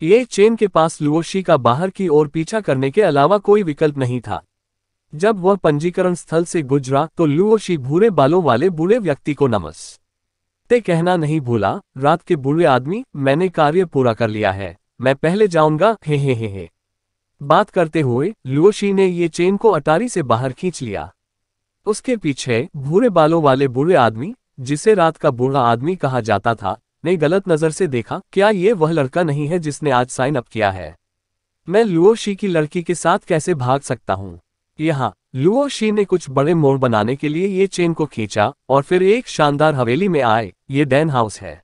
ये चेन के पास लुओशी का बाहर की ओर पीछा करने के अलावा कोई विकल्प नहीं था जब वह पंजीकरण स्थल से गुजरा तो लुओशी भूरे बालों वाले बूढ़े व्यक्ति को नमस ते कहना नहीं भूला रात के बूढ़े आदमी मैंने कार्य पूरा कर लिया है मैं पहले जाऊंगा हे हे हे हे बात करते हुए लुओशी ने ये चेन को अटारी से बाहर खींच लिया उसके पीछे भूरे बालों वाले बूढ़े आदमी जिसे रात का बूढ़ा आदमी कहा जाता था ने गलत नजर से देखा क्या ये वह लड़का नहीं है जिसने आज साइन अप किया है मैं लुओशी की लड़की के साथ कैसे भाग सकता हूँ यहाँ लुओ शी ने कुछ बड़े मोड़ बनाने के लिए ये चेन को खींचा और फिर एक शानदार हवेली में आए ये डैन हाउस है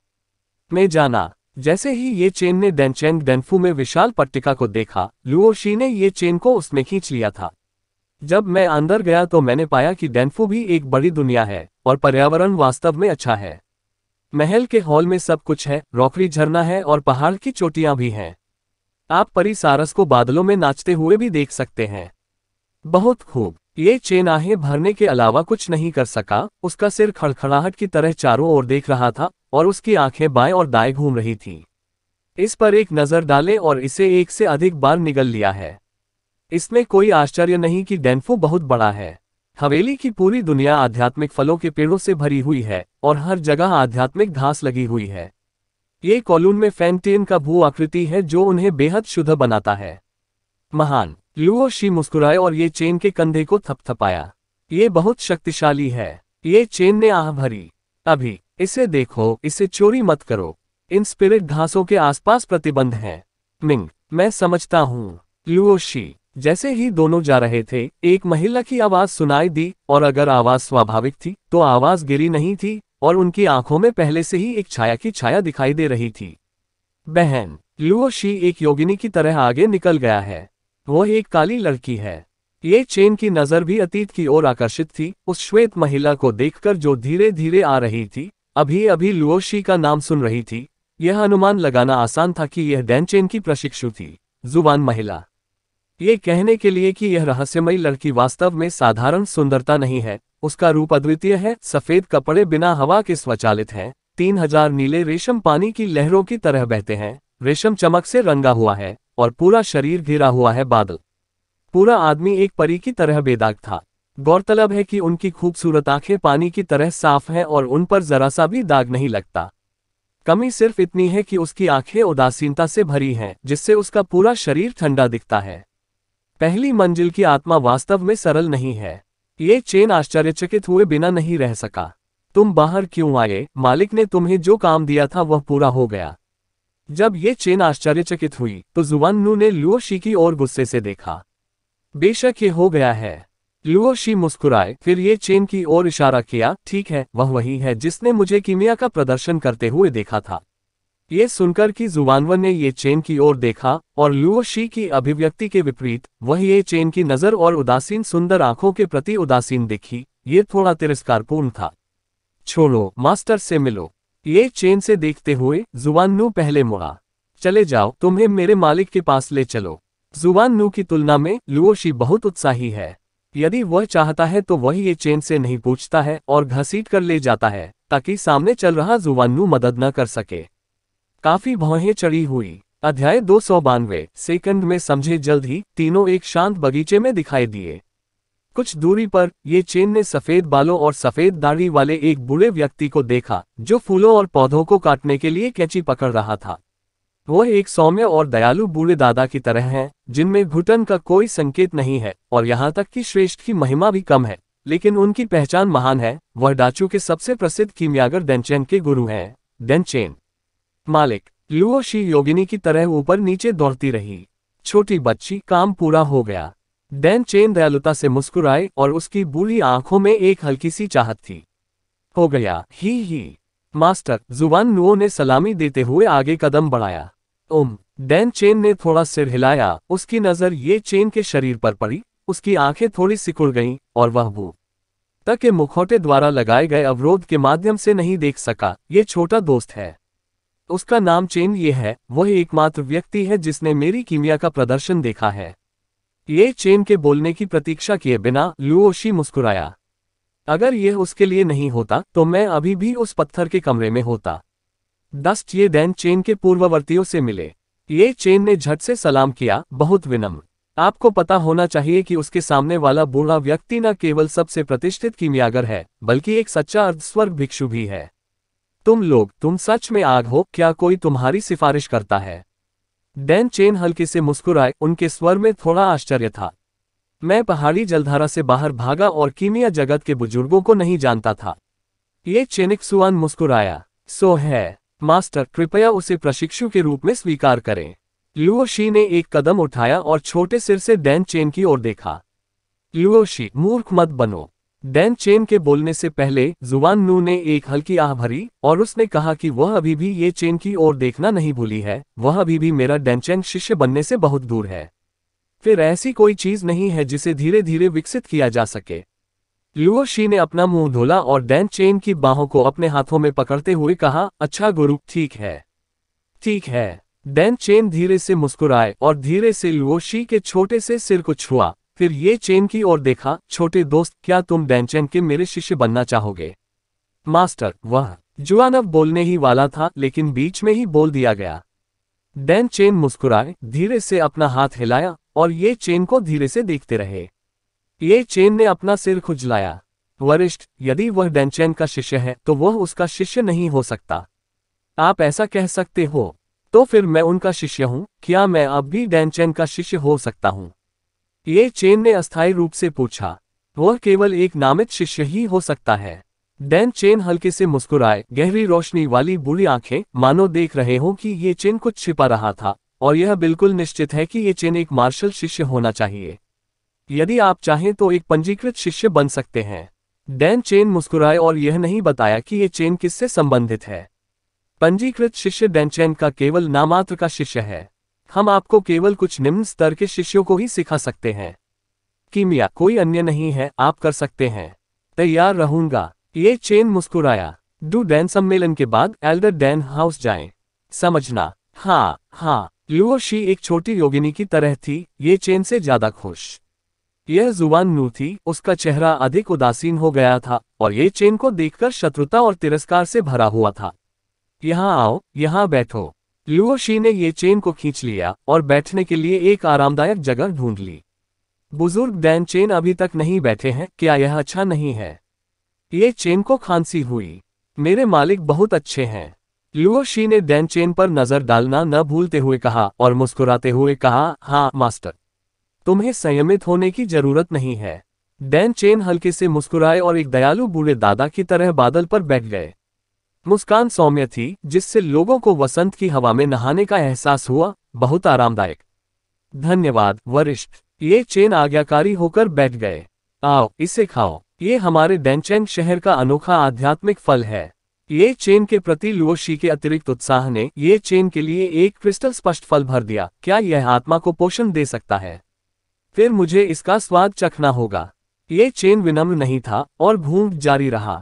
मैं जाना जैसे ही ये चेन ने डेनचेंग डेनफू में विशाल पट्टिका को देखा लुओ शी ने ये चेन को उसमें खींच लिया था जब मैं अंदर गया तो मैंने पाया कि डेनफू भी एक बड़ी दुनिया है और पर्यावरण वास्तव में अच्छा है महल के हॉल में सब कुछ है रॉकरी झरना है और पहाड़ की चोटियां भी हैं आप परी सारस को बादलों में नाचते हुए भी देख सकते हैं बहुत खूब ये चेन आहें भरने के अलावा कुछ नहीं कर सका उसका सिर खड़खड़ाहट की तरह चारों ओर देख रहा था और उसकी आंखें बाएं और दाएं घूम रही थीं। इस पर एक नज़र डालें और इसे एक से अधिक बार निगल लिया है इसमें कोई आश्चर्य नहीं कि डेन्फो बहुत बड़ा है हवेली की पूरी दुनिया आध्यात्मिक फलों के पेड़ों से भरी हुई है और हर जगह आध्यात्मिक घास लगी हुई है ये कॉलून में फैंटेन का भू आकृति है जो उन्हें बेहद शुद्ध बनाता है महान युवोशी मुस्कुराए और ये चेन के कंधे को थपथपाया ये बहुत शक्तिशाली है ये चेन ने आह भरी अभी इसे देखो इसे चोरी मत करो इन स्पिरिट घासों के आसपास प्रतिबंध हैं मिंग मैं समझता हूँ शी जैसे ही दोनों जा रहे थे एक महिला की आवाज सुनाई दी और अगर आवाज स्वाभाविक थी तो आवाज गिरी नहीं थी और उनकी आंखों में पहले से ही एक छाया की छाया दिखाई दे रही थी बहन शी एक योगिनी की तरह आगे निकल गया है वो एक काली लड़की है ये चेन की नजर भी अतीत की ओर आकर्षित थी उस श्वेत महिला को देखकर जो धीरे धीरे आ रही थी अभी अभी लुओशी का नाम सुन रही थी यह अनुमान लगाना आसान था कि यह डैनचेन की प्रशिक्षु थी जुबान महिला ये कहने के लिए कि यह रहस्यमयी लड़की वास्तव में साधारण सुंदरता नहीं है उसका रूप अद्वितीय है सफेद कपड़े बिना हवा के स्वचालित हैं तीन हजार नीले रेशम पानी की लहरों की तरह बहते हैं रेशम चमक से रंगा हुआ है और पूरा शरीर घिरा हुआ है बादल पूरा आदमी एक परी की तरह बेदाग था गौरतलब है कि उनकी खूबसूरत आंखें पानी की तरह साफ हैं और उन पर जरा सा भी दाग नहीं लगता कमी सिर्फ इतनी है कि उसकी आंखें उदासीनता से भरी हैं जिससे उसका पूरा शरीर ठंडा दिखता है पहली मंजिल की आत्मा वास्तव में सरल नहीं है ये चेन आश्चर्यचकित हुए बिना नहीं रह सका तुम बाहर क्यों आए मालिक ने तुम्हें जो काम दिया था वह पूरा हो गया जब ये चेन आश्चर्यचकित हुई तो जुवानू ने लुओशी की ओर गुस्से से देखा बेशक ये हो गया है लुओशी मुस्कुराए फिर ये चेन की ओर इशारा किया ठीक है वह वही है जिसने मुझे कीमिया का प्रदर्शन करते हुए देखा था ये सुनकर कि जुवानवन ने ये चेन की ओर देखा और लुओशी की अभिव्यक्ति के विपरीत वह ये चेन की नजर और उदासीन सुंदर आंखों के प्रति उदासीन देखी ये थोड़ा तिरस्कारपूर्ण था छोड़ो मास्टर से मिलो ये चेन से देखते हुए नू पहले मुड़ा चले जाओ तुम्हें मेरे मालिक के पास ले चलो नू की तुलना में लुओशी बहुत उत्साही है यदि वह चाहता है तो वही ये चेन से नहीं पूछता है और घसीट कर ले जाता है ताकि सामने चल रहा नू मदद न कर सके काफी भौहें चढ़ी हुई अध्याय दो सौ बानवे सेकंड में समझे जल्द ही तीनों एक शांत बगीचे में दिखाई दिए कुछ दूरी पर ये चेन ने सफेद बालों और सफेद दाढ़ी वाले एक बुढ़े व्यक्ति को देखा जो फूलों और पौधों को काटने के लिए कैची पकड़ रहा था वह एक सौम्य और दयालु बूढ़े दादा की तरह हैं जिनमें घुटन का कोई संकेत नहीं है और यहाँ तक कि श्रेष्ठ की महिमा भी कम है लेकिन उनकी पहचान महान है वह डाचू के सबसे प्रसिद्ध कीमियागर डेंचेन के गुरु हैं डेंचेन मालिक लुओ शी योगिनी की तरह ऊपर नीचे दौड़ती रही छोटी बच्ची काम पूरा हो गया डैन चेन दयालुता से मुस्कुराए और उसकी बूढ़ी आंखों में एक हल्की सी चाहत थी हो गया ही ही मास्टर जुबान नुओ ने सलामी देते हुए आगे कदम बढ़ाया ओम डैन चेन ने थोड़ा सिर हिलाया उसकी नजर ये चेन के शरीर पर पड़ी उसकी आंखें थोड़ी सिकुड़ गईं और वह भू तक मुखौटे द्वारा लगाए गए अवरोध के माध्यम से नहीं देख सका ये छोटा दोस्त है उसका नाम चेन ये है वह एकमात्र व्यक्ति है जिसने मेरी कीमिया का प्रदर्शन देखा है ये चेन के बोलने की प्रतीक्षा किए बिना लुओशी मुस्कुराया अगर यह उसके लिए नहीं होता तो मैं अभी भी उस पत्थर के कमरे में होता डस्ट ये दैन चेन के पूर्ववर्तियों से मिले ये चेन ने झट से सलाम किया बहुत विनम्र आपको पता होना चाहिए कि उसके सामने वाला बूढ़ा व्यक्ति न केवल सबसे प्रतिष्ठित कीमियागर है बल्कि एक सच्चा अर्धस्वर्ग भिक्षु भी है तुम लोग तुम सच में आग हो क्या कोई तुम्हारी सिफारिश करता है डैन चेन हल्के से मुस्कुराए उनके स्वर में थोड़ा आश्चर्य था मैं पहाड़ी जलधारा से बाहर भागा और कीमिया जगत के बुजुर्गों को नहीं जानता था ये चेनिक सुवान मुस्कुराया सो है मास्टर कृपया उसे प्रशिक्षु के रूप में स्वीकार करें लुओशी ने एक कदम उठाया और छोटे सिर से डैन चेन की ओर देखा लुओशी मूर्ख मत बनो डैन चेन के बोलने से पहले जुआन नू ने एक हल्की आह भरी और उसने कहा कि वह अभी भी ये चेन की ओर देखना नहीं भूली है वह अभी भी मेरा डैनचैन शिष्य बनने से बहुत दूर है फिर ऐसी कोई चीज नहीं है जिसे धीरे धीरे विकसित किया जा सके लुओ शी ने अपना मुंह धोला और डैन चेन की बाहों को अपने हाथों में पकड़ते हुए कहा अच्छा गुरु ठीक है ठीक है डैन चेन धीरे से मुस्कुराए और धीरे से लुओशी के छोटे से सिर को छुआ फिर ये चेन की ओर देखा छोटे दोस्त क्या तुम डैनचैन के मेरे शिष्य बनना चाहोगे मास्टर वह जुआनव बोलने ही वाला था लेकिन बीच में ही बोल दिया गया डैन चेन मुस्कुराए धीरे से अपना हाथ हिलाया और ये चेन को धीरे से देखते रहे ये चेन ने अपना सिर खुजलाया वरिष्ठ यदि वह डैनचैन का शिष्य है तो वह उसका शिष्य नहीं हो सकता आप ऐसा कह सकते हो तो फिर मैं उनका शिष्य हूं क्या मैं अब भी डैनचैन का शिष्य हो सकता हूँ ये चेन ने अस्थायी रूप से पूछा वह केवल एक नामित शिष्य ही हो सकता है डैन चेन हल्के से मुस्कुराए गहरी रोशनी वाली बुरी आंखें मानो देख रहे हो कि ये चेन कुछ छिपा रहा था और यह बिल्कुल निश्चित है कि ये चेन एक मार्शल शिष्य होना चाहिए यदि आप चाहें तो एक पंजीकृत शिष्य बन सकते हैं डैन चेन मुस्कुराए और यह नहीं बताया कि ये चेन किससे संबंधित है पंजीकृत शिष्य डैन चेन का केवल नामात्र का शिष्य है हम आपको केवल कुछ निम्न स्तर के शिष्यों को ही सिखा सकते हैं किमिया कोई अन्य नहीं है आप कर सकते हैं तैयार रहूंगा ये चेन मुस्कुराया डू डैन सम्मेलन के बाद एल्डर डैन हाउस जाएं। समझना हाँ हाँ लुओ शी एक छोटी योगिनी की तरह थी ये चेन से ज्यादा खुश यह जुबान नू थी उसका चेहरा अधिक उदासीन हो गया था और ये चेन को देखकर शत्रुता और तिरस्कार से भरा हुआ था यहाँ आओ यहाँ बैठो लुहोशी ने ये चेन को खींच लिया और बैठने के लिए एक आरामदायक जगह ढूंढ ली बुजुर्ग डैन चेन अभी तक नहीं बैठे हैं क्या यह अच्छा नहीं है ये चेन को खांसी हुई मेरे मालिक बहुत अच्छे हैं लुहोशी ने डैन चेन पर नजर डालना न भूलते हुए कहा और मुस्कुराते हुए कहा हाँ मास्टर तुम्हें संयमित होने की जरूरत नहीं है डैन चेन हल्के से मुस्कुराए और एक दयालु बूढ़े दादा की तरह बादल पर बैठ गए मुस्कान सौम्य थी जिससे लोगों को वसंत की हवा में नहाने का एहसास हुआ बहुत आरामदायक धन्यवाद वरिष्ठ ये चेन आज्ञाकारी होकर बैठ गए आओ इसे खाओ ये हमारे डेंचेंग शहर का अनोखा आध्यात्मिक फल है ये चेन के प्रति लुओशी के अतिरिक्त उत्साह ने ये चेन के लिए एक क्रिस्टल स्पष्ट फल भर दिया क्या यह आत्मा को पोषण दे सकता है फिर मुझे इसका स्वाद चखना होगा ये चेन विनम्र नहीं था और भूख जारी रहा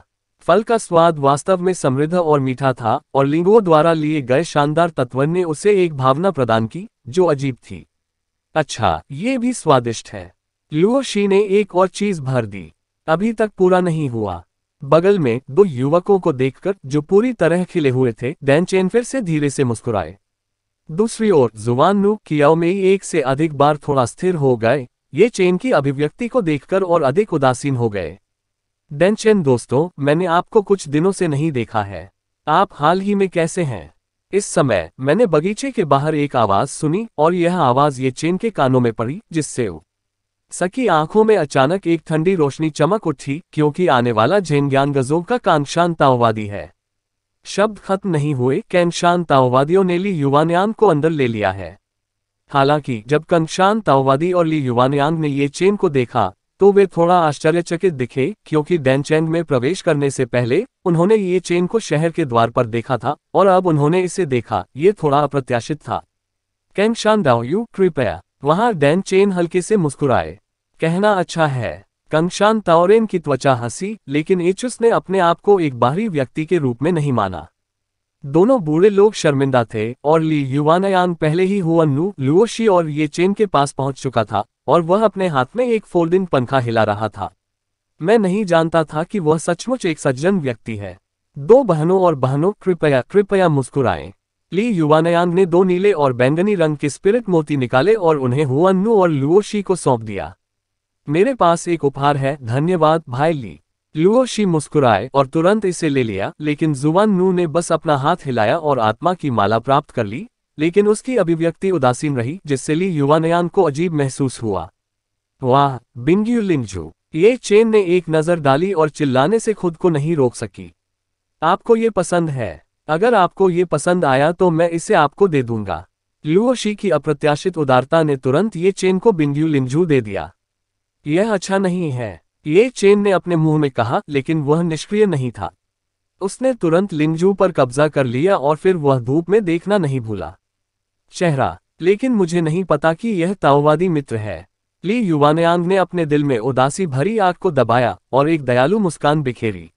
फल का स्वाद वास्तव में समृद्ध और मीठा था और लिंगों द्वारा लिए गए शानदार तत्व ने उसे एक भावना प्रदान की जो अजीब थी अच्छा ये भी स्वादिष्ट है लुओ शी ने एक और चीज भर दी अभी तक पूरा नहीं हुआ बगल में दो युवकों को देखकर जो पूरी तरह खिले हुए थे डैन चेन फिर से धीरे से मुस्कुराए दूसरी ओर जुबान नू कियाओ में एक से अधिक बार थोड़ा स्थिर हो गए ये चेन की अभिव्यक्ति को देखकर और अधिक उदासीन हो गए डेंचेन दोस्तों मैंने आपको कुछ दिनों से नहीं देखा है आप हाल ही में कैसे हैं इस समय मैंने बगीचे के बाहर एक आवाज सुनी और यह आवाज ये चेन के कानों में पड़ी जिससे सकी आंखों में अचानक एक ठंडी रोशनी चमक उठी क्योंकि आने वाला जैन ज्ञान गजों का कांगशान ताओवादी है शब्द खत्म नहीं हुए कैंगशान ताओवादियों ने ली युवान्यांग को अंदर ले लिया है हालांकि जब कंशान ताओवादी और ली युवान्यांग ने ये चेन को देखा तो वे थोड़ा आश्चर्यचकित दिखे क्योंकि डैनचैंड में प्रवेश करने से पहले उन्होंने ये चेन को शहर के द्वार पर देखा था और अब उन्होंने इसे देखा ये थोड़ा अप्रत्याशित था कैन शान कृपया वहां डैन चेन हल्के से मुस्कुराए कहना अच्छा है कंगशान ताओरेन की त्वचा हंसी लेकिन एचुस ने अपने आप को एक बाहरी व्यक्ति के रूप में नहीं माना दोनों बूढ़े लोग शर्मिंदा थे और ली युवानयान पहले ही हुआ नू लुओशी और ये चेन के पास पहुंच चुका था और वह अपने हाथ में एक फोल्डिंग पंखा हिला रहा था मैं नहीं जानता था कि वह सचमुच एक सज्जन व्यक्ति है दो बहनों और बहनों कृपया कृपया मुस्कुराए ली युवानयांग ने दो नीले और बैंगनी रंग के स्पिरिट मोती निकाले और उन्हें हुआन्नू और लुओशी को सौंप दिया मेरे पास एक उपहार है धन्यवाद भाई ली लुओशी मुस्कुराए और तुरंत इसे ले लिया लेकिन जुआन नू ने बस अपना हाथ हिलाया और आत्मा की माला प्राप्त कर ली लेकिन उसकी अभिव्यक्ति उदासीन रही जिससे ली युवानयान को अजीब महसूस हुआ वाह बिंग्यू लिंजू ये चेन ने एक नज़र डाली और चिल्लाने से खुद को नहीं रोक सकी आपको ये पसंद है अगर आपको ये पसंद आया तो मैं इसे आपको दे दूंगा ल्यूओशी की अप्रत्याशित उदारता ने तुरंत ये चेन को बिंग्यू लिंजू दे दिया यह अच्छा नहीं है ये चेन ने अपने मुंह में कहा लेकिन वह निष्क्रिय नहीं था उसने तुरंत लिंजू पर कब्जा कर लिया और फिर वह धूप में देखना नहीं भूला चेहरा लेकिन मुझे नहीं पता कि यह ताओवादी मित्र है ली युवानयांग ने अपने दिल में उदासी भरी आग को दबाया और एक दयालु मुस्कान बिखेरी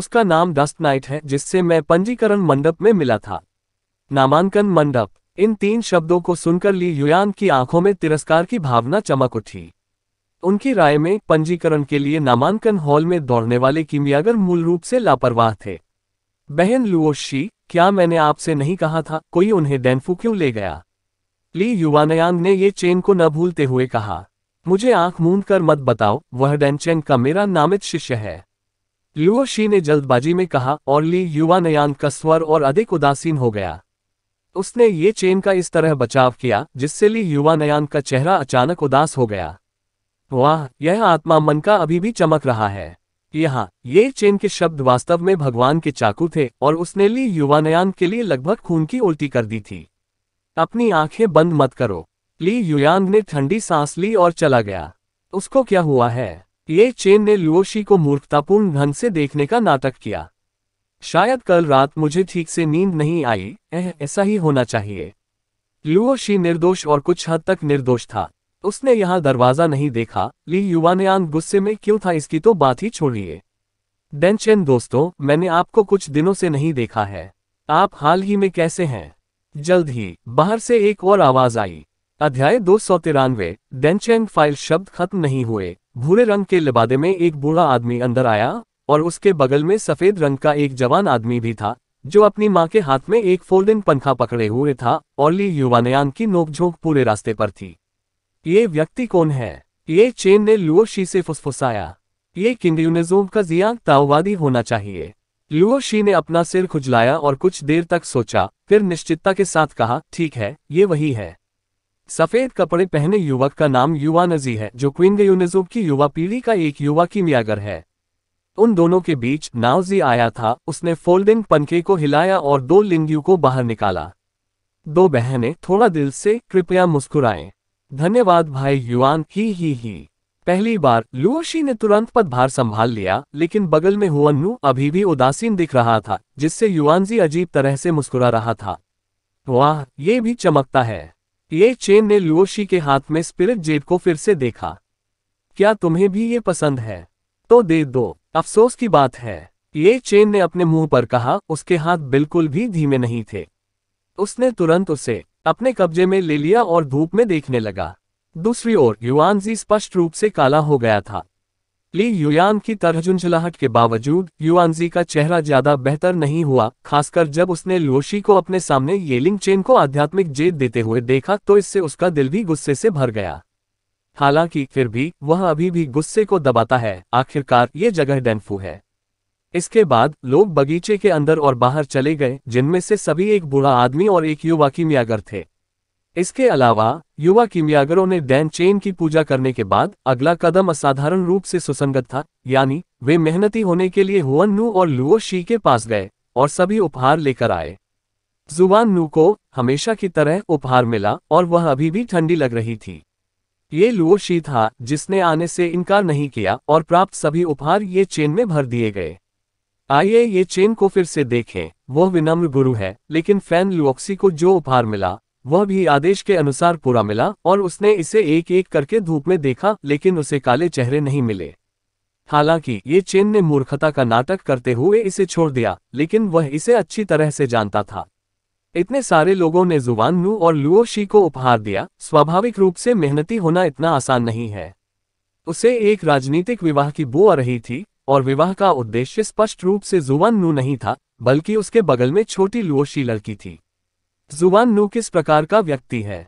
उसका नाम डस्ट नाइट है जिससे मैं पंजीकरण मंडप में मिला था नामांकन मंडप इन तीन शब्दों को सुनकर ली युयान की आंखों में तिरस्कार की भावना चमक उठी उनकी राय में पंजीकरण के लिए नामांकन हॉल में दौड़ने वाले कीमियागर मूल रूप से लापरवाह थे बहन लुओशी क्या मैंने आपसे नहीं कहा था कोई उन्हें डेन्फू क्यों ले गया ली युवानयांग ने ये चेन को न भूलते हुए कहा मुझे आंख मूंद कर मत बताओ वह डेनचेंग का मेरा नामित शिष्य है लुओशी ने जल्दबाजी में कहा और ली युवानयांग का स्वर और अधिक उदासीन हो गया उसने ये चेन का इस तरह बचाव किया जिससे ली युवानयांग का चेहरा अचानक उदास हो गया वाह यह आत्मा मन का अभी भी चमक रहा है यहाँ ये चेन के शब्द वास्तव में भगवान के चाकू थे और उसने ली युवानयान के लिए लगभग खून की उल्टी कर दी थी अपनी आंखें बंद मत करो ली युयांग ने ठंडी सांस ली और चला गया उसको क्या हुआ है ये चेन ने लुओशी को मूर्खतापूर्ण ढंग से देखने का नाटक किया शायद कल रात मुझे ठीक से नींद नहीं आई ऐसा ही होना चाहिए लुओशी निर्दोष और कुछ हद तक निर्दोष था उसने यहाँ दरवाजा नहीं देखा ली युवानयान गुस्से में क्यों था इसकी तो बात ही छोड़िए डेनचेन दोस्तों मैंने आपको कुछ दिनों से नहीं देखा है आप हाल ही में कैसे हैं जल्द ही बाहर से एक और आवाज आई अध्याय दो सौ तिरानवे डेनचेन फाइल शब्द खत्म नहीं हुए भूरे रंग के लिबादे में एक बूढ़ा आदमी अंदर आया और उसके बगल में सफेद रंग का एक जवान आदमी भी था जो अपनी माँ के हाथ में एक फोल्डिंग पंखा पकड़े हुए था और ली युवान्यांग की नोकझोंक पूरे रास्ते पर थी ये व्यक्ति कौन है ये चेन ने लुओशी से फुसफुसाया ये किंगयूनिज्म का जियांग ताओवादी होना चाहिए लुओशी ने अपना सिर खुजलाया और कुछ देर तक सोचा फिर निश्चितता के साथ कहा ठीक है ये वही है सफेद कपड़े पहने युवक का नाम युवा नजी है जो क्विंगयूनिज्म की युवा पीढ़ी का एक युवा की मियागर है उन दोनों के बीच नावजी आया था उसने फोल्डिंग पंखे को हिलाया और दो लिंगियों को बाहर निकाला दो बहनें थोड़ा दिल से कृपया मुस्कुराएं धन्यवाद भाई युवान ही ही ही पहली बार लुओशी ने तुरंत पदभार संभाल लिया लेकिन बगल में हुअन्नू अभी भी उदासीन दिख रहा था जिससे जी अजीब तरह से मुस्कुरा रहा था वाह ये भी चमकता है ये चेन ने लुओशी के हाथ में स्पिरिट जेब को फिर से देखा क्या तुम्हें भी ये पसंद है तो दे दो अफसोस की बात है ये चेन ने अपने मुंह पर कहा उसके हाथ बिल्कुल भी धीमे नहीं थे उसने तुरंत उसे अपने कब्जे में ले लिया और धूप में देखने लगा दूसरी ओर युवानजी स्पष्ट रूप से काला हो गया था ली युयान की झुंझलाहट के बावजूद युआनजी का चेहरा ज्यादा बेहतर नहीं हुआ खासकर जब उसने लोशी को अपने सामने येलिंग चेन को आध्यात्मिक जेद देते हुए देखा तो इससे उसका दिल भी गुस्से से भर गया हालांकि फिर भी वह अभी भी गुस्से को दबाता है आखिरकार ये जगह डेंफू है इसके बाद लोग बगीचे के अंदर और बाहर चले गए जिनमें से सभी एक बूढ़ा आदमी और एक युवा कीमियागर थे इसके अलावा युवा कीमियागरों ने डैन चेन की पूजा करने के बाद अगला कदम असाधारण रूप से सुसंगत था यानी वे मेहनती होने के लिए हुअन नू और लुओ शी के पास गए और सभी उपहार लेकर आए जुबान नू को हमेशा की तरह उपहार मिला और वह अभी भी ठंडी लग रही थी ये लुओ शी था जिसने आने से इनकार नहीं किया और प्राप्त सभी उपहार ये चेन में भर दिए गए आइए ये चेन को फिर से देखें वह विनम्र गुरु है लेकिन फैन लुओक्सी को जो उपहार मिला वह भी आदेश के अनुसार पूरा मिला और उसने इसे एक एक करके धूप में देखा लेकिन उसे काले चेहरे नहीं मिले हालांकि ये चेन ने मूर्खता का नाटक करते हुए इसे छोड़ दिया लेकिन वह इसे अच्छी तरह से जानता था इतने सारे लोगों ने जुवानू और लुओशी को उपहार दिया स्वाभाविक रूप से मेहनती होना इतना आसान नहीं है उसे एक राजनीतिक विवाह की बो आ रही थी और विवाह का उद्देश्य स्पष्ट रूप से जुवान नू नहीं था बल्कि उसके बगल में छोटी लुओशी लड़की थी जुवान नू किस प्रकार का व्यक्ति है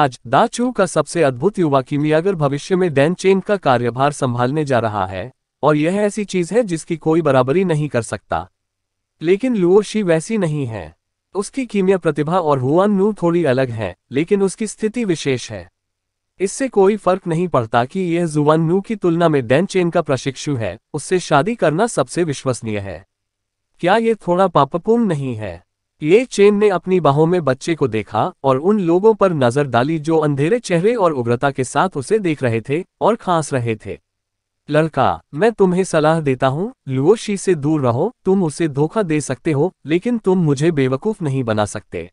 आज दाचू का सबसे अद्भुत युवा कीमियागर भविष्य में डैन चेन का कार्यभार संभालने जा रहा है और यह ऐसी चीज है जिसकी कोई बराबरी नहीं कर सकता लेकिन लुओशी वैसी नहीं है उसकी कीमिया प्रतिभा और हुआन नू थोड़ी अलग है लेकिन उसकी स्थिति विशेष है इससे कोई फर्क नहीं पड़ता कि यह नू की तुलना में डैन चेन का प्रशिक्षु है उससे शादी करना सबसे विश्वसनीय है क्या ये थोड़ा पापपूर्ण नहीं है ये चेन ने अपनी बाहों में बच्चे को देखा और उन लोगों पर नजर डाली जो अंधेरे चेहरे और उग्रता के साथ उसे देख रहे थे और खांस रहे थे लड़का मैं तुम्हें सलाह देता हूँ लुओशी से दूर रहो तुम उसे धोखा दे सकते हो लेकिन तुम मुझे बेवकूफ नहीं बना सकते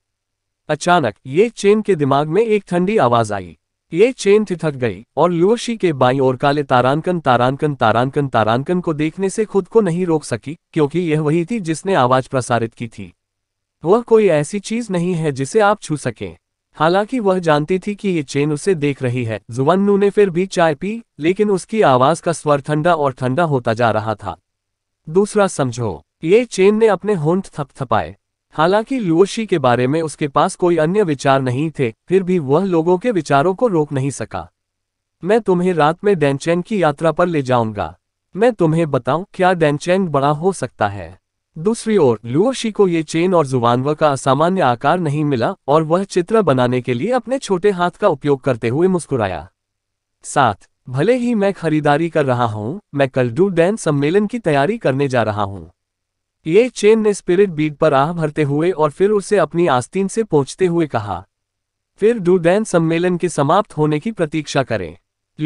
अचानक ये चेन के दिमाग में एक ठंडी आवाज आई ये चेन थिथक गई और लुअशी के बाई और काले तारांकन तारांकन तारांकन तारांकन को देखने से खुद को नहीं रोक सकी क्योंकि यह वही थी जिसने आवाज प्रसारित की थी वह कोई ऐसी चीज नहीं है जिसे आप छू सकें हालांकि वह जानती थी कि ये चेन उसे देख रही है जुवन्नू ने फिर भी चाय पी लेकिन उसकी आवाज का स्वर ठंडा और ठंडा होता जा रहा था दूसरा समझो ये चेन ने अपने होंठ थपथपाए हालांकि लुओशी के बारे में उसके पास कोई अन्य विचार नहीं थे फिर भी वह लोगों के विचारों को रोक नहीं सका मैं तुम्हें रात में डैनचैन की यात्रा पर ले जाऊंगा मैं तुम्हें बताऊं क्या डैनचैन बड़ा हो सकता है दूसरी ओर लुओशी को ये चेन और जुबानव का असामान्य आकार नहीं मिला और वह चित्र बनाने के लिए अपने छोटे हाथ का उपयोग करते हुए मुस्कुराया साथ भले ही मैं खरीदारी कर रहा हूँ मैं कल डू डैन सम्मेलन की तैयारी करने जा रहा हूँ ये चेन ने स्पिरिट बीट पर आह भरते हुए और फिर उसे अपनी आस्तीन से पहुंचते हुए कहा फिर डूडैन सम्मेलन के समाप्त होने की प्रतीक्षा करें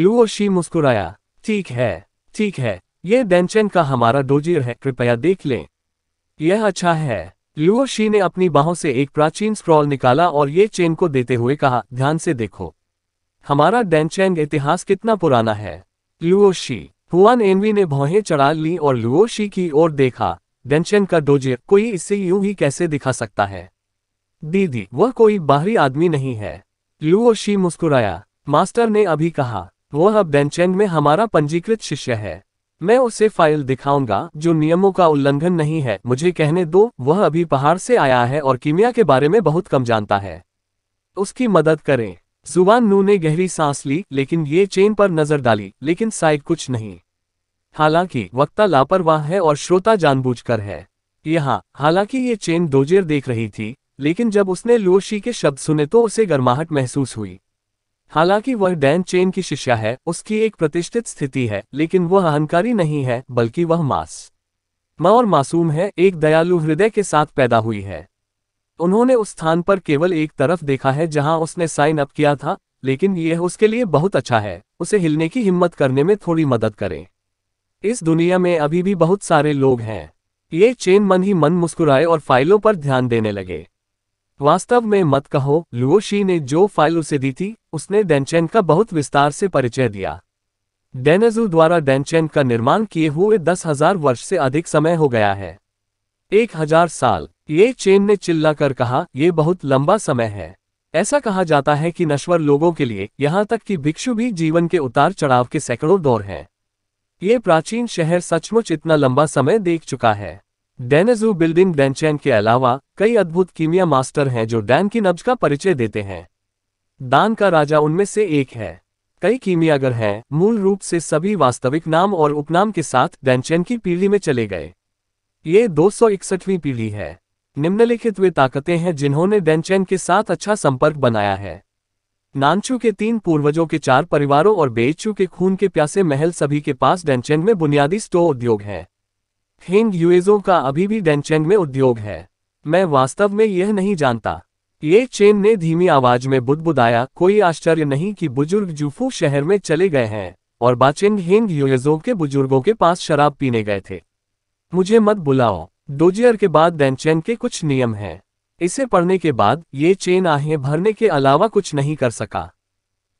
लुओ शी मुस्कुराया ठीक है ठीक है ये डेंचेन का हमारा डोजिर है कृपया देख लें यह अच्छा है लुओ शी ने अपनी बाहों से एक प्राचीन स्क्रॉल निकाला और ये चेन को देते हुए कहा ध्यान से देखो हमारा डैनचैन इतिहास कितना पुराना है लुओ शी हुआन एनवी ने भौहें चढ़ा ली और लुओ शी की ओर देखा डेंशन का डोजे कोई इससे यूं ही कैसे दिखा सकता है दीदी वह कोई बाहरी आदमी नहीं है शी मुस्कुराया मास्टर ने अभी कहा वह अब बेंचेन में हमारा पंजीकृत शिष्य है मैं उसे फाइल दिखाऊंगा जो नियमों का उल्लंघन नहीं है मुझे कहने दो वह अभी पहाड़ से आया है और कीमिया के बारे में बहुत कम जानता है उसकी मदद करें जुबान नू ने गहरी सांस ली लेकिन ये चेन पर नजर डाली लेकिन साइड कुछ नहीं हालांकि वक्ता लापरवाह है और श्रोता जानबूझकर है यहाँ हालांकि ये चेन दोजेर देख रही थी लेकिन जब उसने लुओशी के शब्द सुने तो उसे गर्माहट महसूस हुई हालांकि वह डैन चेन की शिष्या है उसकी एक प्रतिष्ठित स्थिति है लेकिन वह अहंकारी नहीं है बल्कि वह मास माँ और मासूम है एक दयालु हृदय के साथ पैदा हुई है उन्होंने उस स्थान पर केवल एक तरफ देखा है जहां उसने साइन अप किया था लेकिन यह उसके लिए बहुत अच्छा है उसे हिलने की हिम्मत करने में थोड़ी मदद करें इस दुनिया में अभी भी बहुत सारे लोग हैं ये चेन मन ही मन मुस्कुराए और फाइलों पर ध्यान देने लगे वास्तव में मत कहो लुओशी ने जो फाइल उसे दी थी उसने डेनचैन का बहुत विस्तार से परिचय दिया डेनेजू द्वारा डेनचैन का निर्माण किए हुए दस हजार वर्ष से अधिक समय हो गया है एक हजार साल ये चेन ने चिल्ला कर कहा यह बहुत लंबा समय है ऐसा कहा जाता है कि नश्वर लोगों के लिए यहां तक कि भिक्षु भी जीवन के उतार चढ़ाव के सैकड़ों दौर हैं ये प्राचीन शहर सचमुच इतना लंबा समय देख चुका है डेनेजू बिल्डिंग डेंचैन के अलावा कई अद्भुत कीमिया मास्टर हैं जो डैन की नब्ज का परिचय देते हैं दान का राजा उनमें से एक है कई कीमियागर हैं मूल रूप से सभी वास्तविक नाम और उपनाम के साथ डैनचैन की पीढ़ी में चले गए ये दो पीढ़ी है निम्नलिखित वे ताकतें हैं जिन्होंने डेंचैन के साथ अच्छा संपर्क बनाया है नानचू के तीन पूर्वजों के चार परिवारों और बेचू के खून के प्यासे महल सभी के पास डेनचेंग में बुनियादी स्टो उद्योग है हिंग यूएजों का अभी भी डेंचेंड में उद्योग है मैं वास्तव में यह नहीं जानता ये चेन ने धीमी आवाज में बुदबुदाया कोई आश्चर्य नहीं कि बुजुर्ग जूफू शहर में चले गए हैं और बाचिंग हिंग यूएजों के बुजुर्गों के पास शराब पीने गए थे मुझे मत बुलाओ डोजियर के बाद डेंचेन के कुछ नियम हैं इसे पढ़ने के बाद ये चेन आहें भरने के अलावा कुछ नहीं कर सका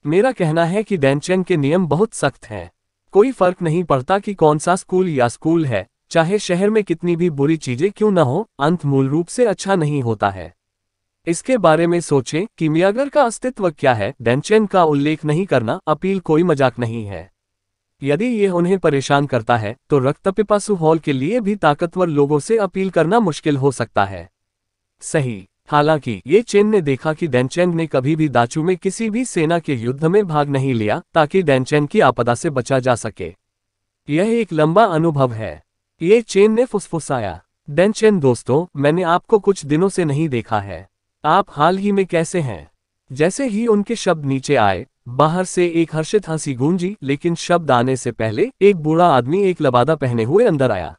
मेरा कहना है कि डैनचैन के नियम बहुत सख्त हैं कोई फर्क नहीं पड़ता कि कौन सा स्कूल या स्कूल है चाहे शहर में कितनी भी बुरी चीजें क्यों न हो अंत मूल रूप से अच्छा नहीं होता है इसके बारे में सोचें मियागर का अस्तित्व क्या है डैनचैन का उल्लेख नहीं करना अपील कोई मजाक नहीं है यदि ये उन्हें परेशान करता है तो रक्तपिपासु हॉल के लिए भी ताकतवर लोगों से अपील करना मुश्किल हो सकता है सही हालांकि ये चेन ने देखा कि डेनचेन ने कभी भी दाचू में किसी भी सेना के युद्ध में भाग नहीं लिया ताकि डेनचेन की आपदा से बचा जा सके यह एक लंबा अनुभव है ये चेन ने फुसफुसाया डेनचेन दोस्तों मैंने आपको कुछ दिनों से नहीं देखा है आप हाल ही में कैसे हैं जैसे ही उनके शब्द नीचे आए बाहर से एक हर्षित हंसी गूंजी लेकिन शब्द आने से पहले एक बूढ़ा आदमी एक लबादा पहने हुए अंदर आया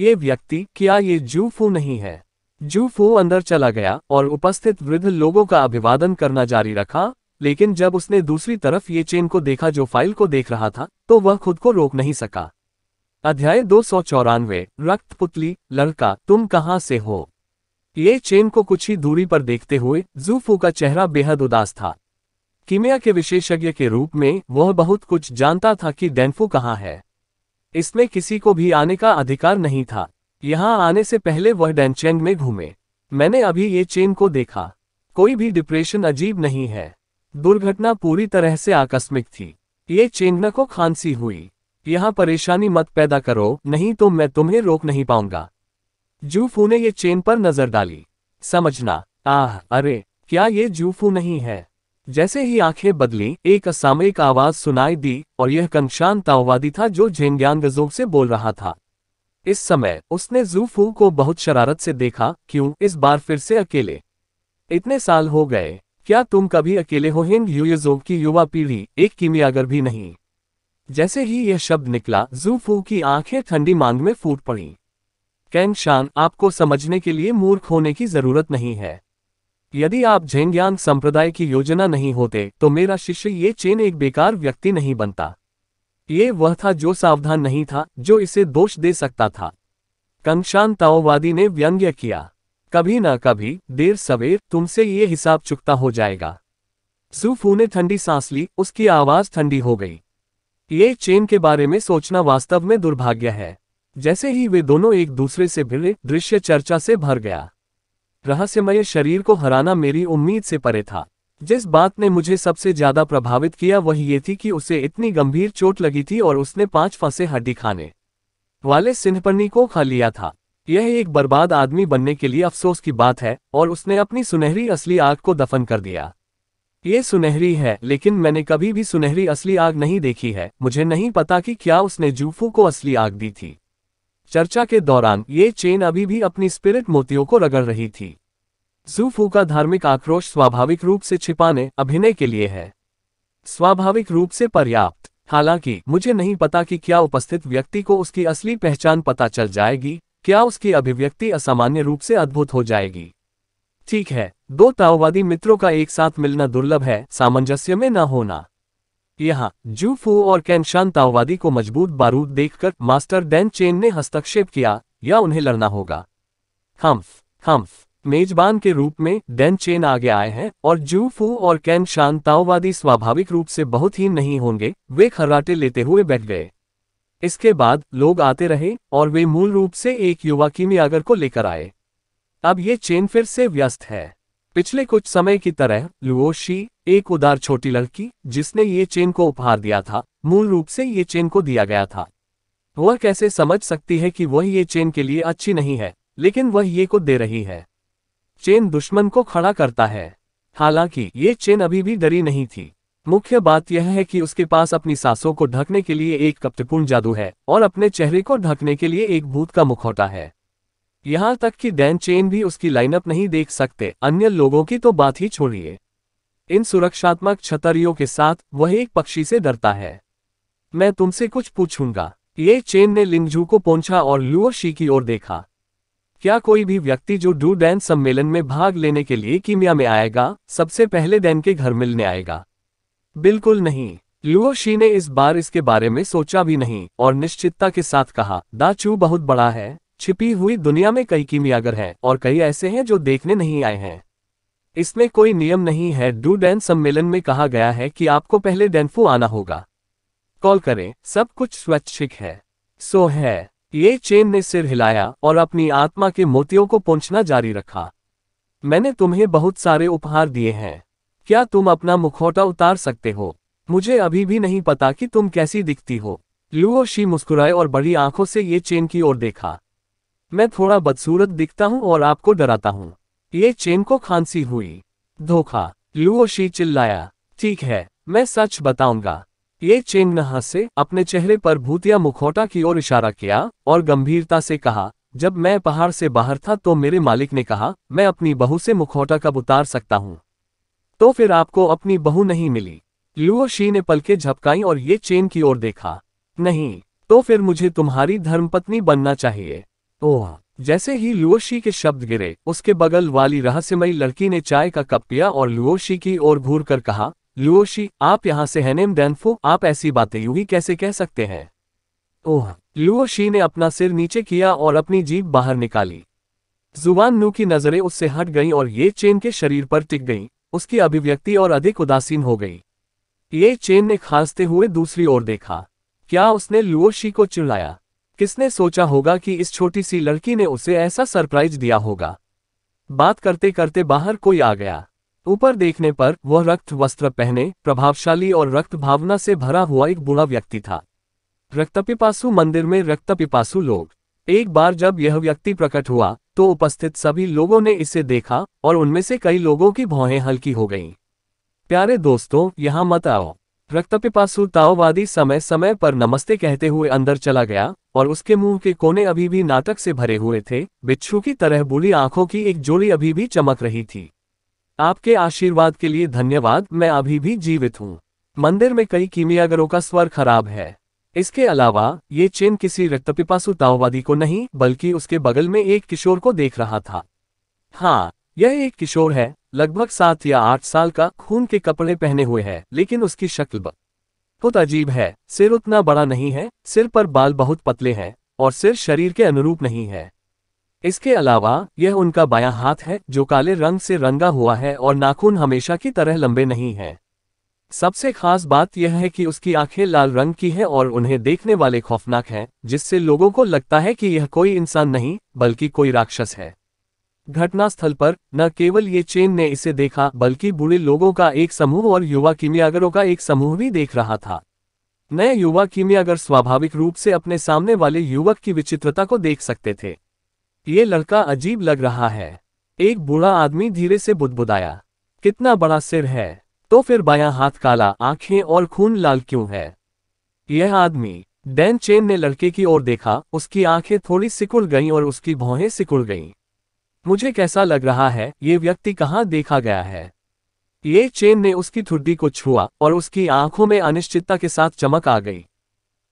ये व्यक्ति क्या ये जू फू नहीं है जूफो अंदर चला गया और उपस्थित वृद्ध लोगों का अभिवादन करना जारी रखा लेकिन जब उसने दूसरी तरफ ये चेन को देखा जो फाइल को देख रहा था तो वह खुद को रोक नहीं सका अध्याय दो सौ चौरानवे रक्त पुतली लड़का तुम कहाँ से हो ये चेन को कुछ ही दूरी पर देखते हुए जूफू का चेहरा बेहद उदास था किमिया के विशेषज्ञ के रूप में वह बहुत कुछ जानता था कि डेन्फू कहाँ है इसमें किसी को भी आने का अधिकार नहीं था यहाँ आने से पहले वह डेंचेंग में घूमे मैंने अभी ये चेन को देखा कोई भी डिप्रेशन अजीब नहीं है दुर्घटना पूरी तरह से आकस्मिक थी ये न को खांसी हुई यहाँ परेशानी मत पैदा करो नहीं तो मैं तुम्हें रोक नहीं पाऊंगा जूफू ने ये चेन पर नजर डाली समझना आह अरे क्या ये जूफू नहीं है जैसे ही आंखें बदली एक असामयिक आवाज सुनाई दी और यह कंशान ताओवादी था जो झेंग्यांगजोग से बोल रहा था इस समय उसने जूफू को बहुत शरारत से देखा क्यों इस बार फिर से अकेले इतने साल हो गए क्या तुम कभी अकेले हो हिंद यूयजोव की युवा पीढ़ी एक कीमियागर भी नहीं जैसे ही यह शब्द निकला जूफू की आंखें ठंडी मांग में फूट पड़ी कैंग शान आपको समझने के लिए मूर्ख होने की जरूरत नहीं है यदि आप झेंग्यांग संप्रदाय की योजना नहीं होते तो मेरा शिष्य ये चेन एक बेकार व्यक्ति नहीं बनता ये वह था जो सावधान नहीं था जो इसे दोष दे सकता था कंशान ताओवादी ने व्यंग्य किया कभी ना कभी देर सवेर तुमसे ये हिसाब चुकता हो जाएगा सूफू ने ठंडी सांस ली उसकी आवाज ठंडी हो गई ये चेन के बारे में सोचना वास्तव में दुर्भाग्य है जैसे ही वे दोनों एक दूसरे से भिड़े दृश्य चर्चा से भर गया रहस्यमय शरीर को हराना मेरी उम्मीद से परे था जिस बात ने मुझे सबसे ज्यादा प्रभावित किया वह ये थी कि उसे इतनी गंभीर चोट लगी थी और उसने पांच फंसे हड्डी खाने वाले सिन्हपन्नी को खा लिया था यह एक बर्बाद आदमी बनने के लिए अफसोस की बात है और उसने अपनी सुनहरी असली आग को दफन कर दिया ये सुनहरी है लेकिन मैंने कभी भी सुनहरी असली आग नहीं देखी है मुझे नहीं पता कि क्या उसने जूफू को असली आग दी थी चर्चा के दौरान ये चेन अभी भी अपनी स्पिरिट मोतियों को रगड़ रही थी जूफू का धार्मिक आक्रोश स्वाभाविक रूप से छिपाने अभिनय के लिए है स्वाभाविक रूप से पर्याप्त हालांकि मुझे नहीं पता कि क्या उपस्थित व्यक्ति को उसकी असली पहचान पता चल जाएगी क्या उसकी अभिव्यक्ति असामान्य रूप से अद्भुत हो जाएगी ठीक है दो ताओवादी मित्रों का एक साथ मिलना दुर्लभ है सामंजस्य में न होना यहाँ जूफू और कैनशान ताओवादी को मजबूत बारूद देखकर मास्टर डैन चेन ने हस्तक्षेप किया या उन्हें लड़ना होगा हम्फ हम्फ मेजबान के रूप में डेन चेन आगे आए हैं और जू फू और कैन शांताओवादी स्वाभाविक रूप से बहुत ही नहीं होंगे वे खर्राटे लेते हुए बैठ गए इसके बाद लोग आते रहे और वे मूल रूप से एक युवा कीमियागर को लेकर आए अब ये चेन फिर से व्यस्त है पिछले कुछ समय की तरह लुओशी एक उदार छोटी लड़की जिसने ये चेन को उपहार दिया था मूल रूप से ये चेन को दिया गया था वह कैसे समझ सकती है कि वह ये चेन के लिए अच्छी नहीं है लेकिन वह ये को दे रही है चेन दुश्मन को खड़ा करता है हालांकि ये चेन अभी भी डरी नहीं थी मुख्य बात यह है कि उसके पास अपनी सांसों को ढकने के लिए एक कप्तपूर्ण जादू है और अपने चेहरे को ढकने के लिए एक भूत का मुखौटा है यहाँ तक कि डैन चेन भी उसकी लाइनअप नहीं देख सकते अन्य लोगों की तो बात ही छोड़िए इन सुरक्षात्मक छतरियों के साथ वह एक पक्षी से डरता है मैं तुमसे कुछ पूछूंगा ये चेन ने लिंगजू को पहुंचा और लुअर शी की ओर देखा क्या कोई भी व्यक्ति जो डू डैन सम्मेलन में भाग लेने के लिए कीमिया में आएगा सबसे पहले डैन के घर मिलने आएगा बिल्कुल नहीं लुओ शी ने इस बार इसके बारे में सोचा भी नहीं और निश्चितता के साथ कहा दाचू बहुत बड़ा है छिपी हुई दुनिया में कई कीमियागर हैं और कई ऐसे हैं जो देखने नहीं आए हैं इसमें कोई नियम नहीं है डू डैन सम्मेलन में कहा गया है कि आपको पहले डैनफू आना होगा कॉल करें सब कुछ स्वैच्छिक है सो है ये चेन ने सिर हिलाया और अपनी आत्मा के मोतियों को पहुंचना जारी रखा मैंने तुम्हें बहुत सारे उपहार दिए हैं क्या तुम अपना मुखौटा उतार सकते हो मुझे अभी भी नहीं पता कि तुम कैसी दिखती हो लुओ शी मुस्कुराए और बड़ी आंखों से ये चेन की ओर देखा मैं थोड़ा बदसूरत दिखता हूँ और आपको डराता हूँ ये चेन को खांसी हुई धोखा लुओ शी चिल्लाया ठीक है मैं सच बताऊंगा ये चेंगनहा हंसे अपने चेहरे पर भूतिया मुखौटा की ओर इशारा किया और गंभीरता से कहा जब मैं पहाड़ से बाहर था तो मेरे मालिक ने कहा मैं अपनी बहू से मुखौटा कब उतार सकता हूँ तो फिर आपको अपनी बहू नहीं मिली लुओ शी ने पलके झपकाई और ये चेन की ओर देखा नहीं तो फिर मुझे तुम्हारी धर्मपत्नी बनना चाहिए ओह जैसे ही लुओशी के शब्द गिरे उसके बगल वाली रहस्यमयी लड़की ने चाय का कप पिया और लुओशी की ओर घूर कर कहा लुओशी आप यहां से हैं नेम डेनफो आप ऐसी बातें यू ही कैसे कह सकते हैं ओह लुओशी ने अपना सिर नीचे किया और अपनी जीप बाहर निकाली जुबान नू की नजरें उससे हट गईं और ये चेन के शरीर पर टिक गईं उसकी अभिव्यक्ति और अधिक उदासीन हो गई ये चेन ने खांसते हुए दूसरी ओर देखा क्या उसने लुओशी को चिल्लाया किसने सोचा होगा कि इस छोटी सी लड़की ने उसे ऐसा सरप्राइज दिया होगा बात करते करते बाहर कोई आ गया ऊपर देखने पर वह रक्त वस्त्र पहने प्रभावशाली और रक्त भावना से भरा हुआ एक बुरा व्यक्ति था रक्तपिपासु मंदिर में रक्तपिपासु लोग एक बार जब यह व्यक्ति प्रकट हुआ तो उपस्थित सभी लोगों ने इसे देखा और उनमें से कई लोगों की भौहें हल्की हो गईं। प्यारे दोस्तों यहाँ मत आओ रक्तपिपासु ताओवादी समय समय पर नमस्ते कहते हुए अंदर चला गया और उसके मुंह के कोने अभी भी नाटक से भरे हुए थे बिच्छू की तरह बुरी आंखों की एक जोड़ी अभी भी चमक रही थी आपके आशीर्वाद के लिए धन्यवाद मैं अभी भी जीवित हूँ मंदिर में कई कीमियागरों का स्वर खराब है इसके अलावा ये चेन किसी रक्तपिपासु ताओवादी को नहीं बल्कि उसके बगल में एक किशोर को देख रहा था हाँ यह एक किशोर है लगभग सात या आठ साल का खून के कपड़े पहने हुए है लेकिन उसकी शक्ल बहुत अजीब है सिर उतना बड़ा नहीं है सिर पर बाल बहुत पतले हैं और सिर शरीर के अनुरूप नहीं है इसके अलावा यह उनका बायां हाथ है जो काले रंग से रंगा हुआ है और नाखून हमेशा की तरह लंबे नहीं हैं सबसे खास बात यह है कि उसकी आंखें लाल रंग की हैं और उन्हें देखने वाले खौफनाक हैं जिससे लोगों को लगता है कि यह कोई इंसान नहीं बल्कि कोई राक्षस है घटनास्थल पर न केवल ये चेन ने इसे देखा बल्कि बूढ़े लोगों का एक समूह और युवा कीमियागरों का एक समूह भी देख रहा था नए युवा कीमियागर स्वाभाविक रूप से अपने सामने वाले युवक की विचित्रता को देख सकते थे ये लड़का अजीब लग रहा है एक बूढ़ा आदमी धीरे से बुदबुदाया कितना बड़ा सिर है तो फिर बायां हाथ काला आंखें और खून लाल क्यों है यह आदमी डैन चेन ने लड़के की ओर देखा उसकी आंखें थोड़ी सिकुड़ गईं और उसकी भौहें सिकुड़ गईं। मुझे कैसा लग रहा है ये व्यक्ति कहाँ देखा गया है ये चेन ने उसकी ठुड्डी को छुआ और उसकी आंखों में अनिश्चितता के साथ चमक आ गई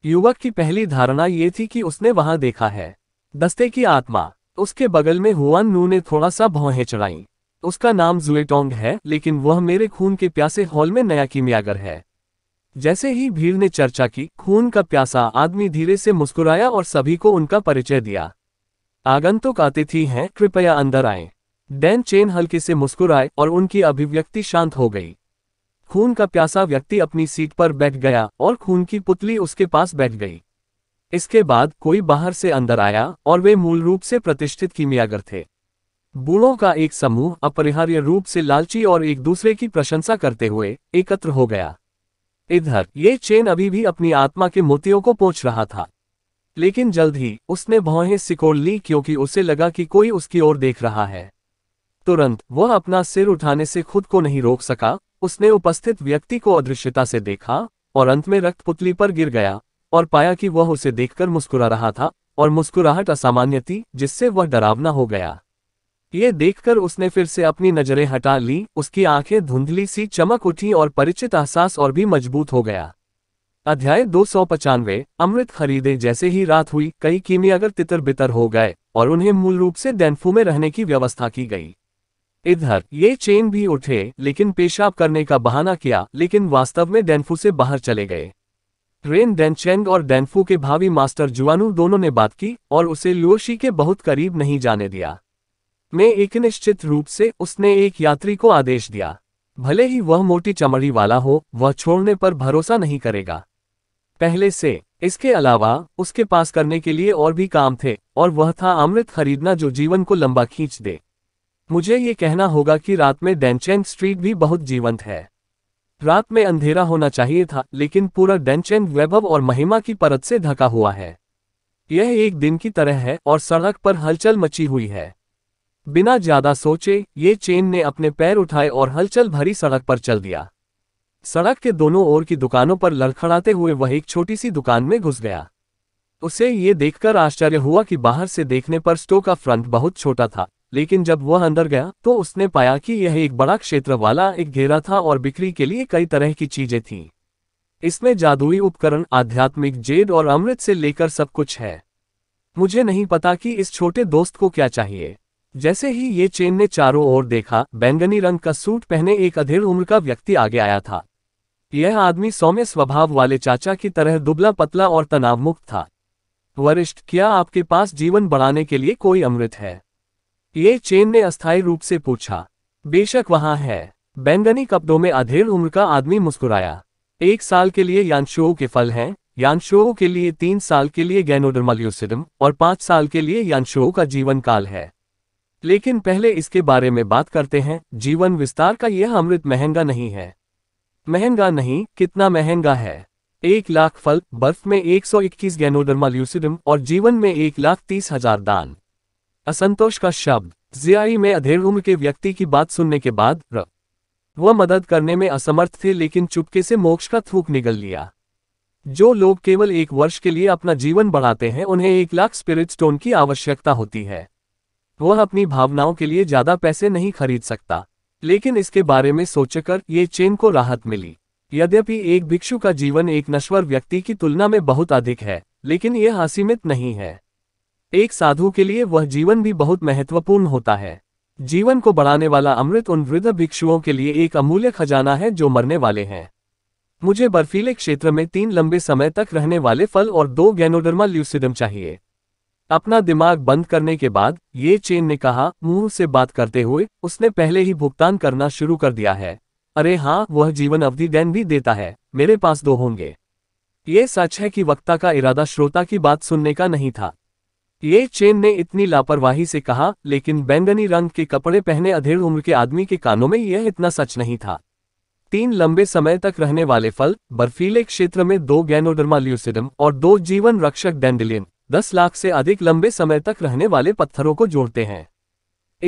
युवक की पहली धारणा ये थी कि उसने वहां देखा है दस्ते की आत्मा उसके बगल में हुआ नू ने थोड़ा सा भौहें चढ़ाई उसका नाम जुएटोंग है लेकिन वह मेरे खून के प्यासे हॉल में नया कीमियागर है जैसे ही भीड़ ने चर्चा की खून का प्यासा आदमी धीरे से मुस्कुराया और सभी को उनका परिचय दिया आगंतुक अतिथि हैं कृपया अंदर आए डैन चेन हल्के से मुस्कुराए और उनकी अभिव्यक्ति शांत हो गई खून का प्यासा व्यक्ति अपनी सीट पर बैठ गया और खून की पुतली उसके पास बैठ गई इसके बाद कोई बाहर से अंदर आया और वे मूल रूप से प्रतिष्ठित कीमियागर थे बूढ़ों का एक समूह अपरिहार्य रूप से लालची और एक दूसरे की प्रशंसा करते हुए एकत्र हो गया इधर ये चेन अभी भी अपनी आत्मा के मोतियों को पहुंच रहा था लेकिन जल्द ही उसने भौहें सिकोड़ ली क्योंकि उसे लगा कि कोई उसकी ओर देख रहा है तुरंत वह अपना सिर उठाने से खुद को नहीं रोक सका उसने उपस्थित व्यक्ति को अदृश्यता से देखा और अंत में रक्त पुतली पर गिर गया और पाया कि वह उसे देखकर मुस्कुरा रहा था और मुस्कुराहट असामान्य थी जिससे वह डरावना हो गया ये देखकर उसने फिर से अपनी नजरें हटा ली उसकी आंखें धुंधली सी चमक उठी और परिचित एहसास और भी मजबूत हो गया अध्याय दो सौ पचानवे अमृत खरीदे जैसे ही रात हुई कई कीमी अगर तितर बितर हो गए और उन्हें मूल रूप से डेनफू में रहने की व्यवस्था की गई इधर ये चेन भी उठे लेकिन पेशाब करने का बहाना किया लेकिन वास्तव में डेनफू से बाहर चले गए रेन डेनचेंग और डेनफू के भावी मास्टर जुआनू दोनों ने बात की और उसे लुओशी के बहुत करीब नहीं जाने दिया में एक निश्चित रूप से उसने एक यात्री को आदेश दिया भले ही वह मोटी चमड़ी वाला हो वह छोड़ने पर भरोसा नहीं करेगा पहले से इसके अलावा उसके पास करने के लिए और भी काम थे और वह था अमृत खरीदना जो जीवन को लंबा खींच दे मुझे ये कहना होगा कि रात में डेनचेंग स्ट्रीट भी बहुत जीवंत है रात में अंधेरा होना चाहिए था लेकिन पूरा डेंचेन वैभव और महिमा की परत से ढका हुआ है यह एक दिन की तरह है और सड़क पर हलचल मची हुई है बिना ज्यादा सोचे ये चेन ने अपने पैर उठाए और हलचल भरी सड़क पर चल दिया सड़क के दोनों ओर की दुकानों पर लड़खड़ाते हुए वह एक छोटी सी दुकान में घुस गया उसे ये देखकर आश्चर्य हुआ कि बाहर से देखने पर स्टो का फ्रंट बहुत छोटा था लेकिन जब वह अंदर गया तो उसने पाया कि यह एक बड़ा क्षेत्र वाला एक घेरा था और बिक्री के लिए कई तरह की चीजें थीं इसमें जादुई उपकरण आध्यात्मिक जेड और अमृत से लेकर सब कुछ है मुझे नहीं पता कि इस छोटे दोस्त को क्या चाहिए जैसे ही ये चेन ने चारों ओर देखा बैंगनी रंग का सूट पहने एक अधेड़ उम्र का व्यक्ति आगे आया था यह आदमी सौम्य स्वभाव वाले चाचा की तरह दुबला पतला और तनावमुक्त था वरिष्ठ क्या आपके पास जीवन बढ़ाने के लिए कोई अमृत है ये चेन ने अस्थायी रूप से पूछा बेशक वहां है बैंगनी कपड़ों में अधेर उम्र का आदमी मुस्कुराया एक साल के लिए यांशुओं के फल हैं यांशुओं के लिए तीन साल के लिए गैनोडर्मल्यूसिडम और पांच साल के लिए यांशुओं का जीवन काल है लेकिन पहले इसके बारे में बात करते हैं जीवन विस्तार का यह अमृत महंगा नहीं है महंगा नहीं कितना महंगा है एक लाख फल बर्फ में 121 गैनोडर्मा ल्यूसिडम और जीवन में एक लाख तीस हजार दान असंतोष का शब्द जियाई में अधेड़ उम्र के व्यक्ति की बात सुनने के बाद र वह मदद करने में असमर्थ थे लेकिन चुपके से मोक्ष का थूक निगल लिया जो लोग केवल एक वर्ष के लिए अपना जीवन बढ़ाते हैं उन्हें एक लाख स्पिरिट स्टोन की आवश्यकता होती है वह अपनी भावनाओं के लिए ज्यादा पैसे नहीं खरीद सकता लेकिन इसके बारे में सोचकर ये चेन को राहत मिली यद्यपि एक भिक्षु का जीवन एक नश्वर व्यक्ति की तुलना में बहुत अधिक है लेकिन यह असीमित नहीं है एक साधु के लिए वह जीवन भी बहुत महत्वपूर्ण होता है जीवन को बढ़ाने वाला अमृत उन वृद्ध भिक्षुओं के लिए एक अमूल्य खजाना है जो मरने वाले हैं मुझे बर्फीले क्षेत्र में तीन लंबे समय तक रहने वाले फल और दो गैनोडर्मा ल्यूसिडम चाहिए अपना दिमाग बंद करने के बाद ये चेन ने कहा मुंह से बात करते हुए उसने पहले ही भुगतान करना शुरू कर दिया है अरे हाँ वह जीवन अवधि डैन भी देता है मेरे पास दो होंगे ये सच है कि वक्ता का इरादा श्रोता की बात सुनने का नहीं था ये चेन ने इतनी लापरवाही से कहा लेकिन बैंगनी रंग के कपड़े पहने अधेड़ उम्र के आदमी के कानों में यह इतना सच नहीं था तीन लंबे समय तक रहने वाले फल बर्फीले क्षेत्र में दो गैनोडर्मा ल्यूसिडम और दो जीवन रक्षक डेंडिलियन दस लाख से अधिक लंबे समय तक रहने वाले पत्थरों को जोड़ते हैं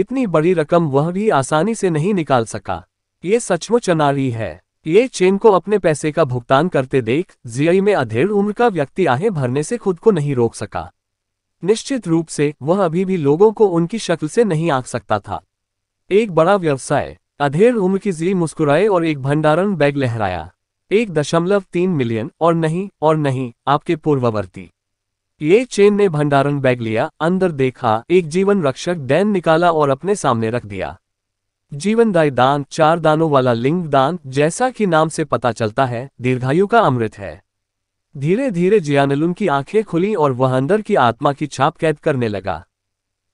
इतनी बड़ी रकम वह भी आसानी से नहीं निकाल सका ये सचमुच अनारी है ये चेन को अपने पैसे का भुगतान करते देख जियाई में अधेड़ उम्र का व्यक्ति आहें भरने से खुद को नहीं रोक सका निश्चित रूप से वह अभी भी लोगों को उनकी शक्ल से नहीं आंक सकता था एक बड़ा व्यवसाय अधेर उम्र की जी मुस्कुराए और एक भंडारण बैग लहराया एक दशमलव तीन मिलियन और नहीं और नहीं आपके पूर्ववर्ती ये चेन ने भंडारण बैग लिया अंदर देखा एक जीवन रक्षक डैन निकाला और अपने सामने रख दिया जीवनदायी दान चार दानों वाला लिंग दान जैसा कि नाम से पता चलता है दीर्घायु का अमृत है धीरे धीरे जियानलुन की आंखें खुली और वह अंदर की आत्मा की छाप कैद करने लगा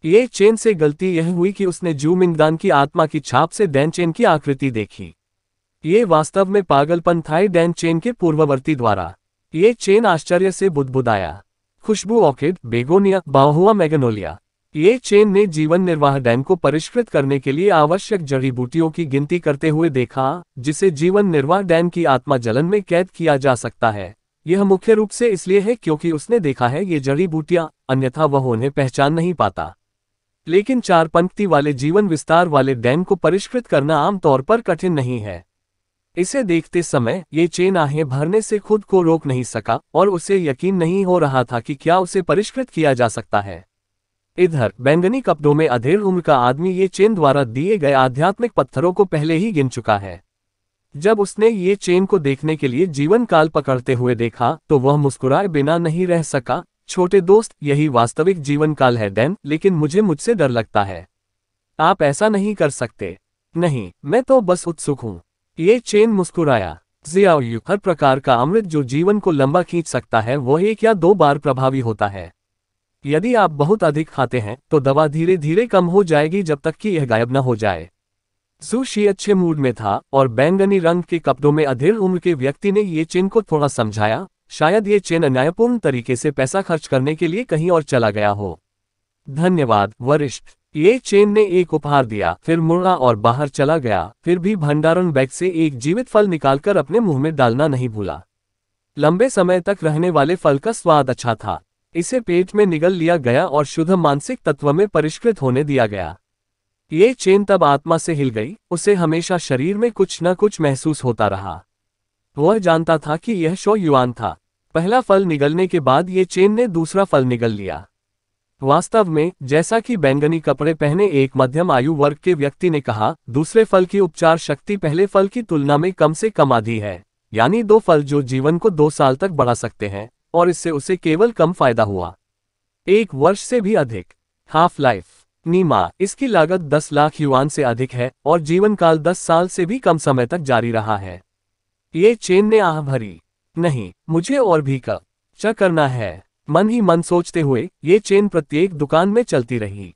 ये चेन से गलती यह हुई कि उसने जू मिंगदान की आत्मा की छाप से डैन चेन की आकृति देखी ये वास्तव में पागलपन था डैन चेन के पूर्ववर्ती द्वारा ये चेन आश्चर्य से बुदबुदाया खुशबू ऑकिड बेगोनिया बाहुआ मैगनोलिया ये चेन ने जीवन निर्वाह डैन को परिष्कृत करने के लिए आवश्यक जड़ी बूटियों की गिनती करते हुए देखा जिसे जीवन निर्वाह डैन की आत्मा जलन में कैद किया जा सकता है यह मुख्य रूप से इसलिए है क्योंकि उसने देखा है ये जड़ी बूटियां अन्यथा वह उन्हें पहचान नहीं पाता लेकिन चार पंक्ति वाले जीवन विस्तार वाले डैम को परिष्कृत करना आमतौर पर कठिन नहीं है इसे देखते समय ये चेन आहें भरने से खुद को रोक नहीं सका और उसे यकीन नहीं हो रहा था कि क्या उसे परिष्कृत किया जा सकता है इधर बैंगनी कपड़ों में अधेड़ उम्र का आदमी ये चेन द्वारा दिए गए आध्यात्मिक पत्थरों को पहले ही गिन चुका है जब उसने ये चेन को देखने के लिए जीवन काल पकड़ते हुए देखा तो वह मुस्कुराए बिना नहीं रह सका छोटे दोस्त यही वास्तविक जीवन काल है डैन लेकिन मुझे मुझसे डर लगता है आप ऐसा नहीं कर सकते नहीं मैं तो बस उत्सुक हूँ ये चेन मुस्कुराया जियाओयू हर प्रकार का अमृत जो जीवन को लंबा खींच सकता है वह एक या दो बार प्रभावी होता है यदि आप बहुत अधिक खाते हैं तो दवा धीरे धीरे कम हो जाएगी जब तक कि यह गायब न हो जाए सुशी अच्छे मूड में था और बैंगनी रंग के कपड़ों में अधेड़ उम्र के व्यक्ति ने ये चेन को थोड़ा समझाया शायद ये चेन अन्यायपूर्ण तरीके से पैसा खर्च करने के लिए कहीं और चला गया हो धन्यवाद वरिष्ठ ये चेन ने एक उपहार दिया फिर मुड़ा और बाहर चला गया फिर भी भंडारण बैग से एक जीवित फल निकालकर अपने मुंह में डालना नहीं भूला लंबे समय तक रहने वाले फल का स्वाद अच्छा था इसे पेट में निगल लिया गया और शुद्ध मानसिक तत्व में परिष्कृत होने दिया गया ये चेन तब आत्मा से हिल गई उसे हमेशा शरीर में कुछ न कुछ महसूस होता रहा वह जानता था कि यह शो युवान था पहला फल निगलने के बाद ये चेन ने दूसरा फल निगल लिया वास्तव में जैसा कि बैंगनी कपड़े पहने एक मध्यम आयु वर्ग के व्यक्ति ने कहा दूसरे फल की उपचार शक्ति पहले फल की तुलना में कम से कम आधी है यानी दो फल जो जीवन को दो साल तक बढ़ा सकते हैं और इससे उसे केवल कम फायदा हुआ एक वर्ष से भी अधिक हाफ लाइफ नीमा इसकी लागत 10 लाख युआन से अधिक है और जीवन काल 10 साल से भी कम समय तक जारी रहा है ये चेन ने आह भरी नहीं मुझे और भी कब च करना है मन ही मन सोचते हुए ये चेन प्रत्येक दुकान में चलती रही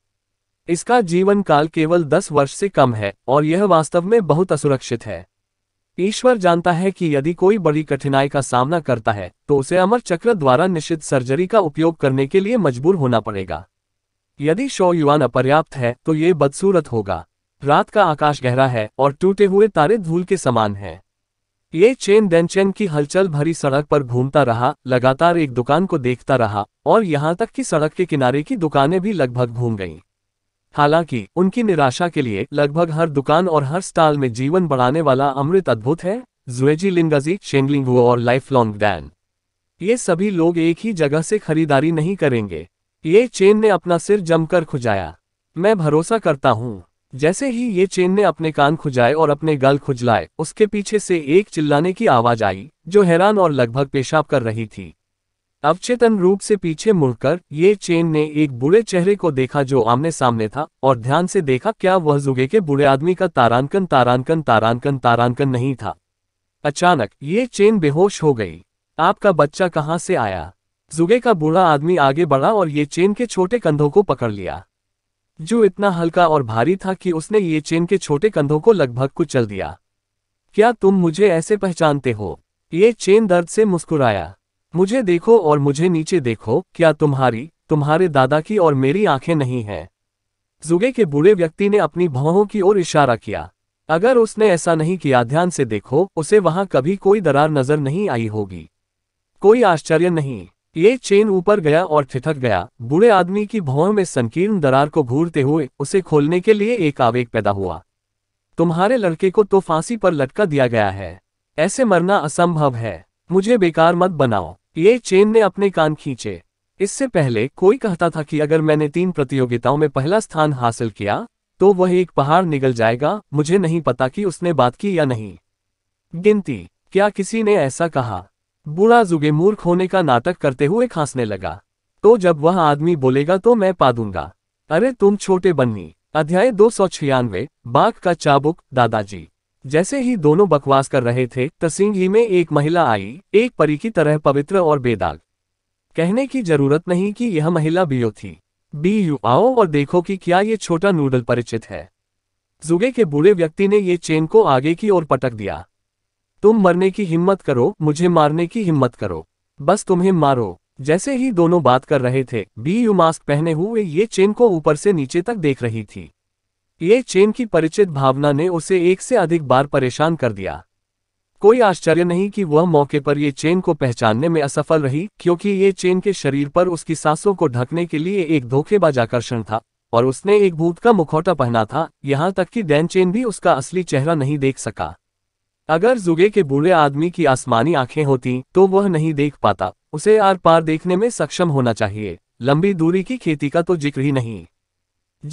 इसका जीवन काल केवल 10 वर्ष से कम है और यह वास्तव में बहुत असुरक्षित है ईश्वर जानता है कि यदि कोई बड़ी कठिनाई का सामना करता है तो उसे अमर चक्र द्वारा निश्चित सर्जरी का उपयोग करने के लिए मजबूर होना पड़ेगा यदि शो युवा अपर्याप्त है तो ये बदसूरत होगा रात का आकाश गहरा है और टूटे हुए तारे धूल के समान हैं ये चेन डेनचेन की हलचल भरी सड़क पर घूमता रहा लगातार एक दुकान को देखता रहा और यहाँ तक कि सड़क के किनारे की दुकानें भी लगभग घूम गईं हालांकि उनकी निराशा के लिए लगभग हर दुकान और हर स्टाल में जीवन बढ़ाने वाला अमृत अद्भुत है जुएजी लिंगजी शेंगलिंग और लाइफ लॉन्ग डैन ये सभी लोग एक ही जगह से खरीदारी नहीं करेंगे ये चेन ने अपना सिर जमकर खुजाया मैं भरोसा करता हूँ जैसे ही ये चेन ने अपने कान खुजाए और अपने गल खुजलाए उसके पीछे से एक चिल्लाने की आवाज आई जो हैरान और लगभग पेशाब कर रही थी अवचेतन रूप से पीछे मुड़कर ये चेन ने एक बुढ़े चेहरे को देखा जो आमने सामने था और ध्यान से देखा क्या वह जुगे के बुढ़े आदमी का तारानकन तारानकन तारानकन तारानकन नहीं था अचानक ये चेन बेहोश हो गई आपका बच्चा कहाँ से आया जुगे का बूढ़ा आदमी आगे बढ़ा और ये चेन के छोटे कंधों को पकड़ लिया जो इतना हल्का और भारी था कि उसने ये चेन के छोटे कंधों को लगभग कुचल दिया क्या तुम मुझे ऐसे पहचानते हो ये चेन दर्द से मुस्कुराया मुझे देखो और मुझे नीचे देखो क्या तुम्हारी तुम्हारे दादा की और मेरी आंखें नहीं हैं जुगे के बूढ़े व्यक्ति ने अपनी भौहों की ओर इशारा किया अगर उसने ऐसा नहीं किया ध्यान से देखो उसे वहां कभी कोई दरार नजर नहीं आई होगी कोई आश्चर्य नहीं ये चेन ऊपर गया और थिथक गया बूढ़े आदमी की भौं में संकीर्ण दरार को घूरते हुए उसे खोलने के लिए एक आवेग पैदा हुआ तुम्हारे लड़के को तो फांसी पर लटका दिया गया है ऐसे मरना असंभव है मुझे बेकार मत बनाओ ये चेन ने अपने कान खींचे इससे पहले कोई कहता था कि अगर मैंने तीन प्रतियोगिताओं में पहला स्थान हासिल किया तो वह एक पहाड़ निकल जाएगा मुझे नहीं पता कि उसने बात की या नहीं गिनती क्या किसी ने ऐसा कहा बूढ़ा जुगे मूर्ख होने का नाटक करते हुए खांसने लगा तो जब वह आदमी बोलेगा तो मैं पा दूंगा अरे तुम छोटे बन्नी अध्याय दो सौ छियानवे बाघ का चाबुक दादाजी जैसे ही दोनों बकवास कर रहे थे तसिंग ही में एक महिला आई एक परी की तरह पवित्र और बेदाग कहने की जरूरत नहीं कि यह महिला बीओ थी बी यू आओ और देखो कि क्या ये छोटा नूडल परिचित है जुगे के बूढ़े व्यक्ति ने ये चेन को आगे की ओर पटक दिया तुम मरने की हिम्मत करो मुझे मारने की हिम्मत करो बस तुम्हें मारो जैसे ही दोनों बात कर रहे थे बी यू मास्क पहने हुए ये चेन को ऊपर से नीचे तक देख रही थी ये चेन की परिचित भावना ने उसे एक से अधिक बार परेशान कर दिया कोई आश्चर्य नहीं कि वह मौके पर ये चेन को पहचानने में असफल रही क्योंकि ये चेन के शरीर पर उसकी सांसों को ढकने के लिए एक धोखेबाज आकर्षण था और उसने एक भूत का मुखौटा पहना था यहाँ तक कि डैन चेन भी उसका असली चेहरा नहीं देख सका अगर जुगे के बूढ़े आदमी की आसमानी आंखें होती तो वह नहीं देख पाता उसे आर पार देखने में सक्षम होना चाहिए लंबी दूरी की खेती का तो जिक्र ही नहीं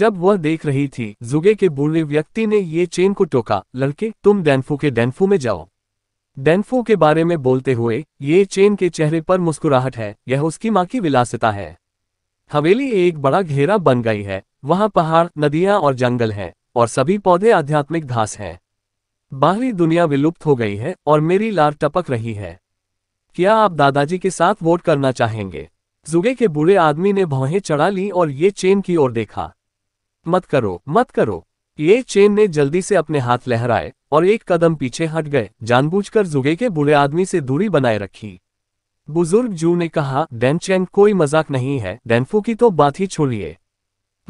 जब वह देख रही थी जुगे के बूढ़े व्यक्ति ने ये चेन को टोका लड़के तुम डेनफू के डेनफू में जाओ डेनफू के बारे में बोलते हुए ये चेन के चेहरे पर मुस्कुराहट है यह उसकी माँ की विलासिता है हवेली एक बड़ा घेरा बन गई है वहाँ पहाड़ नदियाँ और जंगल हैं और सभी पौधे आध्यात्मिक घास हैं बाहरी दुनिया विलुप्त हो गई है और मेरी लार टपक रही है क्या आप दादाजी के साथ वोट करना चाहेंगे जुगे के बुरे आदमी ने भौहें चढ़ा ली और ये चेन की ओर देखा मत करो मत करो ये चेन ने जल्दी से अपने हाथ लहराए और एक कदम पीछे हट गए जानबूझकर जुगे के बुरे आदमी से दूरी बनाए रखी बुजुर्ग जू ने कहा चैन कोई मजाक नहीं है डेनफू की तो बात ही छोड़िए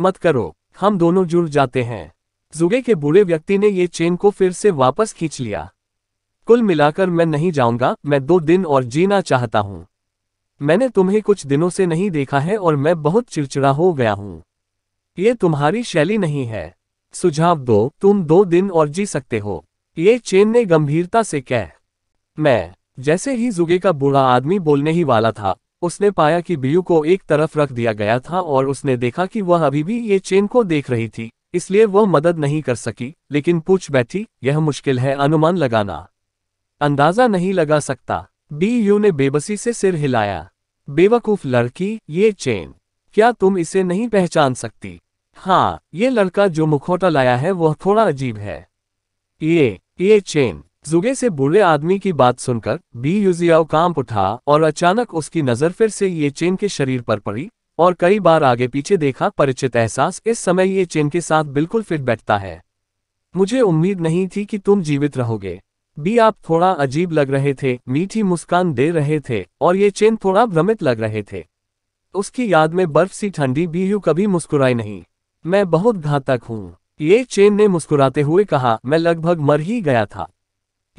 मत करो हम दोनों जुड़ जाते हैं जुगे के बूढ़े व्यक्ति ने ये चेन को फिर से वापस खींच लिया कुल मिलाकर मैं नहीं जाऊंगा मैं दो दिन और जीना चाहता हूं मैंने तुम्हें कुछ दिनों से नहीं देखा है और मैं बहुत चिड़चिड़ा हो गया हूं ये तुम्हारी शैली नहीं है सुझाव दो तुम दो दिन और जी सकते हो ये चेन ने गंभीरता से कह मैं जैसे ही जुगे का बूढ़ा आदमी बोलने ही वाला था उसने पाया कि बियू को एक तरफ रख दिया गया था और उसने देखा कि वह अभी भी ये चेन को देख रही थी इसलिए वह मदद नहीं कर सकी लेकिन पूछ बैठी यह मुश्किल है अनुमान लगाना अंदाजा नहीं लगा सकता बी यू ने बेबसी से सिर हिलाया बेवकूफ लड़की ये चेन क्या तुम इसे नहीं पहचान सकती हाँ ये लड़का जो मुखौटा लाया है वह थोड़ा अजीब है ये ये चेन जुगे से बूढ़े आदमी की बात सुनकर बी यूजियाओ काम उठा और अचानक उसकी नजर फिर से ये चेन के शरीर पर पड़ी और कई बार आगे पीछे देखा परिचित एहसास इस समय ये चेन के साथ बिल्कुल फिट बैठता है मुझे उम्मीद नहीं थी कि तुम जीवित रहोगे बी आप थोड़ा अजीब लग रहे थे मीठी मुस्कान दे रहे थे और ये चेन थोड़ा भ्रमित लग रहे थे उसकी याद में बर्फ सी ठंडी बी यू कभी मुस्कुराई नहीं मैं बहुत घातक हूँ ये चेन ने मुस्कुराते हुए कहा मैं लगभग मर ही गया था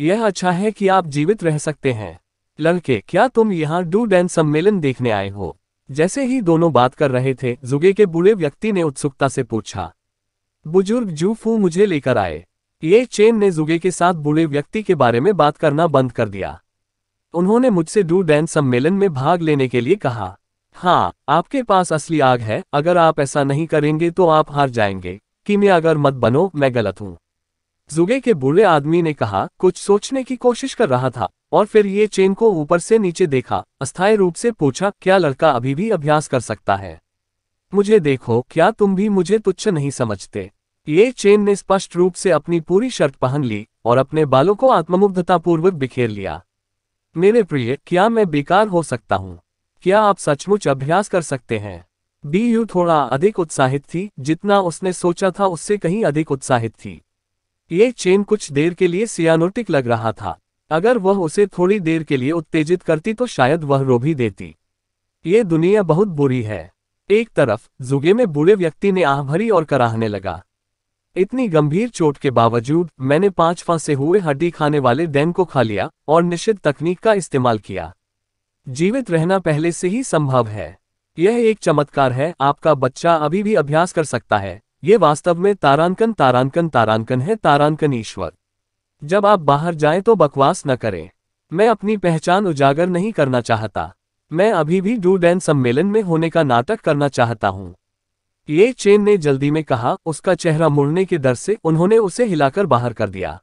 यह अच्छा है कि आप जीवित रह सकते हैं लड़के क्या तुम यहाँ डू डैन सम्मेलन देखने आए हो जैसे ही दोनों बात कर रहे थे जुगे के बूढ़े व्यक्ति ने उत्सुकता से पूछा बुजुर्ग जूफू मुझे लेकर आए ये चेन ने जुगे के साथ बूढ़े व्यक्ति के बारे में बात करना बंद कर दिया उन्होंने मुझसे डू डैन सम्मेलन में भाग लेने के लिए कहा हाँ आपके पास असली आग है अगर आप ऐसा नहीं करेंगे तो आप हार जाएंगे कि मैं अगर मत बनो मैं गलत हूँ जुगे के बूढ़े आदमी ने कहा कुछ सोचने की कोशिश कर रहा था और फिर ये चेन को ऊपर से नीचे देखा अस्थायी रूप से पूछा क्या लड़का अभी भी अभ्यास कर सकता है मुझे देखो क्या तुम भी मुझे तुच्छ नहीं समझते ये चेन ने स्पष्ट रूप से अपनी पूरी शर्ट पहन ली और अपने बालों को आत्ममुग्धतापूर्वक बिखेर लिया मेरे प्रिय क्या मैं बेकार हो सकता हूँ क्या आप सचमुच अभ्यास कर सकते हैं बी यू थोड़ा अधिक उत्साहित थी जितना उसने सोचा था उससे कहीं अधिक उत्साहित थी ये चेन कुछ देर के लिए सियानोटिक लग रहा था अगर वह उसे थोड़ी देर के लिए उत्तेजित करती तो शायद वह रो भी देती ये दुनिया बहुत बुरी है एक तरफ जुगे में बुरे व्यक्ति ने आह भरी और कराहने लगा इतनी गंभीर चोट के बावजूद मैंने पांच फांसे हुए हड्डी खाने वाले डैन को खा लिया और निश्चित तकनीक का इस्तेमाल किया जीवित रहना पहले से ही संभव है यह एक चमत्कार है आपका बच्चा अभी भी अभ्यास कर सकता है ये वास्तव में तारांकन तारांकन तारांकन है तारांकन ईश्वर जब आप बाहर जाएं तो बकवास न करें मैं अपनी पहचान उजागर नहीं करना चाहता मैं अभी भी डू डैन सम्मेलन में होने का नाटक करना चाहता हूँ ये चेन ने जल्दी में कहा उसका चेहरा मुड़ने के डर से उन्होंने उसे हिलाकर बाहर कर दिया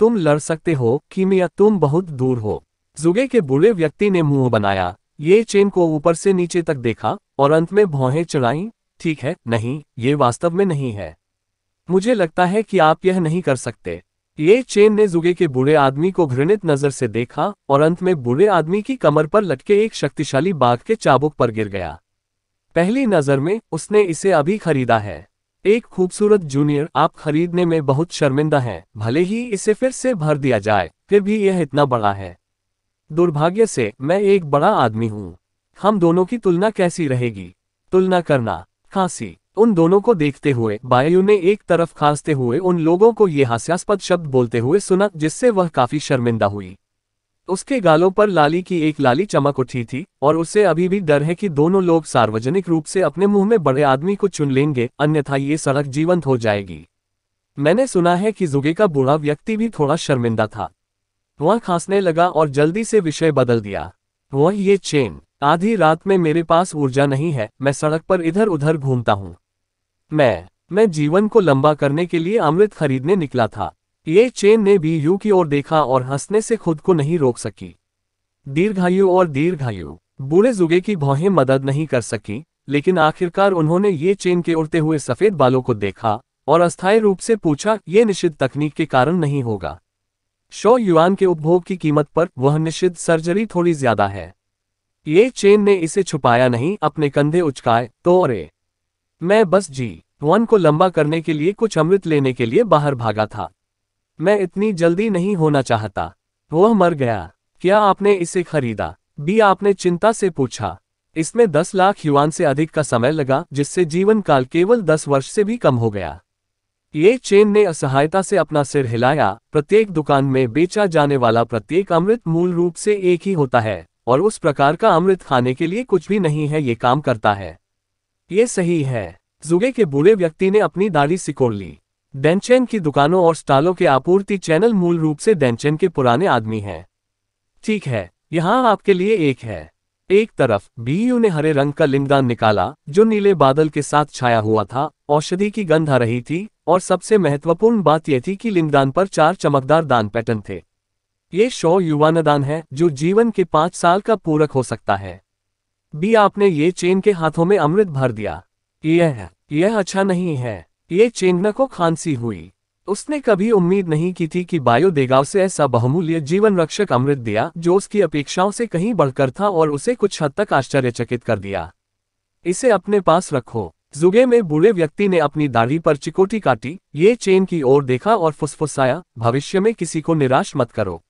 तुम लड़ सकते हो कि मिया तुम बहुत दूर हो जुगे के बूढ़े व्यक्ति ने मुंह बनाया ये चेन को ऊपर से नीचे तक देखा और अंत में भौहें चढ़ाई ठीक है नहीं ये वास्तव में नहीं है मुझे लगता है कि आप यह नहीं कर सकते ये चेन ने जुगे के बुरे आदमी को घृणित नजर से देखा और अंत में बूढ़े आदमी की कमर पर लटके एक शक्तिशाली बाघ के चाबुक पर गिर गया पहली नजर में उसने इसे अभी खरीदा है एक खूबसूरत जूनियर आप खरीदने में बहुत शर्मिंदा हैं भले ही इसे फिर से भर दिया जाए फिर भी यह इतना बड़ा है दुर्भाग्य से मैं एक बड़ा आदमी हूँ हम दोनों की तुलना कैसी रहेगी तुलना करना खांसी उन दोनों को देखते हुए बायु ने एक तरफ खांसते हुए उन लोगों को ये हास्यास्पद शब्द बोलते हुए सुना जिससे वह काफी शर्मिंदा हुई उसके गालों पर लाली की एक लाली चमक उठी थी और उसे अभी भी डर है कि दोनों लोग सार्वजनिक रूप से अपने मुंह में बड़े आदमी को चुन लेंगे अन्यथा ये सड़क जीवंत हो जाएगी मैंने सुना है कि जुगे का बूढ़ा व्यक्ति भी थोड़ा शर्मिंदा था वह खांसने लगा और जल्दी से विषय बदल दिया वह ये चेन आधी रात में मेरे पास ऊर्जा नहीं है मैं सड़क पर इधर उधर घूमता हूँ मैं मैं जीवन को लंबा करने के लिए अमृत खरीदने निकला था ये चेन ने भी यू की ओर देखा और हंसने से खुद को नहीं रोक सकी दीर्घायु और दीर्घायु बूढ़े जुगे की भौहें मदद नहीं कर सकी लेकिन आखिरकार उन्होंने ये चेन के उड़ते हुए सफेद बालों को देखा और अस्थायी रूप से पूछा ये निश्चित तकनीक के कारण नहीं होगा शो युआन के उपभोग की कीमत पर वह निश्चित सर्जरी थोड़ी ज्यादा है ये चेन ने इसे छुपाया नहीं अपने कंधे उचकाए तो अरे मैं बस जी वन को लंबा करने के लिए कुछ अमृत लेने के लिए बाहर भागा था मैं इतनी जल्दी नहीं होना चाहता वह मर गया क्या आपने इसे खरीदा बी आपने चिंता से पूछा इसमें दस लाख युवान से अधिक का समय लगा जिससे जीवन काल केवल दस वर्ष से भी कम हो गया ये चेन ने असहायता से अपना सिर हिलाया प्रत्येक दुकान में बेचा जाने वाला प्रत्येक अमृत मूल रूप से एक ही होता है और उस प्रकार का अमृत खाने के लिए कुछ भी नहीं है ये काम करता है ये सही है जुगे के बूढ़े व्यक्ति ने अपनी दाढ़ी सिकोड़ ली डेंचेन की दुकानों और स्टालों के आपूर्ति चैनल मूल रूप से डेंचेन के पुराने आदमी हैं ठीक है यहाँ आपके लिए एक है एक तरफ बीयू ने हरे रंग का लिंगदान निकाला जो नीले बादल के साथ छाया हुआ था औषधि की गंध आ रही थी और सबसे महत्वपूर्ण बात यह थी कि लिंगदान पर चार चमकदार दान पैटर्न थे ये शौ दान है जो जीवन के पांच साल का पूरक हो सकता है बी आपने ये चेन के हाथों में अमृत भर दिया यह है यह अच्छा नहीं है ये चेन्ना को खांसी हुई उसने कभी उम्मीद नहीं की थी कि बायो देगाव से ऐसा बहुमूल्य जीवन रक्षक अमृत दिया जो उसकी अपेक्षाओं से कहीं बढ़कर था और उसे कुछ हद तक आश्चर्यचकित कर दिया इसे अपने पास रखो जुगे में बूढ़े व्यक्ति ने अपनी दाढ़ी पर चिकोटी काटी ये चेन की ओर देखा और फुसफुसाया भविष्य में किसी को निराश मत करो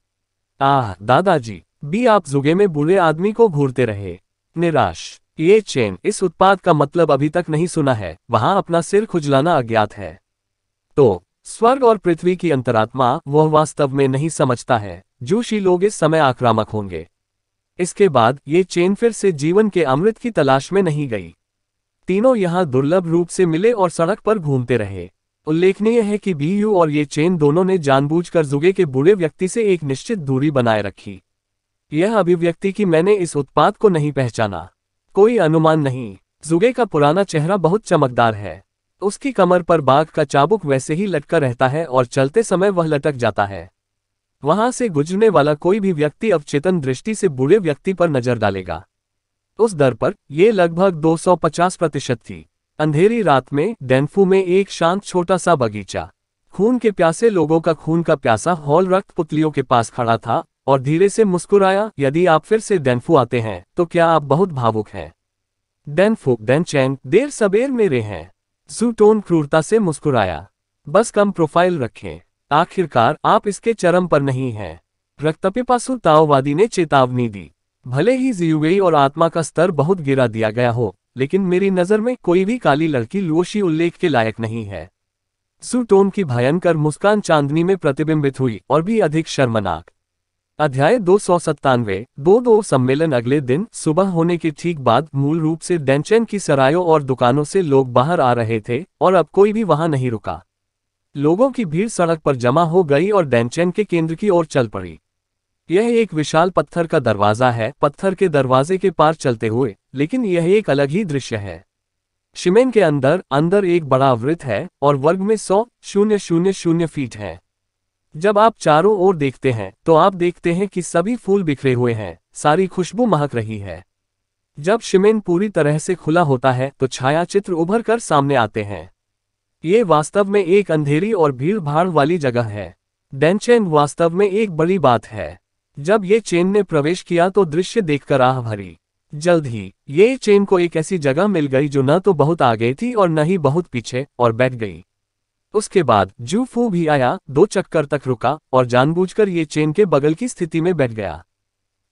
आह दादाजी भी आप जुगे में बूढ़े आदमी को घूरते रहे निराश ये चेन इस उत्पाद का मतलब अभी तक नहीं सुना है वहां अपना सिर खुजलाना अज्ञात है तो स्वर्ग और पृथ्वी की अंतरात्मा वह वास्तव में नहीं समझता है जोशी लोग इस समय आक्रामक होंगे इसके बाद ये चेन फिर से जीवन के अमृत की तलाश में नहीं गई तीनों यहां दुर्लभ रूप से मिले और सड़क पर घूमते रहे उल्लेखनीय है कि बीयू और ये चेन दोनों ने जानबूझकर जुगे के बूढ़े व्यक्ति से एक निश्चित दूरी बनाए रखी यह अभिव्यक्ति कि मैंने इस उत्पाद को नहीं पहचाना कोई अनुमान नहीं जुगे का पुराना चेहरा बहुत चमकदार है उसकी कमर पर बाघ का चाबुक वैसे ही लटका रहता है और चलते समय वह लटक जाता है वहां से गुजरने वाला कोई भी व्यक्ति अवचेतन दृष्टि से बुरे व्यक्ति पर नजर डालेगा उस दर पर यह लगभग 250 प्रतिशत थी अंधेरी रात में डेनफू में एक शांत छोटा सा बगीचा खून के प्यासे लोगों का खून का प्यासा हॉल रक्त पुतलियों के पास खड़ा था और धीरे से मुस्कुराया यदि आप फिर से डेनफू आते हैं तो क्या आप बहुत भावुक हैं डेनफू डेनचैंग देर सबेर मेरे हैं जूटोन क्रूरता से मुस्कुराया बस कम प्रोफाइल रखें आखिरकार आप इसके चरम पर नहीं हैं रक्तपिपासु ताओवादी ने चेतावनी दी भले ही जियुगई और आत्मा का स्तर बहुत गिरा दिया गया हो लेकिन मेरी नजर में कोई भी काली लड़की लोशी उल्लेख के लायक नहीं है सुटोन की भयंकर मुस्कान चांदनी में प्रतिबिंबित हुई और भी अधिक शर्मनाक अध्याय दो सौ सत्तानवे दो दो सम्मेलन अगले दिन सुबह होने के ठीक बाद मूल रूप से डेंचेन की सरायों और दुकानों से लोग बाहर आ रहे थे और अब कोई भी वहां नहीं रुका लोगों की भीड़ सड़क पर जमा हो गई और डेंचेन के केंद्र की ओर चल पड़ी यह एक विशाल पत्थर का दरवाजा है पत्थर के दरवाजे के पार चलते हुए लेकिन यह एक अलग ही दृश्य है शिमेन के अंदर अंदर एक बड़ा वृत्त है और वर्ग में सौ शून्य शून्य शून्य फीट है जब आप चारों ओर देखते हैं तो आप देखते हैं कि सभी फूल बिखरे हुए हैं सारी खुशबू महक रही है जब शिमेन पूरी तरह से खुला होता है तो छायाचित्र उभर कर सामने आते हैं ये वास्तव में एक अंधेरी और भीड़ भाड़ वाली जगह है डेनचेन वास्तव में एक बड़ी बात है जब ये चेन ने प्रवेश किया तो दृश्य देखकर आह भरी जल्द ही ये चेन को एक ऐसी जगह मिल गई जो न तो बहुत आगे थी और न ही बहुत पीछे और बैठ गई उसके बाद जूफू भी आया दो चक्कर तक रुका और जानबूझकर ये चेन के बगल की स्थिति में बैठ गया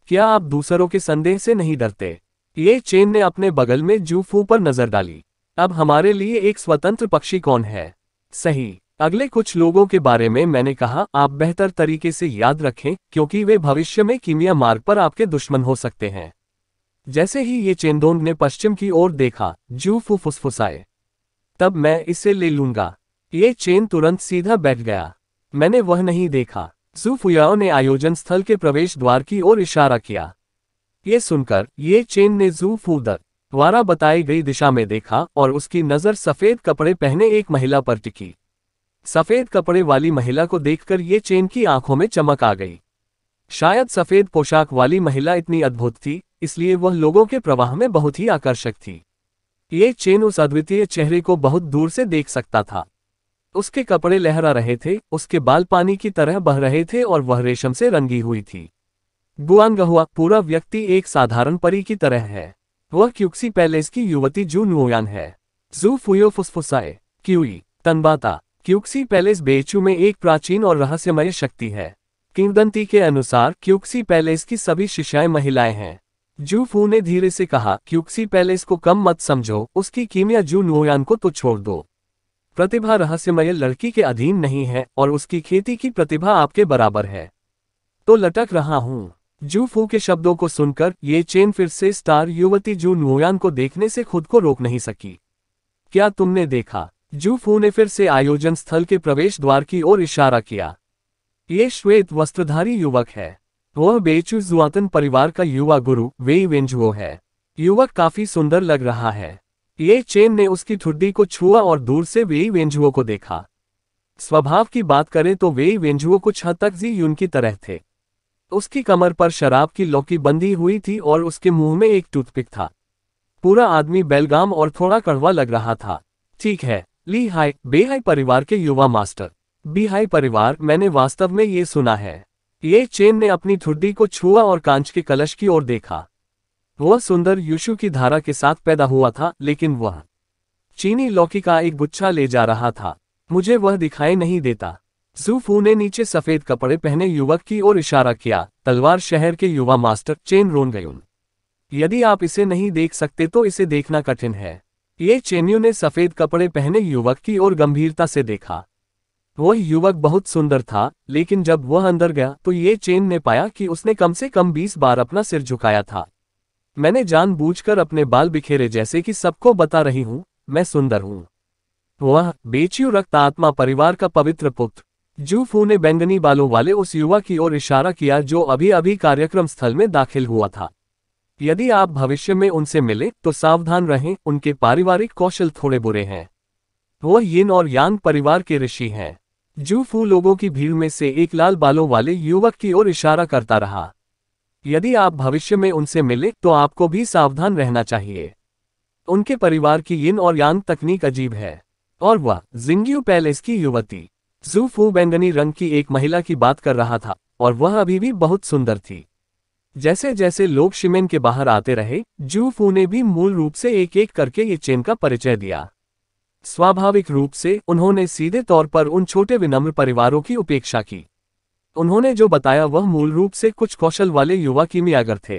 क्या आप दूसरों के संदेह से नहीं डरते ये चेन ने अपने बगल में जूफू पर नजर डाली अब हमारे लिए एक स्वतंत्र पक्षी कौन है सही अगले कुछ लोगों के बारे में मैंने कहा आप बेहतर तरीके से याद रखें क्योंकि वे भविष्य में कीमिया मार्ग पर आपके दुश्मन हो सकते हैं जैसे ही ये चेंदोंग ने पश्चिम की ओर देखा जूफू फुसफुसाए तब मैं इसे ले लूंगा ये चेन तुरंत सीधा बैठ गया मैंने वह नहीं देखा जूफुयाओ फुयाओ ने आयोजन स्थल के प्रवेश द्वार की ओर इशारा किया ये सुनकर ये चेन ने जू फूदर द्वारा बताई गई दिशा में देखा और उसकी नजर सफेद कपड़े पहने एक महिला पर टिकी सफेद कपड़े वाली महिला को देखकर ये चेन की आंखों में चमक आ गई शायद सफेद पोशाक वाली महिला इतनी अद्भुत थी इसलिए वह लोगों के प्रवाह में बहुत ही आकर्षक थी ये चेन उस अद्वितीय चेहरे को बहुत दूर से देख सकता था उसके कपड़े लहरा रहे थे उसके बाल पानी की तरह बह रहे थे और वह रेशम से रंगी हुई थी गुआनगहुआ पूरा व्यक्ति एक साधारण परी की तरह है वह क्यूक्सी पैलेस की युवती जू नुआन है जू फुयो फुसफुसाए क्यूई तनबाता क्यूक्सी पैलेस बेचू में एक प्राचीन और रहस्यमय शक्ति है किंवदंती के अनुसार क्यूक्सी पैलेस की सभी शिष्याएं महिलाएं हैं जू फू ने धीरे से कहा क्यूक्सी पैलेस को कम मत समझो उसकी कीमिया जू नुआन को तो छोड़ दो प्रतिभा रहस्यमय लड़की के अधीन नहीं है और उसकी खेती की प्रतिभा आपके बराबर है तो लटक रहा हूँ जूफू के शब्दों को सुनकर ये चेन फिर से स्टार युवती जू नोयान को देखने से खुद को रोक नहीं सकी क्या तुमने देखा जूफू ने फिर से आयोजन स्थल के प्रवेश द्वार की ओर इशारा किया ये श्वेत वस्त्रधारी युवक है वह बेचू जुआतन परिवार का युवा गुरु वे वेंजुओ है युवक काफी सुंदर लग रहा है ये चेन ने उसकी ठुड्डी को छुआ और दूर से वेई वेंजुओ को देखा स्वभाव की बात करें तो वेई वेंजुओ कुछ हद तक जी यून की तरह थे उसकी कमर पर शराब की लौकी बंधी हुई थी और उसके मुंह में एक टूथपिक था पूरा आदमी बेलगाम और थोड़ा कड़वा लग रहा था ठीक है ली हाई बेहाई परिवार के युवा मास्टर बिहाई परिवार मैंने वास्तव में ये सुना है ये चेन ने अपनी ठुड्डी को छुआ और कांच के कलश की ओर देखा वह सुंदर यीशु की धारा के साथ पैदा हुआ था लेकिन वह चीनी लौकी का एक गुच्छा ले जा रहा था मुझे वह दिखाई नहीं देता जूफू ने नीचे सफेद कपड़े पहने युवक की ओर इशारा किया तलवार शहर के युवा मास्टर चेन रोन गयुन यदि आप इसे नहीं देख सकते तो इसे देखना कठिन है ये चेन्यू ने सफेद कपड़े पहने युवक की ओर गंभीरता से देखा वह युवक बहुत सुंदर था लेकिन जब वह अंदर गया तो ये चेन ने पाया कि उसने कम से कम बीस बार अपना सिर झुकाया था मैंने जानबूझकर अपने बाल बिखेरे जैसे कि सबको बता रही हूं मैं सुंदर हूं वह बेचियू रक्त आत्मा परिवार का पवित्र पुत्र जूफू ने बैंगनी बालों वाले उस युवा की ओर इशारा किया जो अभी अभी कार्यक्रम स्थल में दाखिल हुआ था यदि आप भविष्य में उनसे मिले तो सावधान रहें उनके पारिवारिक कौशल थोड़े बुरे हैं वह यिन और यांग परिवार के ऋषि हैं जूफू लोगों की भीड़ में से एक लाल बालों वाले युवक की ओर इशारा करता रहा यदि आप भविष्य में उनसे मिले तो आपको भी सावधान रहना चाहिए उनके परिवार की यिन और यांग तकनीक अजीब है और वह जिंगियू पैलेस की युवती जूफू बैंगनी रंग की एक महिला की बात कर रहा था और वह अभी भी बहुत सुंदर थी जैसे जैसे लोग शिमेन के बाहर आते रहे जूफू ने भी मूल रूप से एक एक करके ये चेन का परिचय दिया स्वाभाविक रूप से उन्होंने सीधे तौर पर उन छोटे विनम्र परिवारों की उपेक्षा की उन्होंने जो बताया वह मूल रूप से कुछ कौशल वाले युवा कीमियागर थे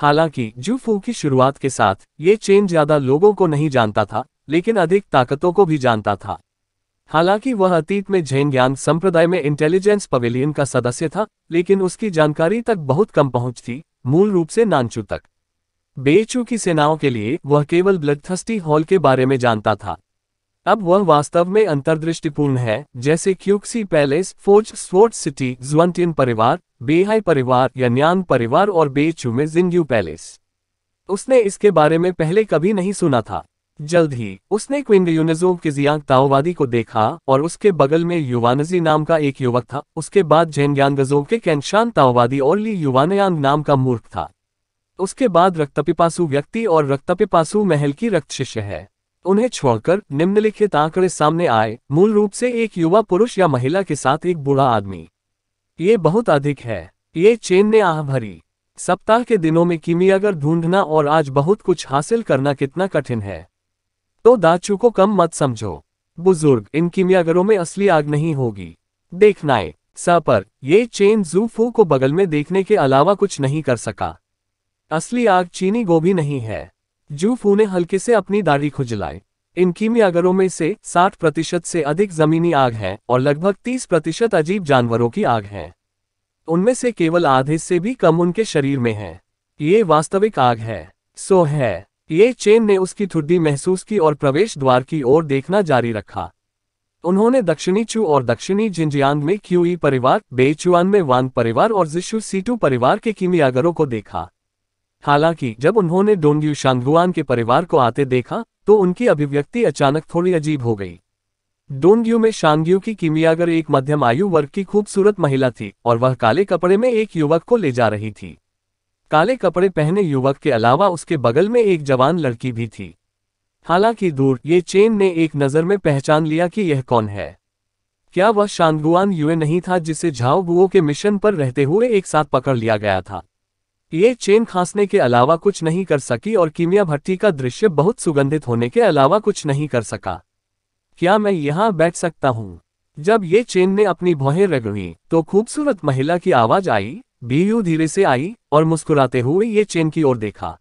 हालांकि जूफू की शुरुआत के साथ ये चेन ज्यादा लोगों को नहीं जानता था लेकिन अधिक ताकतों को भी जानता था हालांकि वह अतीत में जैन ज्ञान संप्रदाय में इंटेलिजेंस पवेलियन का सदस्य था लेकिन उसकी जानकारी तक बहुत कम पहुंच थी मूल रूप से नानचू तक बेचू की सेनाओं के लिए वह केवल ब्लडथस्टी हॉल के बारे में जानता था अब वह वास्तव में अंतर्दृष्टिपूर्ण है जैसे Qiuxi palace forge sword city Juantian परिवार बेहाई परिवार या न्यांग परिवार और बेचू में जिंड्यू पैलेस उसने इसके बारे में पहले कभी नहीं सुना था जल्द ही उसने क्विंग यूनिजो के जियांग ताओवादी को देखा और उसके बगल में युवानजी नाम का एक युवक था उसके बाद जैन के कैंशान ताओवादी और ली युवानयांग नाम का मूर्ख था उसके बाद रक्तपिपासु व्यक्ति और रक्तपिपासु महल की रक्त शिष्य है उन्हें छोड़कर निम्नलिखित आंकड़े सामने आए मूल रूप से एक युवा पुरुष या महिला के साथ एक बूढ़ा आदमी ये बहुत अधिक है ये चेन ने आह भरी सप्ताह के दिनों में अगर ढूंढना और आज बहुत कुछ हासिल करना कितना कठिन है तो दाचू को कम मत समझो बुजुर्ग इन कीमियागरों में असली आग नहीं होगी देखना है सा ये चेन जूफू को बगल में देखने के अलावा कुछ नहीं कर सका असली आग चीनी गोभी नहीं है जूफू ने हल्के से अपनी दाढ़ी खुजलाए इन कीमियागरों में से 60 प्रतिशत से अधिक जमीनी आग है और लगभग 30 प्रतिशत अजीब जानवरों की आग है उनमें से केवल आधे से भी कम उनके शरीर में है ये वास्तविक आग है सो है ये चेन ने उसकी ठुड्डी महसूस की और प्रवेश द्वार की ओर देखना जारी रखा उन्होंने दक्षिणी चू और दक्षिणी जिंजियांग में क्यूई परिवार बेचुआन में वांग परिवार और जिशु सीटू परिवार के कीमियागरों को देखा हालांकि जब उन्होंने डोंग्यू शांगुआन के परिवार को आते देखा तो उनकी अभिव्यक्ति अचानक थोड़ी अजीब हो गई डोंग्यू में शांग्यू की किमियागर एक मध्यम आयु वर्ग की खूबसूरत महिला थी और वह काले कपड़े में एक युवक को ले जा रही थी काले कपड़े पहने युवक के अलावा उसके बगल में एक जवान लड़की भी थी हालांकि दूर ये चेन ने एक नज़र में पहचान लिया कि यह कौन है क्या वह शांगुआन युए नहीं था जिसे झाओ के मिशन पर रहते हुए एक साथ पकड़ लिया गया था ये चेन खांसने के अलावा कुछ नहीं कर सकी और कीमिया भट्टी का दृश्य बहुत सुगंधित होने के अलावा कुछ नहीं कर सका क्या मैं यहाँ बैठ सकता हूँ जब ये चेन ने अपनी भौहें रगड़ी तो खूबसूरत महिला की आवाज आई बीयू धीरे से आई और मुस्कुराते हुए ये चेन की ओर देखा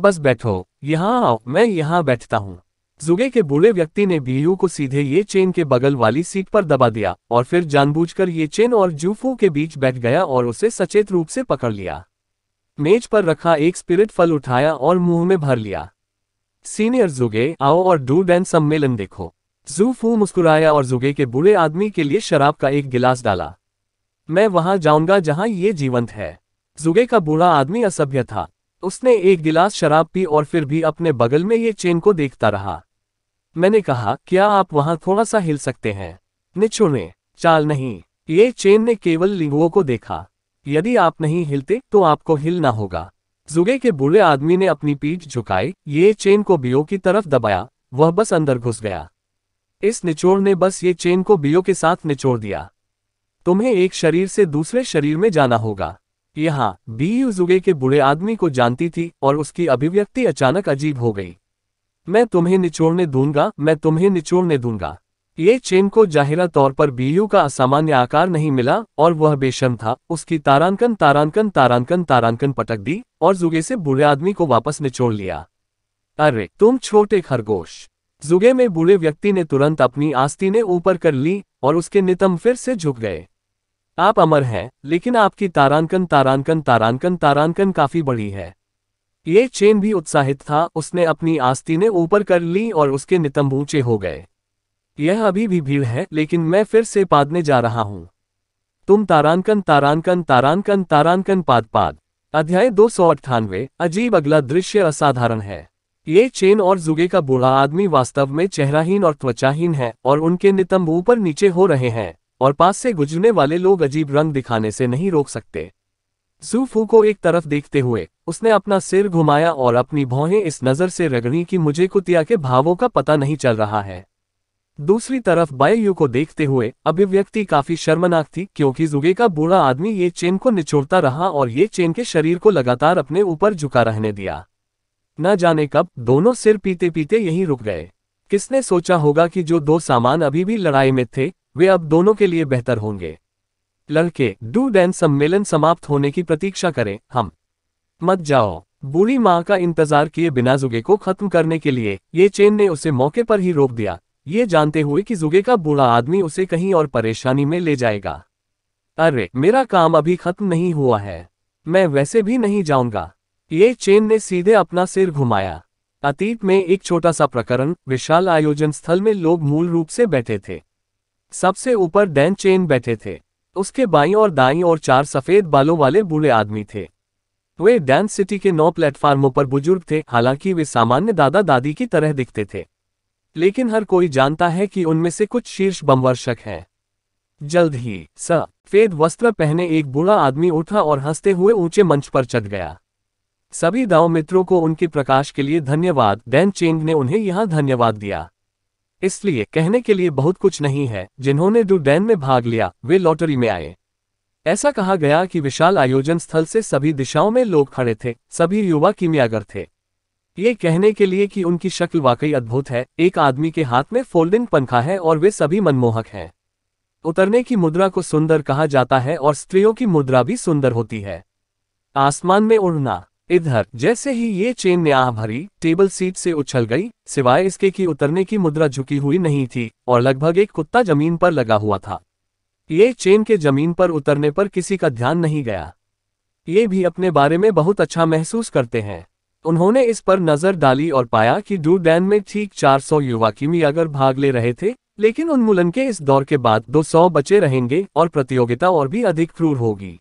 बस बैठो यहाँ आओ मैं यहाँ बैठता हूँ जुगे के बूढ़े व्यक्ति ने बीयू को सीधे ये चेन के बगल वाली सीट पर दबा दिया और फिर जानबूझकर ये चेन और जूफू के बीच बैठ गया और उसे सचेत रूप से पकड़ लिया मेज पर रखा एक स्पिरिट फल उठाया और मुंह में भर लिया सीनियर जुगे आओ और डू डैन सम्मेलन देखो जू फू मुस्कुराया और जुगे के बुरे आदमी के लिए शराब का एक गिलास डाला मैं वहां जाऊंगा जहां ये जीवंत है जुगे का बूढ़ा आदमी असभ्य था उसने एक गिलास शराब पी और फिर भी अपने बगल में ये चेन को देखता रहा मैंने कहा क्या आप वहां थोड़ा सा हिल सकते हैं निचुड़े चाल नहीं ये चेन ने केवल लिंगुओं को देखा यदि आप नहीं हिलते तो आपको हिलना होगा जुगे के बूढ़े आदमी ने अपनी पीठ झुकाई ये चेन को बियो की तरफ दबाया वह बस अंदर घुस गया इस निचोड़ ने बस ये चेन को बियो के साथ निचोड़ दिया तुम्हें एक शरीर से दूसरे शरीर में जाना होगा यहाँ बीयू जुगे के बूढ़े आदमी को जानती थी और उसकी अभिव्यक्ति अचानक अजीब हो गई मैं तुम्हें निचोड़ने दूंगा मैं तुम्हें निचोड़ने दूंगा ये चेन को जाहिरा तौर पर बीयू का असामान्य आकार नहीं मिला और वह बेशम था उसकी तारानकन तारानकन तारानकन तारानकन पटक दी और जुगे से बूढ़े आदमी को वापस निचोड़ लिया अरे तुम छोटे खरगोश जुगे में बूढ़े व्यक्ति ने तुरंत अपनी आस्तीने ऊपर कर ली और उसके नितम फिर से झुक गए आप अमर हैं लेकिन आपकी तारानकन तारानकन तारानकन तारानकन काफी बड़ी है ये चेन भी उत्साहित था उसने अपनी आस्तीने ऊपर कर ली और उसके नितंब ऊंचे हो गए यह अभी भी भीड़ है लेकिन मैं फिर से पादने जा रहा हूँ तुम तारानकन तारानकन तारानकन तारानकन पाद पाद अध्याय दो सौ अट्ठानवे अजीब अगला दृश्य असाधारण है ये चेन और जुगे का बूढ़ा आदमी वास्तव में चेहराहीन और त्वचाहीन है और उनके नितंब ऊपर नीचे हो रहे हैं और पास से गुजरने वाले लोग अजीब रंग दिखाने से नहीं रोक सकते सूफू को एक तरफ देखते हुए उसने अपना सिर घुमाया और अपनी भौहें इस नज़र से रगड़ी कि मुझे कुतिया के भावों का पता नहीं चल रहा है दूसरी तरफ बाययू को देखते हुए अभिव्यक्ति काफी शर्मनाक थी क्योंकि जुगे का बूढ़ा आदमी ये चेन को निचोड़ता रहा और ये चेन के शरीर को लगातार अपने ऊपर झुका रहने दिया न जाने कब दोनों सिर पीते पीते यहीं रुक गए किसने सोचा होगा कि जो दो सामान अभी भी लड़ाई में थे वे अब दोनों के लिए बेहतर होंगे लड़के डू डैन सम्मेलन समाप्त होने की प्रतीक्षा करें हम मत जाओ बूढ़ी माँ का इंतजार किए बिना जुगे को खत्म करने के लिए ये चेन ने उसे मौके पर ही रोक दिया ये जानते हुए कि जुगे का बूढ़ा आदमी उसे कहीं और परेशानी में ले जाएगा अरे मेरा काम अभी खत्म नहीं हुआ है मैं वैसे भी नहीं जाऊंगा ये चेन ने सीधे अपना सिर घुमाया अतीत में एक छोटा सा प्रकरण विशाल आयोजन स्थल में लोग मूल रूप से बैठे थे सबसे ऊपर डैन चेन बैठे थे उसके बाई और दाई और चार सफेद बालों वाले बूढ़े आदमी थे वे डैन सिटी के नौ प्लेटफार्मों पर बुजुर्ग थे हालांकि वे सामान्य दादा दादी की तरह दिखते थे लेकिन हर कोई जानता है कि उनमें से कुछ शीर्ष बमवर्षक हैं जल्द ही सफेद वस्त्र पहने एक बूढ़ा आदमी उठा और हंसते हुए ऊंचे मंच पर चढ़ गया सभी दाव मित्रों को उनके प्रकाश के लिए धन्यवाद डैन चेंग ने उन्हें यहां धन्यवाद दिया इसलिए कहने के लिए बहुत कुछ नहीं है जिन्होंने डू डैन में भाग लिया वे लॉटरी में आए ऐसा कहा गया कि विशाल आयोजन स्थल से सभी दिशाओं में लोग खड़े थे सभी युवा कीमियागर थे ये कहने के लिए कि उनकी शक्ल वाकई अद्भुत है एक आदमी के हाथ में फोल्डिंग पंखा है और वे सभी मनमोहक हैं उतरने की मुद्रा को सुंदर कहा जाता है और स्त्रियों की मुद्रा भी सुंदर होती है आसमान में उड़ना इधर जैसे ही ये चेन ने आह भरी टेबल सीट से उछल गई सिवाय इसके कि उतरने की मुद्रा झुकी हुई नहीं थी और लगभग एक कुत्ता जमीन पर लगा हुआ था ये चेन के जमीन पर उतरने पर किसी का ध्यान नहीं गया ये भी अपने बारे में बहुत अच्छा महसूस करते हैं उन्होंने इस पर नजर डाली और पाया कि डू डैन में ठीक 400 युवा किमी अगर भाग ले रहे थे लेकिन उन्मूलन के इस दौर के बाद 200 बचे रहेंगे और प्रतियोगिता और भी अधिक क्रूर होगी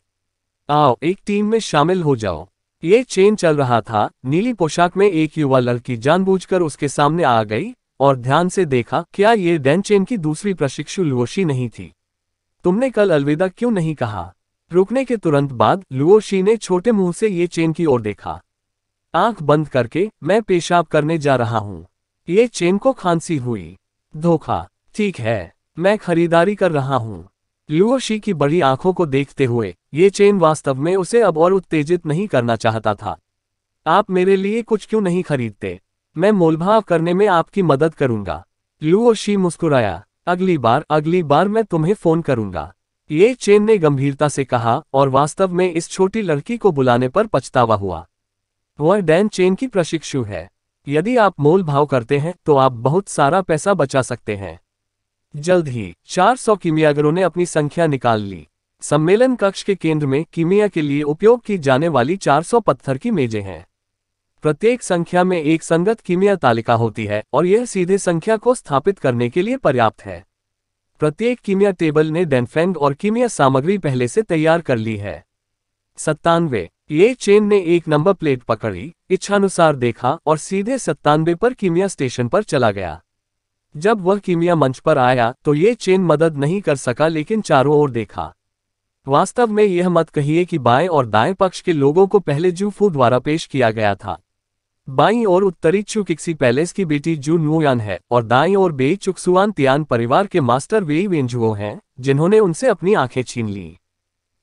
आओ एक टीम में शामिल हो जाओ ये चेन चल रहा था नीली पोशाक में एक युवा लड़की जानबूझकर उसके सामने आ गई और ध्यान से देखा क्या ये डैन चेन की दूसरी प्रशिक्षु लुओशी नहीं थी तुमने कल अलविदा क्यों नहीं कहा रुकने के तुरंत बाद लुओशी ने छोटे मुंह से ये चेन की ओर देखा आंख बंद करके मैं पेशाब करने जा रहा हूँ ये चेन को खांसी हुई धोखा ठीक है मैं खरीदारी कर रहा हूँ लुओशी की बड़ी आंखों को देखते हुए ये चेन वास्तव में उसे अब और उत्तेजित नहीं करना चाहता था आप मेरे लिए कुछ क्यों नहीं खरीदते मैं मोलभाव करने में आपकी मदद करूंगा लुओशी मुस्कुराया अगली बार अगली बार मैं तुम्हें फोन करूंगा ये चेन ने गंभीरता से कहा और वास्तव में इस छोटी लड़की को बुलाने पर पछतावा हुआ वह डैन चेन की प्रशिक्षु है यदि आप मोल भाव करते हैं तो आप बहुत सारा पैसा बचा सकते हैं जल्द ही 400 कीमियागरों ने अपनी संख्या निकाल ली सम्मेलन कक्ष के केंद्र में कीमिया के लिए उपयोग की जाने वाली 400 पत्थर की मेजें हैं प्रत्येक संख्या में एक संगत कीमिया तालिका होती है और यह सीधे संख्या को स्थापित करने के लिए पर्याप्त है प्रत्येक कीमिया टेबल ने डेनफेंग और कीमिया सामग्री पहले से तैयार कर ली है सत्तानवे ले चेन ने एक नंबर प्लेट पकड़ी इच्छानुसार देखा और सीधे सत्तानवे पर कीमिया स्टेशन पर चला गया जब वह कीमिया मंच पर आया तो ये चेन मदद नहीं कर सका लेकिन चारों ओर देखा वास्तव में यह मत कहिए कि बाएं और दाएं पक्ष के लोगों को पहले जूफू द्वारा पेश किया गया था बाईं ओर उत्तरी किसी पैलेस की बेटी जू नुयान है और दाईं ओर बे चुकसुआन तियान परिवार के मास्टर वे वेंजुओ हैं जिन्होंने उनसे अपनी आंखें छीन ली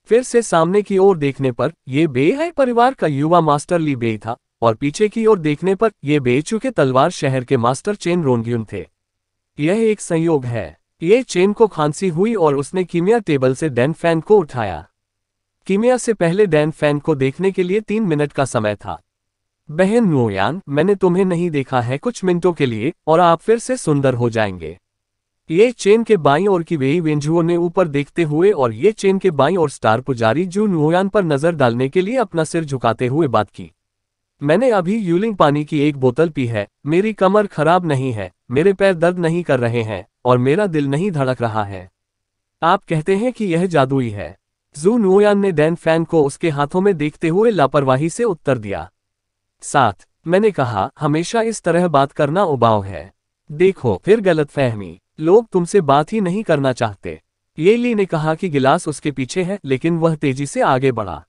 फिर से सामने की ओर देखने पर ये बे है परिवार का युवा मास्टर ली बे था और पीछे की ओर देखने पर ये बे चुके तलवार शहर के मास्टर चेन रोनग्यून थे यह एक संयोग है ये चेन को खांसी हुई और उसने कीमिया टेबल से डैन फैन को उठाया कीमिया से पहले डैन फैन को देखने के लिए तीन मिनट का समय था बहन नोयान मैंने तुम्हें नहीं देखा है कुछ मिनटों के लिए और आप फिर से सुंदर हो जाएंगे ये चेन के बाई ओर की वेई वेंजुओ ने ऊपर देखते हुए और ये चेन के बाई ओर स्टार पुजारी जू नुहयान पर नजर डालने के लिए अपना सिर झुकाते हुए बात की मैंने अभी यूलिंग पानी की एक बोतल पी है मेरी कमर खराब नहीं है मेरे पैर दर्द नहीं कर रहे हैं और मेरा दिल नहीं धड़क रहा है आप कहते हैं कि यह जादुई है जू नुओयान ने डैन फैन को उसके हाथों में देखते हुए लापरवाही से उत्तर दिया साथ मैंने कहा हमेशा इस तरह बात करना उबाव है देखो फिर गलतफहमी लोग तुमसे बात ही नहीं करना चाहते येली ने कहा कि गिलास उसके पीछे है लेकिन वह तेजी से आगे बढ़ा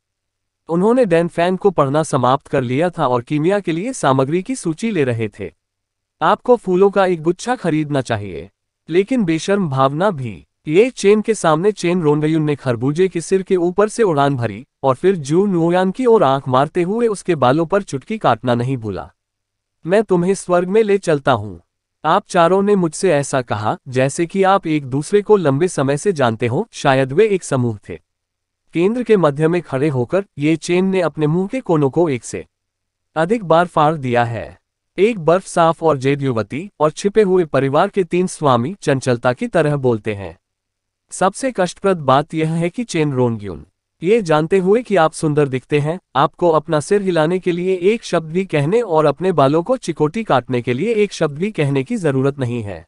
उन्होंने डैन फैन को पढ़ना समाप्त कर लिया था और कीमिया के लिए सामग्री की सूची ले रहे थे आपको फूलों का एक गुच्छा खरीदना चाहिए लेकिन बेशर्म भावना भी ये चेन के सामने चेन रोनगयुन ने खरबूजे के सिर के ऊपर से उड़ान भरी और फिर जू नुयान की ओर आंख मारते हुए उसके बालों पर चुटकी काटना नहीं भूला मैं तुम्हें स्वर्ग में ले चलता हूँ आप चारों ने मुझसे ऐसा कहा जैसे कि आप एक दूसरे को लंबे समय से जानते हो शायद वे एक समूह थे केंद्र के मध्य में खड़े होकर ये चेन ने अपने मुंह के कोनों को एक से अधिक बार फाड़ दिया है एक बर्फ साफ और जेद युवती और छिपे हुए परिवार के तीन स्वामी चंचलता की तरह बोलते हैं सबसे कष्टप्रद बात यह है कि चेन रोनग्यून ये जानते हुए कि आप सुंदर दिखते हैं आपको अपना सिर हिलाने के लिए एक शब्द भी कहने और अपने बालों को चिकोटी काटने के लिए एक शब्द भी कहने की जरूरत नहीं है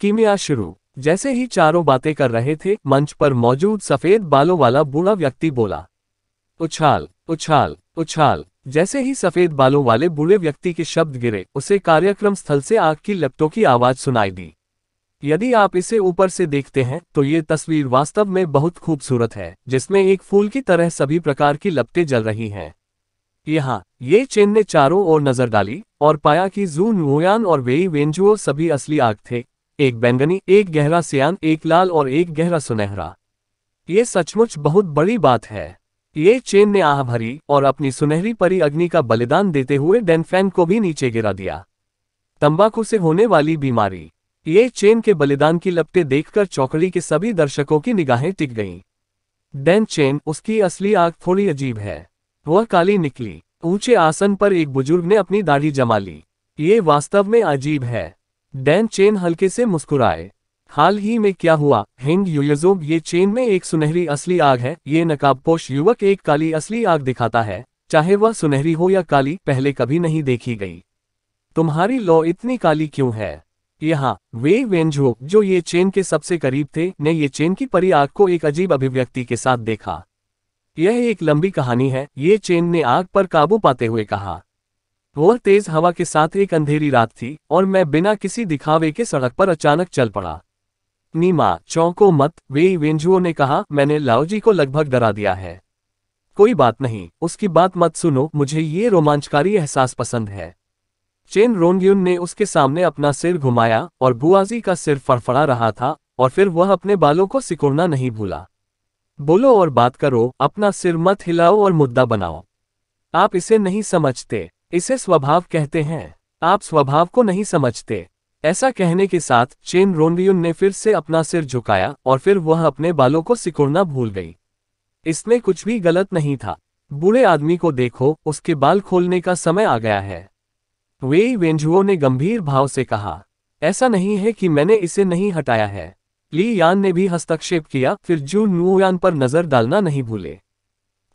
कीमिया शुरू जैसे ही चारों बातें कर रहे थे मंच पर मौजूद सफेद बालों वाला बूढ़ा व्यक्ति बोला उछाल उछाल उछाल जैसे ही सफेद बालों वाले बूढ़े व्यक्ति के शब्द गिरे उसे कार्यक्रम स्थल से आग की लपटों की आवाज सुनाई दी यदि आप इसे ऊपर से देखते हैं तो ये तस्वीर वास्तव में बहुत खूबसूरत है जिसमें एक फूल की तरह सभी प्रकार की लपटें जल रही हैं यहाँ ये चेन ने चारों ओर नजर डाली और पाया कि जू नुयान और वेई वेंजुओ सभी असली आग थे एक बैंगनी एक गहरा सियान एक लाल और एक गहरा सुनहरा ये सचमुच बहुत बड़ी बात है ये चेन ने आह भरी और अपनी सुनहरी परी अग्नि का बलिदान देते हुए डेनफैन को भी नीचे गिरा दिया तंबाकू से होने वाली बीमारी ये चेन के बलिदान की लपटें देखकर चौकड़ी के सभी दर्शकों की निगाहें टिक गईं। डैन चेन उसकी असली आग थोड़ी अजीब है वह काली निकली ऊंचे आसन पर एक बुजुर्ग ने अपनी दाढ़ी जमा ली ये वास्तव में अजीब है डैन चेन हल्के से मुस्कुराए हाल ही में क्या हुआ हिंग यूयजोब ये चेन में एक सुनहरी असली आग है ये नकाबपोश युवक एक काली असली आग दिखाता है चाहे वह सुनहरी हो या काली पहले कभी नहीं देखी गई तुम्हारी लॉ इतनी काली क्यों है यहाँ वे वेंझो जो ये चेन के सबसे करीब थे ने ये चेन की परी आग को एक अजीब अभिव्यक्ति के साथ देखा यह एक लंबी कहानी है ये चेन ने आग पर काबू पाते हुए कहा वह तेज हवा के साथ एक अंधेरी रात थी और मैं बिना किसी दिखावे के सड़क पर अचानक चल पड़ा नीमा चौंको मत वे वेंजुओ ने कहा मैंने लाओजी को लगभग डरा दिया है कोई बात नहीं उसकी बात मत सुनो मुझे ये रोमांचकारी एहसास पसंद है चेन रोनग्यून ने उसके सामने अपना सिर घुमाया और बुआजी का सिर फड़फड़ा रहा था और फिर वह अपने बालों को सिकुड़ना नहीं भूला बोलो और बात करो अपना सिर मत हिलाओ और मुद्दा बनाओ आप इसे नहीं समझते इसे स्वभाव कहते हैं आप स्वभाव को नहीं समझते ऐसा कहने के साथ चेन रोनरियन ने फिर से अपना सिर झुकाया और फिर वह अपने बालों को सिकुड़ना भूल गई इसमें कुछ भी गलत नहीं था बूढ़े आदमी को देखो उसके बाल खोलने का समय आ गया है वे वेंजुओ ने गंभीर भाव से कहा ऐसा नहीं है कि मैंने इसे नहीं हटाया है ली यान ने भी हस्तक्षेप किया फिर जू नुयान पर नजर डालना नहीं भूले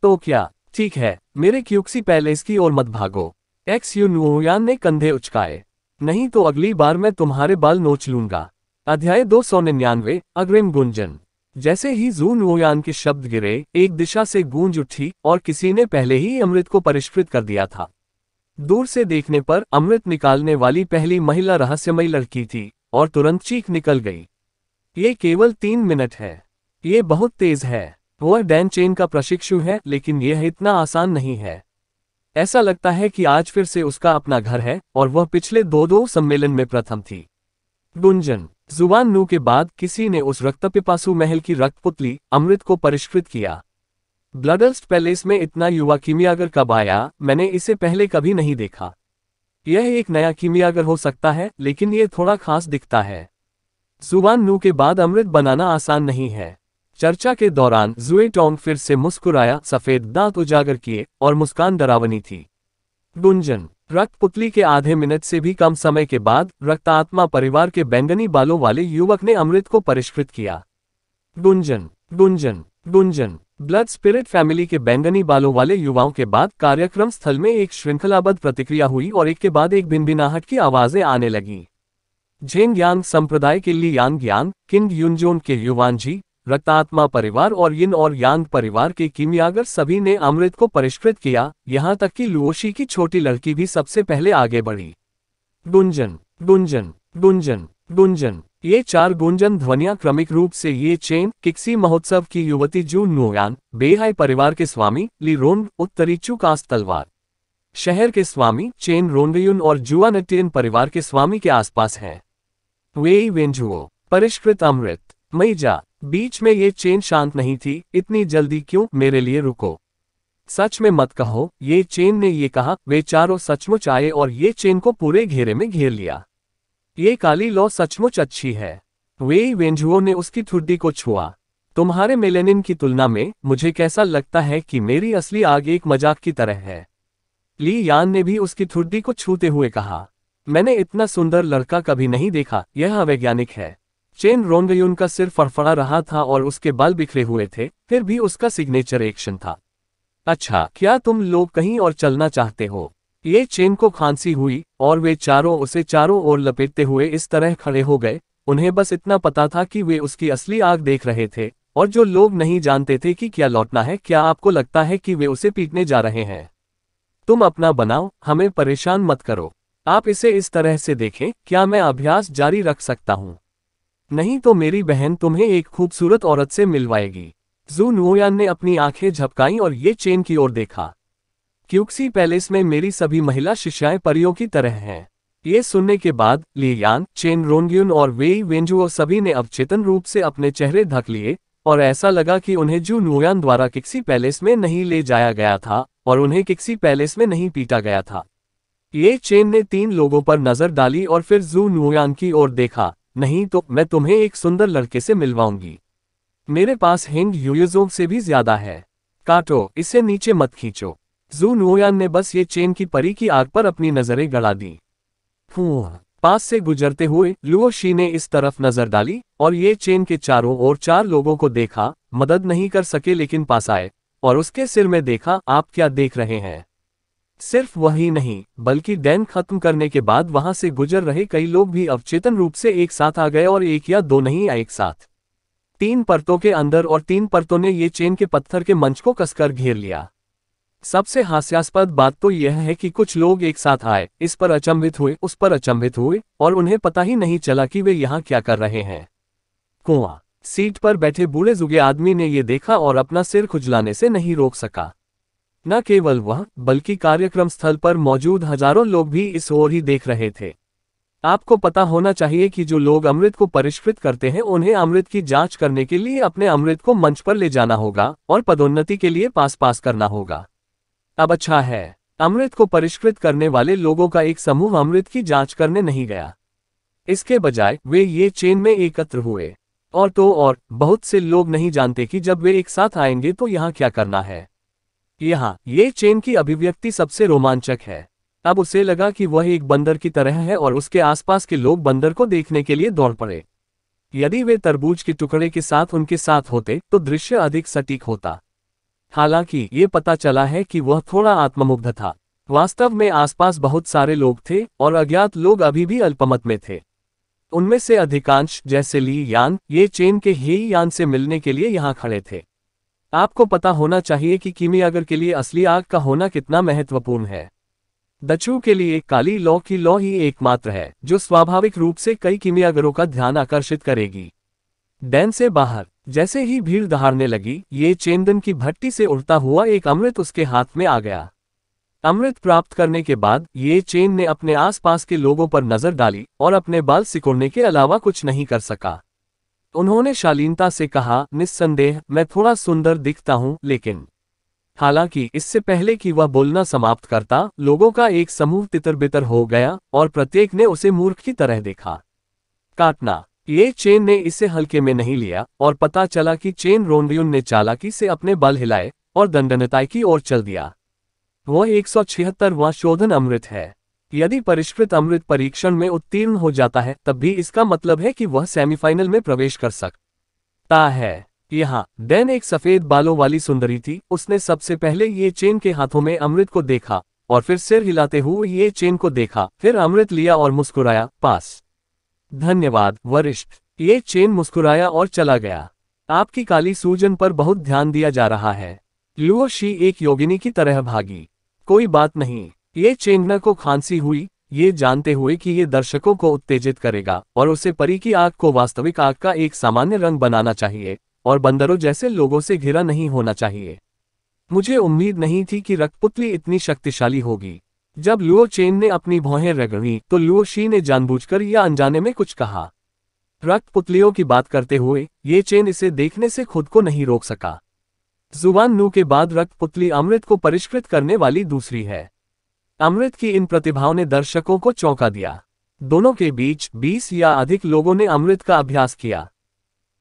तो क्या ठीक है मेरे क्यूक्सी पैलेस की ओर मत भागो एक्स यू नुयान ने कंधे उचकाए नहीं तो अगली बार मैं तुम्हारे बाल नोच लूंगा अध्याय दो सौ निन्यानवे अग्रिम गुंजन जैसे ही जू नुयान के शब्द गिरे एक दिशा से गूंज उठी और किसी ने पहले ही अमृत को परिष्कृत कर दिया था दूर से देखने पर अमृत निकालने वाली पहली महिला रहस्यमय लड़की थी और तुरंत चीख निकल गई ये केवल तीन मिनट है ये बहुत तेज है वह डैन चेन का प्रशिक्षु है लेकिन यह इतना आसान नहीं है ऐसा लगता है कि आज फिर से उसका अपना घर है और वह पिछले दो दो सम्मेलन में प्रथम थी गुंजन जुबान नू के बाद किसी ने उस रक्तपिपासु महल की रक्तपुतली अमृत को परिष्कृत किया ब्लडर्स्ट पैलेस में इतना युवा कीमियागर कब आया मैंने इसे पहले कभी नहीं देखा यह एक नया कीमियागर हो सकता है लेकिन यह थोड़ा खास दिखता है जुबान नू के बाद अमृत बनाना आसान नहीं है चर्चा के दौरान जुए टोंग फिर से मुस्कुराया सफेद दांत उजागर किए और मुस्कान डरावनी थी गुंजन रक्त पुतली के आधे मिनट से भी कम समय के बाद रक्तात्मा परिवार के बैंगनी बालों वाले युवक ने अमृत को परिष्कृत किया गुंजन गुंजन गुंजन ब्लड स्पिरिट फैमिली के बैंगनी बालों वाले युवाओं के बाद कार्यक्रम स्थल में एक श्रृंखलाबद्ध प्रतिक्रिया हुई और एक के बाद एक भिनभिनाहट की आवाजें आने लगीं झेंग यांग संप्रदाय के लिए यांग यांग किंग युनजोन के युवानजी रक्तात्मा परिवार और यिन और यांग परिवार के किमियागर सभी ने अमृत को परिष्कृत किया यहाँ तक कि लुओशी की छोटी लड़की भी सबसे पहले आगे बढ़ी गुंजन गुंजन गुंजन गुंजन ये चार गुंजन ध्वनिया क्रमिक रूप से ये चेन किक्सी महोत्सव की युवती जू नोयान बेहाय परिवार के स्वामी ली रोन उत्तरीचू कास तलवार शहर के स्वामी चेन रोनडयुन और जुआ नटियन परिवार के स्वामी के आसपास हैं वे वेंजुओ परिष्कृत अमृत मई जा बीच में ये चेन शांत नहीं थी इतनी जल्दी क्यों मेरे लिए रुको सच में मत कहो ये चेन ने ये कहा वे चारों सचमुच आए और ये चेन को पूरे घेरे में घेर लिया ये काली लौ सचमुच अच्छी है वे वेंजुओं ने उसकी ठुड्डी को छुआ तुम्हारे मेलेनिन की तुलना में मुझे कैसा लगता है कि मेरी असली आग एक मजाक की तरह है ली यान ने भी उसकी ठुड्डी को छूते हुए कहा मैंने इतना सुंदर लड़का कभी नहीं देखा यह अवैज्ञानिक है चेन रोंगयून का सिर फड़फड़ा रहा था और उसके बाल बिखरे हुए थे फिर भी उसका सिग्नेचर एक्शन था अच्छा क्या तुम लोग कहीं और चलना चाहते हो ये चेन को खांसी हुई और वे चारों उसे चारों ओर लपेटते हुए इस तरह खड़े हो गए उन्हें बस इतना पता था कि वे उसकी असली आग देख रहे थे और जो लोग नहीं जानते थे कि क्या लौटना है क्या आपको लगता है कि वे उसे पीटने जा रहे हैं तुम अपना बनाओ हमें परेशान मत करो आप इसे इस तरह से देखें क्या मैं अभ्यास जारी रख सकता हूँ नहीं तो मेरी बहन तुम्हें एक खूबसूरत औरत से मिलवाएगी जू नुओयान ने अपनी आंखें झपकाई और ये चेन की ओर देखा क्यूक्सी पैलेस में मेरी सभी महिला शिष्याएं परियों की तरह हैं ये सुनने के बाद लियान चेन रोनग्यून और वेई वेंजुओ सभी ने अवचेतन रूप से अपने चेहरे ढक लिए और ऐसा लगा कि उन्हें जू नुयान द्वारा किक्सी पैलेस में नहीं ले जाया गया था और उन्हें किक्सी पैलेस में नहीं पीटा गया था ये चेन ने तीन लोगों पर नजर डाली और फिर जू नुयान की ओर देखा नहीं तो मैं तुम्हें एक सुंदर लड़के से मिलवाऊंगी मेरे पास हिंग यूयजों से भी ज्यादा है काटो इसे नीचे मत खींचो जू नोयान ने बस ये चेन की परी की आग पर अपनी नजरें गड़ा दी पास से गुजरते हुए लुओ शी ने इस तरफ नजर डाली और ये चेन के चारों ओर चार लोगों को देखा मदद नहीं कर सके लेकिन पास आए और उसके सिर में देखा आप क्या देख रहे हैं सिर्फ वही नहीं बल्कि डैन खत्म करने के बाद वहां से गुजर रहे कई लोग भी अवचेतन रूप से एक साथ आ गए और एक या दो नहीं एक साथ तीन परतों के अंदर और तीन परतों ने ये चेन के पत्थर के मंच को कसकर घेर लिया सबसे हास्यास्पद बात तो यह है कि कुछ लोग एक साथ आए इस पर अचंभित हुए उस पर अचंभित हुए और उन्हें पता ही नहीं चला कि वे यहाँ क्या कर रहे हैं कुआ सीट पर बैठे बूढ़े जुगे आदमी ने ये देखा और अपना सिर खुजलाने से नहीं रोक सका न केवल वह बल्कि कार्यक्रम स्थल पर मौजूद हजारों लोग भी इस ओर ही देख रहे थे आपको पता होना चाहिए कि जो लोग अमृत को परिष्कृत करते हैं उन्हें अमृत की जांच करने के लिए अपने अमृत को मंच पर ले जाना होगा और पदोन्नति के लिए पास पास करना होगा अब अच्छा है अमृत को परिष्कृत करने वाले लोगों का एक समूह अमृत की जांच करने नहीं गया इसके बजाय वे ये चेन में एकत्र हुए और तो और बहुत से लोग नहीं जानते कि जब वे एक साथ आएंगे तो यहाँ क्या करना है यहाँ ये चेन की अभिव्यक्ति सबसे रोमांचक है अब उसे लगा कि वह एक बंदर की तरह है और उसके आसपास के लोग बंदर को देखने के लिए दौड़ पड़े यदि वे तरबूज के टुकड़े के साथ उनके साथ होते तो दृश्य अधिक सटीक होता हालांकि ये पता चला है कि वह थोड़ा आत्ममुग्ध था वास्तव में आसपास बहुत सारे लोग थे और अज्ञात लोग अभी भी अल्पमत में थे उनमें से अधिकांश जैसे ली यान ये चेन के हेई यान से मिलने के लिए यहाँ खड़े थे आपको पता होना चाहिए कि कीमियागर के लिए असली आग का होना कितना महत्वपूर्ण है दचू के लिए काली लौ की लौ ही एकमात्र है जो स्वाभाविक रूप से कई कीमियागरों का ध्यान आकर्षित करेगी डैन से बाहर जैसे ही भीड़ दहाड़ने लगी ये चेंदन की भट्टी से उड़ता हुआ एक अमृत उसके हाथ में आ गया अमृत प्राप्त करने के बाद ये चेन ने अपने आसपास के लोगों पर नजर डाली और अपने बाल सिकुड़ने के अलावा कुछ नहीं कर सका उन्होंने शालीनता से कहा निस्संदेह मैं थोड़ा सुंदर दिखता हूं लेकिन हालांकि इससे पहले कि वह बोलना समाप्त करता लोगों का एक समूह तितर बितर हो गया और प्रत्येक ने उसे मूर्ख की तरह देखा काटना ये चेन ने इसे हल्के में नहीं लिया और पता चला कि चेन रोनरियुन ने चालाकी से अपने बल हिलाए और दंडनताई की ओर चल दिया वह एक सौ छिहत्तरवां शोधन अमृत है यदि परिष्कृत अमृत परीक्षण में उत्तीर्ण हो जाता है तब भी इसका मतलब है कि वह सेमीफाइनल में प्रवेश कर सकता है यहाँ डैन एक सफेद बालों वाली सुंदरी थी उसने सबसे पहले ये चेन के हाथों में अमृत को देखा और फिर सिर हिलाते हुए ये चेन को देखा फिर अमृत लिया और मुस्कुराया पास धन्यवाद वरिष्ठ ये चेन मुस्कुराया और चला गया आपकी काली सूजन पर बहुत ध्यान दिया जा रहा है लुओशी शी एक योगिनी की तरह भागी कोई बात नहीं ये चेंगना को खांसी हुई ये जानते हुए कि ये दर्शकों को उत्तेजित करेगा और उसे परी की आग को वास्तविक आग का एक सामान्य रंग बनाना चाहिए और बंदरों जैसे लोगों से घिरा नहीं होना चाहिए मुझे उम्मीद नहीं थी कि रक्तपुतली इतनी शक्तिशाली होगी जब लुओ चेन ने अपनी भौहें रगड़ी तो लुओ शी ने जानबूझकर या अनजाने में कुछ कहा रक्त पुतलियों की बात करते हुए ये चेन इसे देखने से खुद को नहीं रोक सका जुबान नू के बाद रक्त पुतली अमृत को परिष्कृत करने वाली दूसरी है अमृत की इन प्रतिभाओं ने दर्शकों को चौंका दिया दोनों के बीच 20 या अधिक लोगों ने अमृत का अभ्यास किया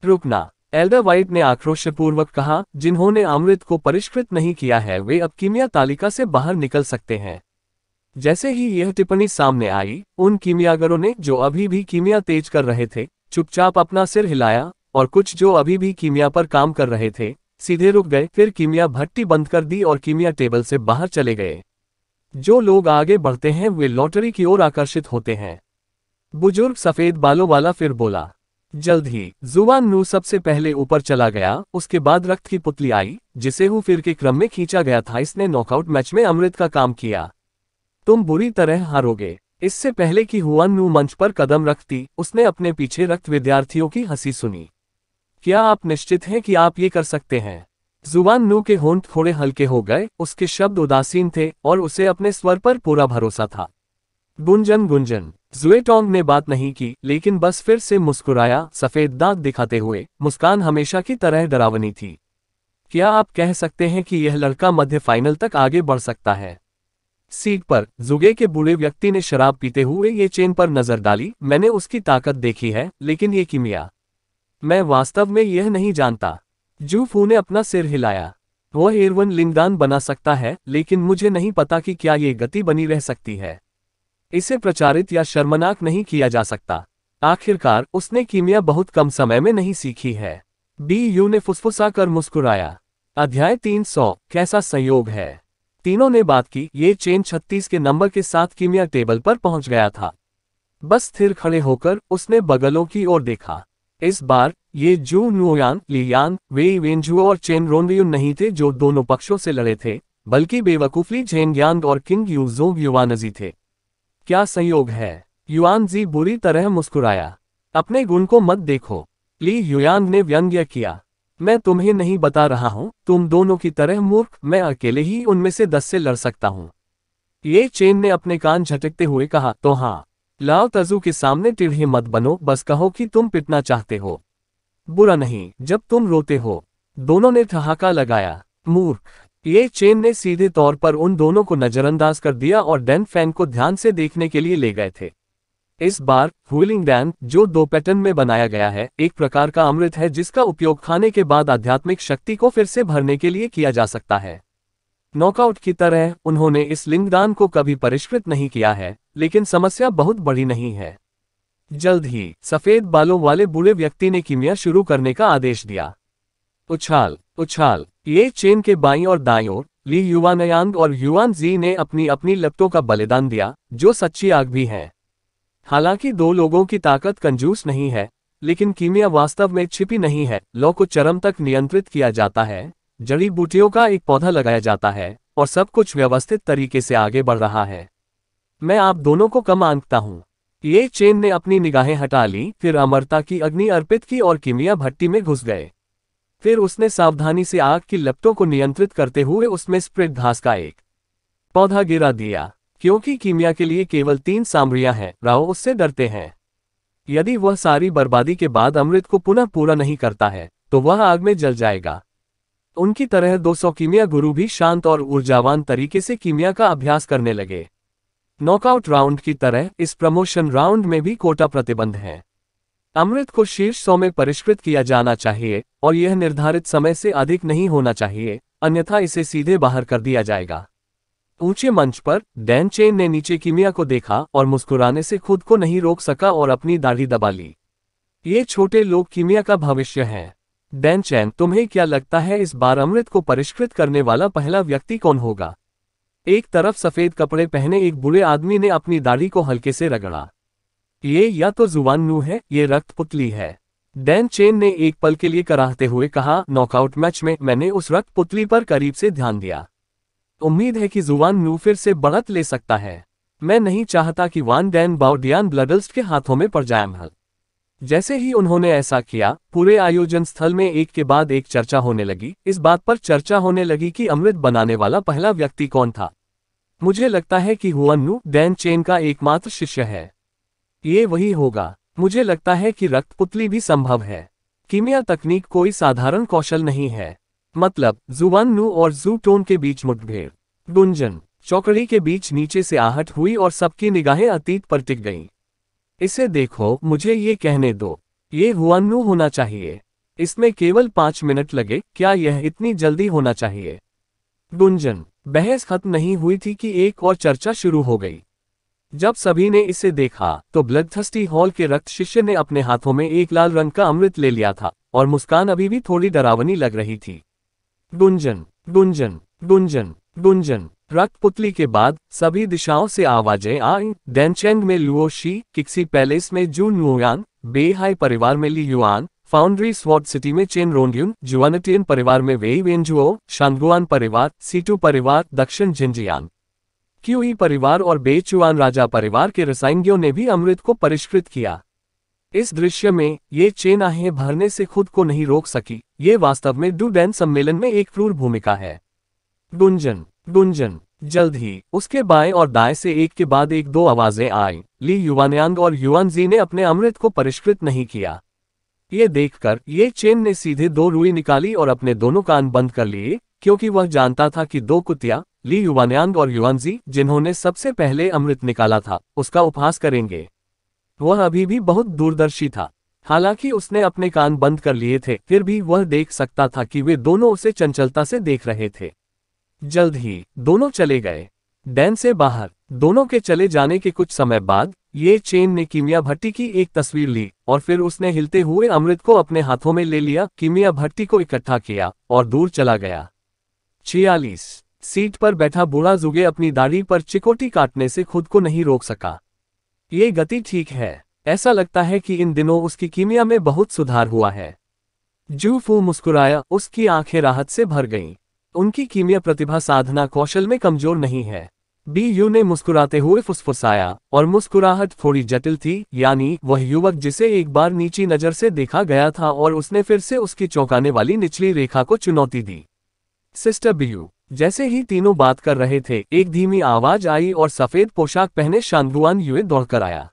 रुकना एल्डर वाइट ने आक्रोशपूर्वक कहा जिन्होंने अमृत को परिष्कृत नहीं किया है वे अब कीमिया तालिका से बाहर निकल सकते हैं जैसे ही यह टिप्पणी सामने आई उन कीमियागरों ने जो अभी भी कीमिया तेज कर रहे थे चुपचाप अपना सिर हिलाया और कुछ जो अभी भी कीमिया पर काम कर रहे थे सीधे रुक गए फिर कीमिया भट्टी बंद कर दी और कीमिया टेबल से बाहर चले गए जो लोग आगे बढ़ते हैं वे लॉटरी की ओर आकर्षित होते हैं बुजुर्ग सफेद बालों वाला फिर बोला जल्द ही जुबान नू सबसे पहले ऊपर चला गया उसके बाद रक्त की पुतली आई जिसे हु फिर के क्रम में खींचा गया था इसने नॉकआउट मैच में अमृत का काम किया तुम बुरी तरह हारोगे इससे पहले कि हुआ नू मंच पर कदम रखती उसने अपने पीछे रक्त विद्यार्थियों की हंसी सुनी क्या आप निश्चित हैं कि आप ये कर सकते हैं जुबान नू के होंठ थोड़े हल्के हो गए उसके शब्द उदासीन थे और उसे अपने स्वर पर पूरा भरोसा था गुंजन गुंजन जुएटोंग ने बात नहीं की लेकिन बस फिर से मुस्कुराया सफेद दाग दिखाते हुए मुस्कान हमेशा की तरह डरावनी थी क्या आप कह सकते हैं कि यह लड़का मध्य फाइनल तक आगे बढ़ सकता है सीट पर जुगे के बूढ़े व्यक्ति ने शराब पीते हुए ये चेन पर नजर डाली मैंने उसकी ताकत देखी है लेकिन ये किमिया मैं वास्तव में यह नहीं जानता जूफू ने अपना सिर हिलाया वह एयरवन लिंगदान बना सकता है लेकिन मुझे नहीं पता कि क्या ये गति बनी रह सकती है इसे प्रचारित या शर्मनाक नहीं किया जा सकता आखिरकार उसने कीमिया बहुत कम समय में नहीं सीखी है बी यू ने फुसफुसा कर मुस्कुराया अध्याय 300 कैसा संयोग है तीनों ने बात की ये चेन छत्तीस के नंबर के साथ कीमिया टेबल पर पहुंच गया था बस स्थिर खड़े होकर उसने बगलों की ओर देखा इस बार ये जू नुयान लियान वे वेंजू और चेन रोनव्यू नहीं थे जो दोनों पक्षों से लड़े थे बल्कि बेवकूफली झेन ग्यांग और किंग यूजोंग युवानजी थे क्या संयोग है युआन जी बुरी तरह मुस्कुराया अपने गुण को मत देखो ली युयांग ने व्यंग्य किया मैं तुम्हें नहीं बता रहा हूं तुम दोनों की तरह मूर्ख मैं अकेले ही उनमें से दस से लड़ सकता हूं ये चेन ने अपने कान झटकते हुए कहा तो हाँ लाओ तजू के सामने टिढ़े मत बनो बस कहो कि तुम पिटना चाहते हो बुरा नहीं जब तुम रोते हो दोनों ने ठहाका लगाया मूर्ख ये चेन ने सीधे तौर पर उन दोनों को नजरअंदाज कर दिया और डेन फैन को ध्यान से देखने के लिए ले गए थे इस बार हुलिंग डैम जो दो पैटर्न में बनाया गया है एक प्रकार का अमृत है जिसका उपयोग खाने के बाद आध्यात्मिक शक्ति को फिर से भरने के लिए किया जा सकता है नॉकआउट की तरह उन्होंने इस लिंगदान को कभी परिष्कृत नहीं किया है लेकिन समस्या बहुत बड़ी नहीं है जल्द ही सफेद बालों वाले बूढ़े व्यक्ति ने किमिया शुरू करने का आदेश दिया उछाल उछाल ये चेन के बाई और दाई ओर ली नयांग और युवान जी ने अपनी अपनी लपटों का बलिदान दिया जो सच्ची आग भी हैं हालांकि दो लोगों की ताकत कंजूस नहीं है लेकिन कीमिया वास्तव में छिपी नहीं है लौ को चरम तक नियंत्रित किया जाता है जड़ी बूटियों का एक पौधा लगाया जाता है और सब कुछ व्यवस्थित तरीके से आगे बढ़ रहा है मैं आप दोनों को कम आंकता हूँ ये चेन ने अपनी निगाहें हटा ली फिर अमरता की अग्नि अर्पित की और कीमिया भट्टी में घुस गए फिर उसने सावधानी से आग की लपटों को नियंत्रित करते हुए उसमें स्प्रिट घास का एक पौधा गिरा दिया क्योंकि कीमिया के लिए केवल तीन सामरियां हैं राव उससे डरते हैं यदि वह सारी बर्बादी के बाद अमृत को पुनः पूरा नहीं करता है तो वह आग में जल जाएगा उनकी तरह 200 कीमिया गुरु भी शांत और ऊर्जावान तरीके से कीमिया का अभ्यास करने लगे नॉकआउट राउंड की तरह इस प्रमोशन राउंड में भी कोटा प्रतिबंध है अमृत को शीर्ष सौ में परिष्कृत किया जाना चाहिए और यह निर्धारित समय से अधिक नहीं होना चाहिए अन्यथा इसे सीधे बाहर कर दिया जाएगा ऊंचे मंच पर डैन चेन ने नीचे किमिया को देखा और मुस्कुराने से खुद को नहीं रोक सका और अपनी दाढ़ी दबा ली ये छोटे लोग किमिया का भविष्य है डैन चैन तुम्हें क्या लगता है इस बार अमृत को परिष्कृत करने वाला पहला व्यक्ति कौन होगा एक तरफ सफेद कपड़े पहने एक बुरे आदमी ने अपनी दाढ़ी को हल्के से रगड़ा ये या तो जुबान नू है ये रक्त पुतली है डैन चेन ने एक पल के लिए कराहते हुए कहा नॉकआउट मैच में मैंने उस रक्त पुतली पर करीब से ध्यान दिया उम्मीद है कि जुवान नू फिर से बढ़त ले सकता है मैं नहीं चाहता कि वान डैन बाउडियान ब्लडल्स के हाथों में पड़ जाए जैसे ही उन्होंने ऐसा किया पूरे आयोजन स्थल में एक के बाद एक चर्चा होने लगी इस बात पर चर्चा होने लगी कि अमृत बनाने वाला पहला व्यक्ति कौन था मुझे लगता है कि नू डैन चेन का एकमात्र शिष्य है ये वही होगा मुझे लगता है कि रक्त पुतली भी संभव है कीमिया तकनीक कोई साधारण कौशल नहीं है मतलब नू और जू टोन के बीच मुठभेड़ गुंजन चौकड़ी के बीच नीचे से आहट हुई और सबकी निगाहें अतीत पर टिक गईं। इसे देखो मुझे ये कहने दो ये हुआनू होना चाहिए इसमें केवल पांच मिनट लगे क्या यह इतनी जल्दी होना चाहिए गुंजन बहस खत्म नहीं हुई थी कि एक और चर्चा शुरू हो गई जब सभी ने इसे देखा तो ब्लडथस्टी हॉल के रक्त शिष्य ने अपने हाथों में एक लाल रंग का अमृत ले लिया था और मुस्कान अभी भी थोड़ी डरावनी लग रही थी गुंजन गुंजन गुंजन गुंजन रक्तपुतली के बाद सभी दिशाओं से आवाजें आई डेनचेंग में लुओशी किक्सी पैलेस में जू नुआन बेहाई परिवार में Li Yuan foundry sword city में चेन रोंग्यून जुआनटियन परिवार में वे वेंजुओ शांगुआन परिवार सीटू परिवार दक्षिण झिंजियांग क्यूई परिवार और बेचुआन राजा परिवार के रसायनियों ने भी अमृत को परिष्कृत किया इस दृश्य में ये चेन आहें भरने से खुद को नहीं रोक सकी ये वास्तव में डू सम्मेलन में एक क्रूर भूमिका है गुंजन गुंजन जल्द ही उसके बाएं और दाएं से एक के बाद एक दो आवाजें आई ली युवान्यांग और युवान जी ने अपने अमृत को परिष्कृत नहीं किया ये देखकर ये चेन ने सीधे दो रुई निकाली और अपने दोनों कान बंद कर लिए क्योंकि वह जानता था कि दो कुतिया ली युवान्यांग और जी जिन्होंने सबसे पहले अमृत निकाला था उसका उपहास करेंगे वह अभी भी बहुत दूरदर्शी था हालांकि उसने अपने कान बंद कर लिए थे फिर भी वह देख सकता था कि वे दोनों उसे चंचलता से देख रहे थे जल्द ही दोनों चले गए डैन से बाहर दोनों के चले जाने के कुछ समय बाद ये चेन ने किमिया भट्टी की एक तस्वीर ली और फिर उसने हिलते हुए अमृत को अपने हाथों में ले लिया किमिया भट्टी को इकट्ठा किया और दूर चला गया छियालीस सीट पर बैठा बूढ़ा जुगे अपनी दाढ़ी पर चिकोटी काटने से खुद को नहीं रोक सका ये गति ठीक है ऐसा लगता है कि इन दिनों उसकी कीमिया में बहुत सुधार हुआ है जूफू मुस्कुराया उसकी आंखें राहत से भर गईं उनकी कीमिया प्रतिभा साधना कौशल में कमजोर नहीं है बी यू ने मुस्कुराते हुए फुसफुसाया और मुस्कुराहट थोड़ी जटिल थी यानी वह युवक जिसे एक बार नीची नजर से देखा गया था और उसने फिर से उसकी चौंकाने वाली निचली रेखा को चुनौती दी सिस्टर बी यू जैसे ही तीनों बात कर रहे थे एक धीमी आवाज आई और सफेद पोशाक पहने शांगुआन युए दौड़कर आया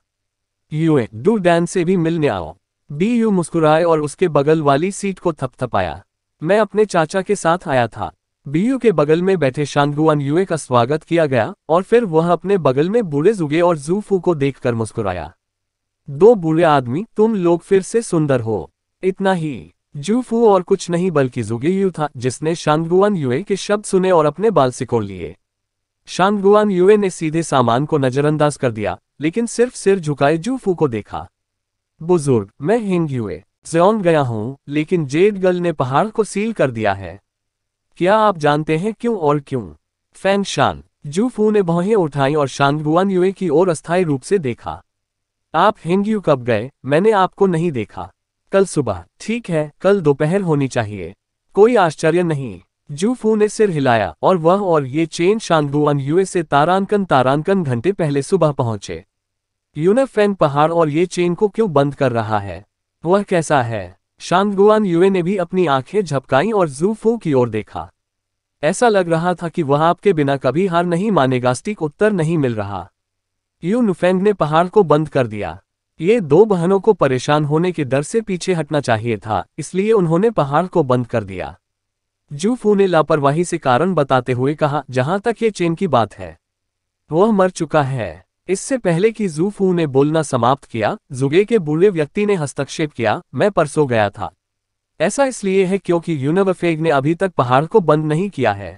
युए डू डैन से भी मिलने आओ बी यू मुस्कुराए और उसके बगल वाली सीट को थपथपाया मैं अपने चाचा के साथ आया था बीयू के बगल में बैठे शांगुआन युए का स्वागत किया गया और फिर वह अपने बगल में बूढ़े जुगे और जूफू को देखकर मुस्कुराया दो बूढ़े आदमी तुम लोग फिर से सुंदर हो इतना ही जूफू और कुछ नहीं बल्कि जुगे यू था जिसने शांगुआन युए के शब्द सुने और अपने बाल सिकोड़ लिए शांगुआन युए ने सीधे सामान को नजरअंदाज कर दिया लेकिन सिर्फ सिर झुकाए जूफू को देखा बुजुर्ग मैं हिंग युए जोन गया हूं लेकिन जेड गर्ल ने पहाड़ को सील कर दिया है क्या आप जानते हैं क्यों और क्यों फैन शान जूफू ने भौहें उठाई और शांगुआन युए की ओर अस्थायी रूप से देखा आप हिंग यू कब गए मैंने आपको नहीं देखा कल सुबह ठीक है कल दोपहर होनी चाहिए कोई आश्चर्य नहीं जूफू ने सिर हिलाया और वह और ये चेन शांगुआन यूएसए तारानकन तारानकन घंटे पहले सुबह पहुंचे यूनफेन पहाड़ और ये चेन को क्यों बंद कर रहा है वह कैसा है शांगुआन यूए ने भी अपनी आंखें झपकाई और जूफू की ओर देखा ऐसा लग रहा था कि वह आपके बिना कभी हार नहीं मानेगा स्टिक उत्तर नहीं मिल रहा यू नुफेंग ने पहाड़ को बंद कर दिया ये दो बहनों को परेशान होने के डर से पीछे हटना चाहिए था इसलिए उन्होंने पहाड़ को बंद कर दिया जूफू ने लापरवाही से कारण बताते हुए कहा जहां तक ये चेन की बात है वह मर चुका है इससे पहले कि जूफू ने बोलना समाप्त किया जुगे के बूढ़े व्यक्ति ने हस्तक्षेप किया मैं परसों गया था ऐसा इसलिए है क्योंकि यूनवफेग ने अभी तक पहाड़ को बंद नहीं किया है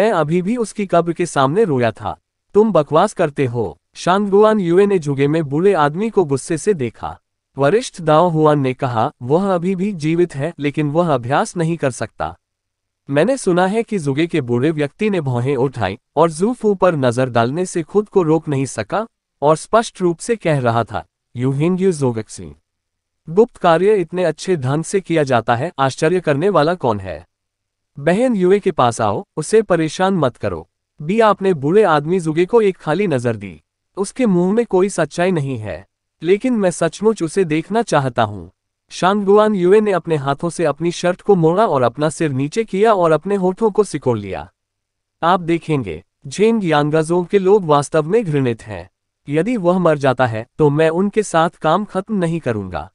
मैं अभी भी उसकी कब्र के सामने रोया था तुम बकवास करते हो शांगगुआन युए ने जुगे में बूढ़े आदमी को गुस्से से देखा वरिष्ठ दाओ हुआन ने कहा वह अभी भी जीवित है लेकिन वह अभ्यास नहीं कर सकता मैंने सुना है कि जुगे के बूढ़े व्यक्ति ने भौहें उठाई और जूफू पर नजर डालने से खुद को रोक नहीं सका और स्पष्ट रूप से कह रहा था यू हिंग यू जोगक गुप्त कार्य इतने अच्छे ढंग से किया जाता है आश्चर्य करने वाला कौन है बहन युए के पास आओ उसे परेशान मत करो बी आपने बूढ़े आदमी जुगे को एक खाली नजर दी उसके मुंह में कोई सच्चाई नहीं है लेकिन मैं सचमुच उसे देखना चाहता हूँ शानगुआन युए ने अपने हाथों से अपनी शर्ट को मोड़ा और अपना सिर नीचे किया और अपने होठों को सिकोड़ लिया आप देखेंगे झेंग यांगाजो के लोग वास्तव में घृणित हैं यदि वह मर जाता है तो मैं उनके साथ काम खत्म नहीं करूंगा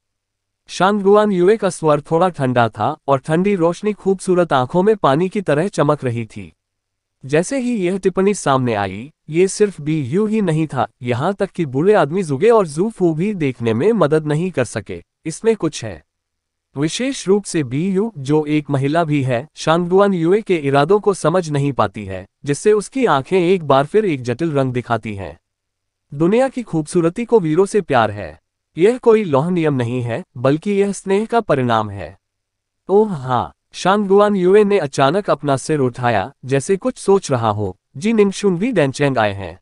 शानगुआन युए का स्वर थोड़ा ठंडा था और ठंडी रोशनी खूबसूरत आंखों में पानी की तरह चमक रही थी जैसे ही यह टिप्पणी सामने आई ये सिर्फ बी यू ही नहीं था यहाँ तक कि बुरे आदमी जुगे और जूफू भी देखने में मदद नहीं कर सके इसमें कुछ है विशेष रूप से बी यू जो एक महिला भी है शानगुआन युए के इरादों को समझ नहीं पाती है जिससे उसकी आंखें एक बार फिर एक जटिल रंग दिखाती हैं दुनिया की खूबसूरती को वीरों से प्यार है यह कोई लौह नियम नहीं है बल्कि यह स्नेह का परिणाम है ओह हाँ शानगुआन युए ने अचानक अपना सिर उठाया जैसे कुछ सोच रहा हो जी निमशुन भी डेंचेंग आए हैं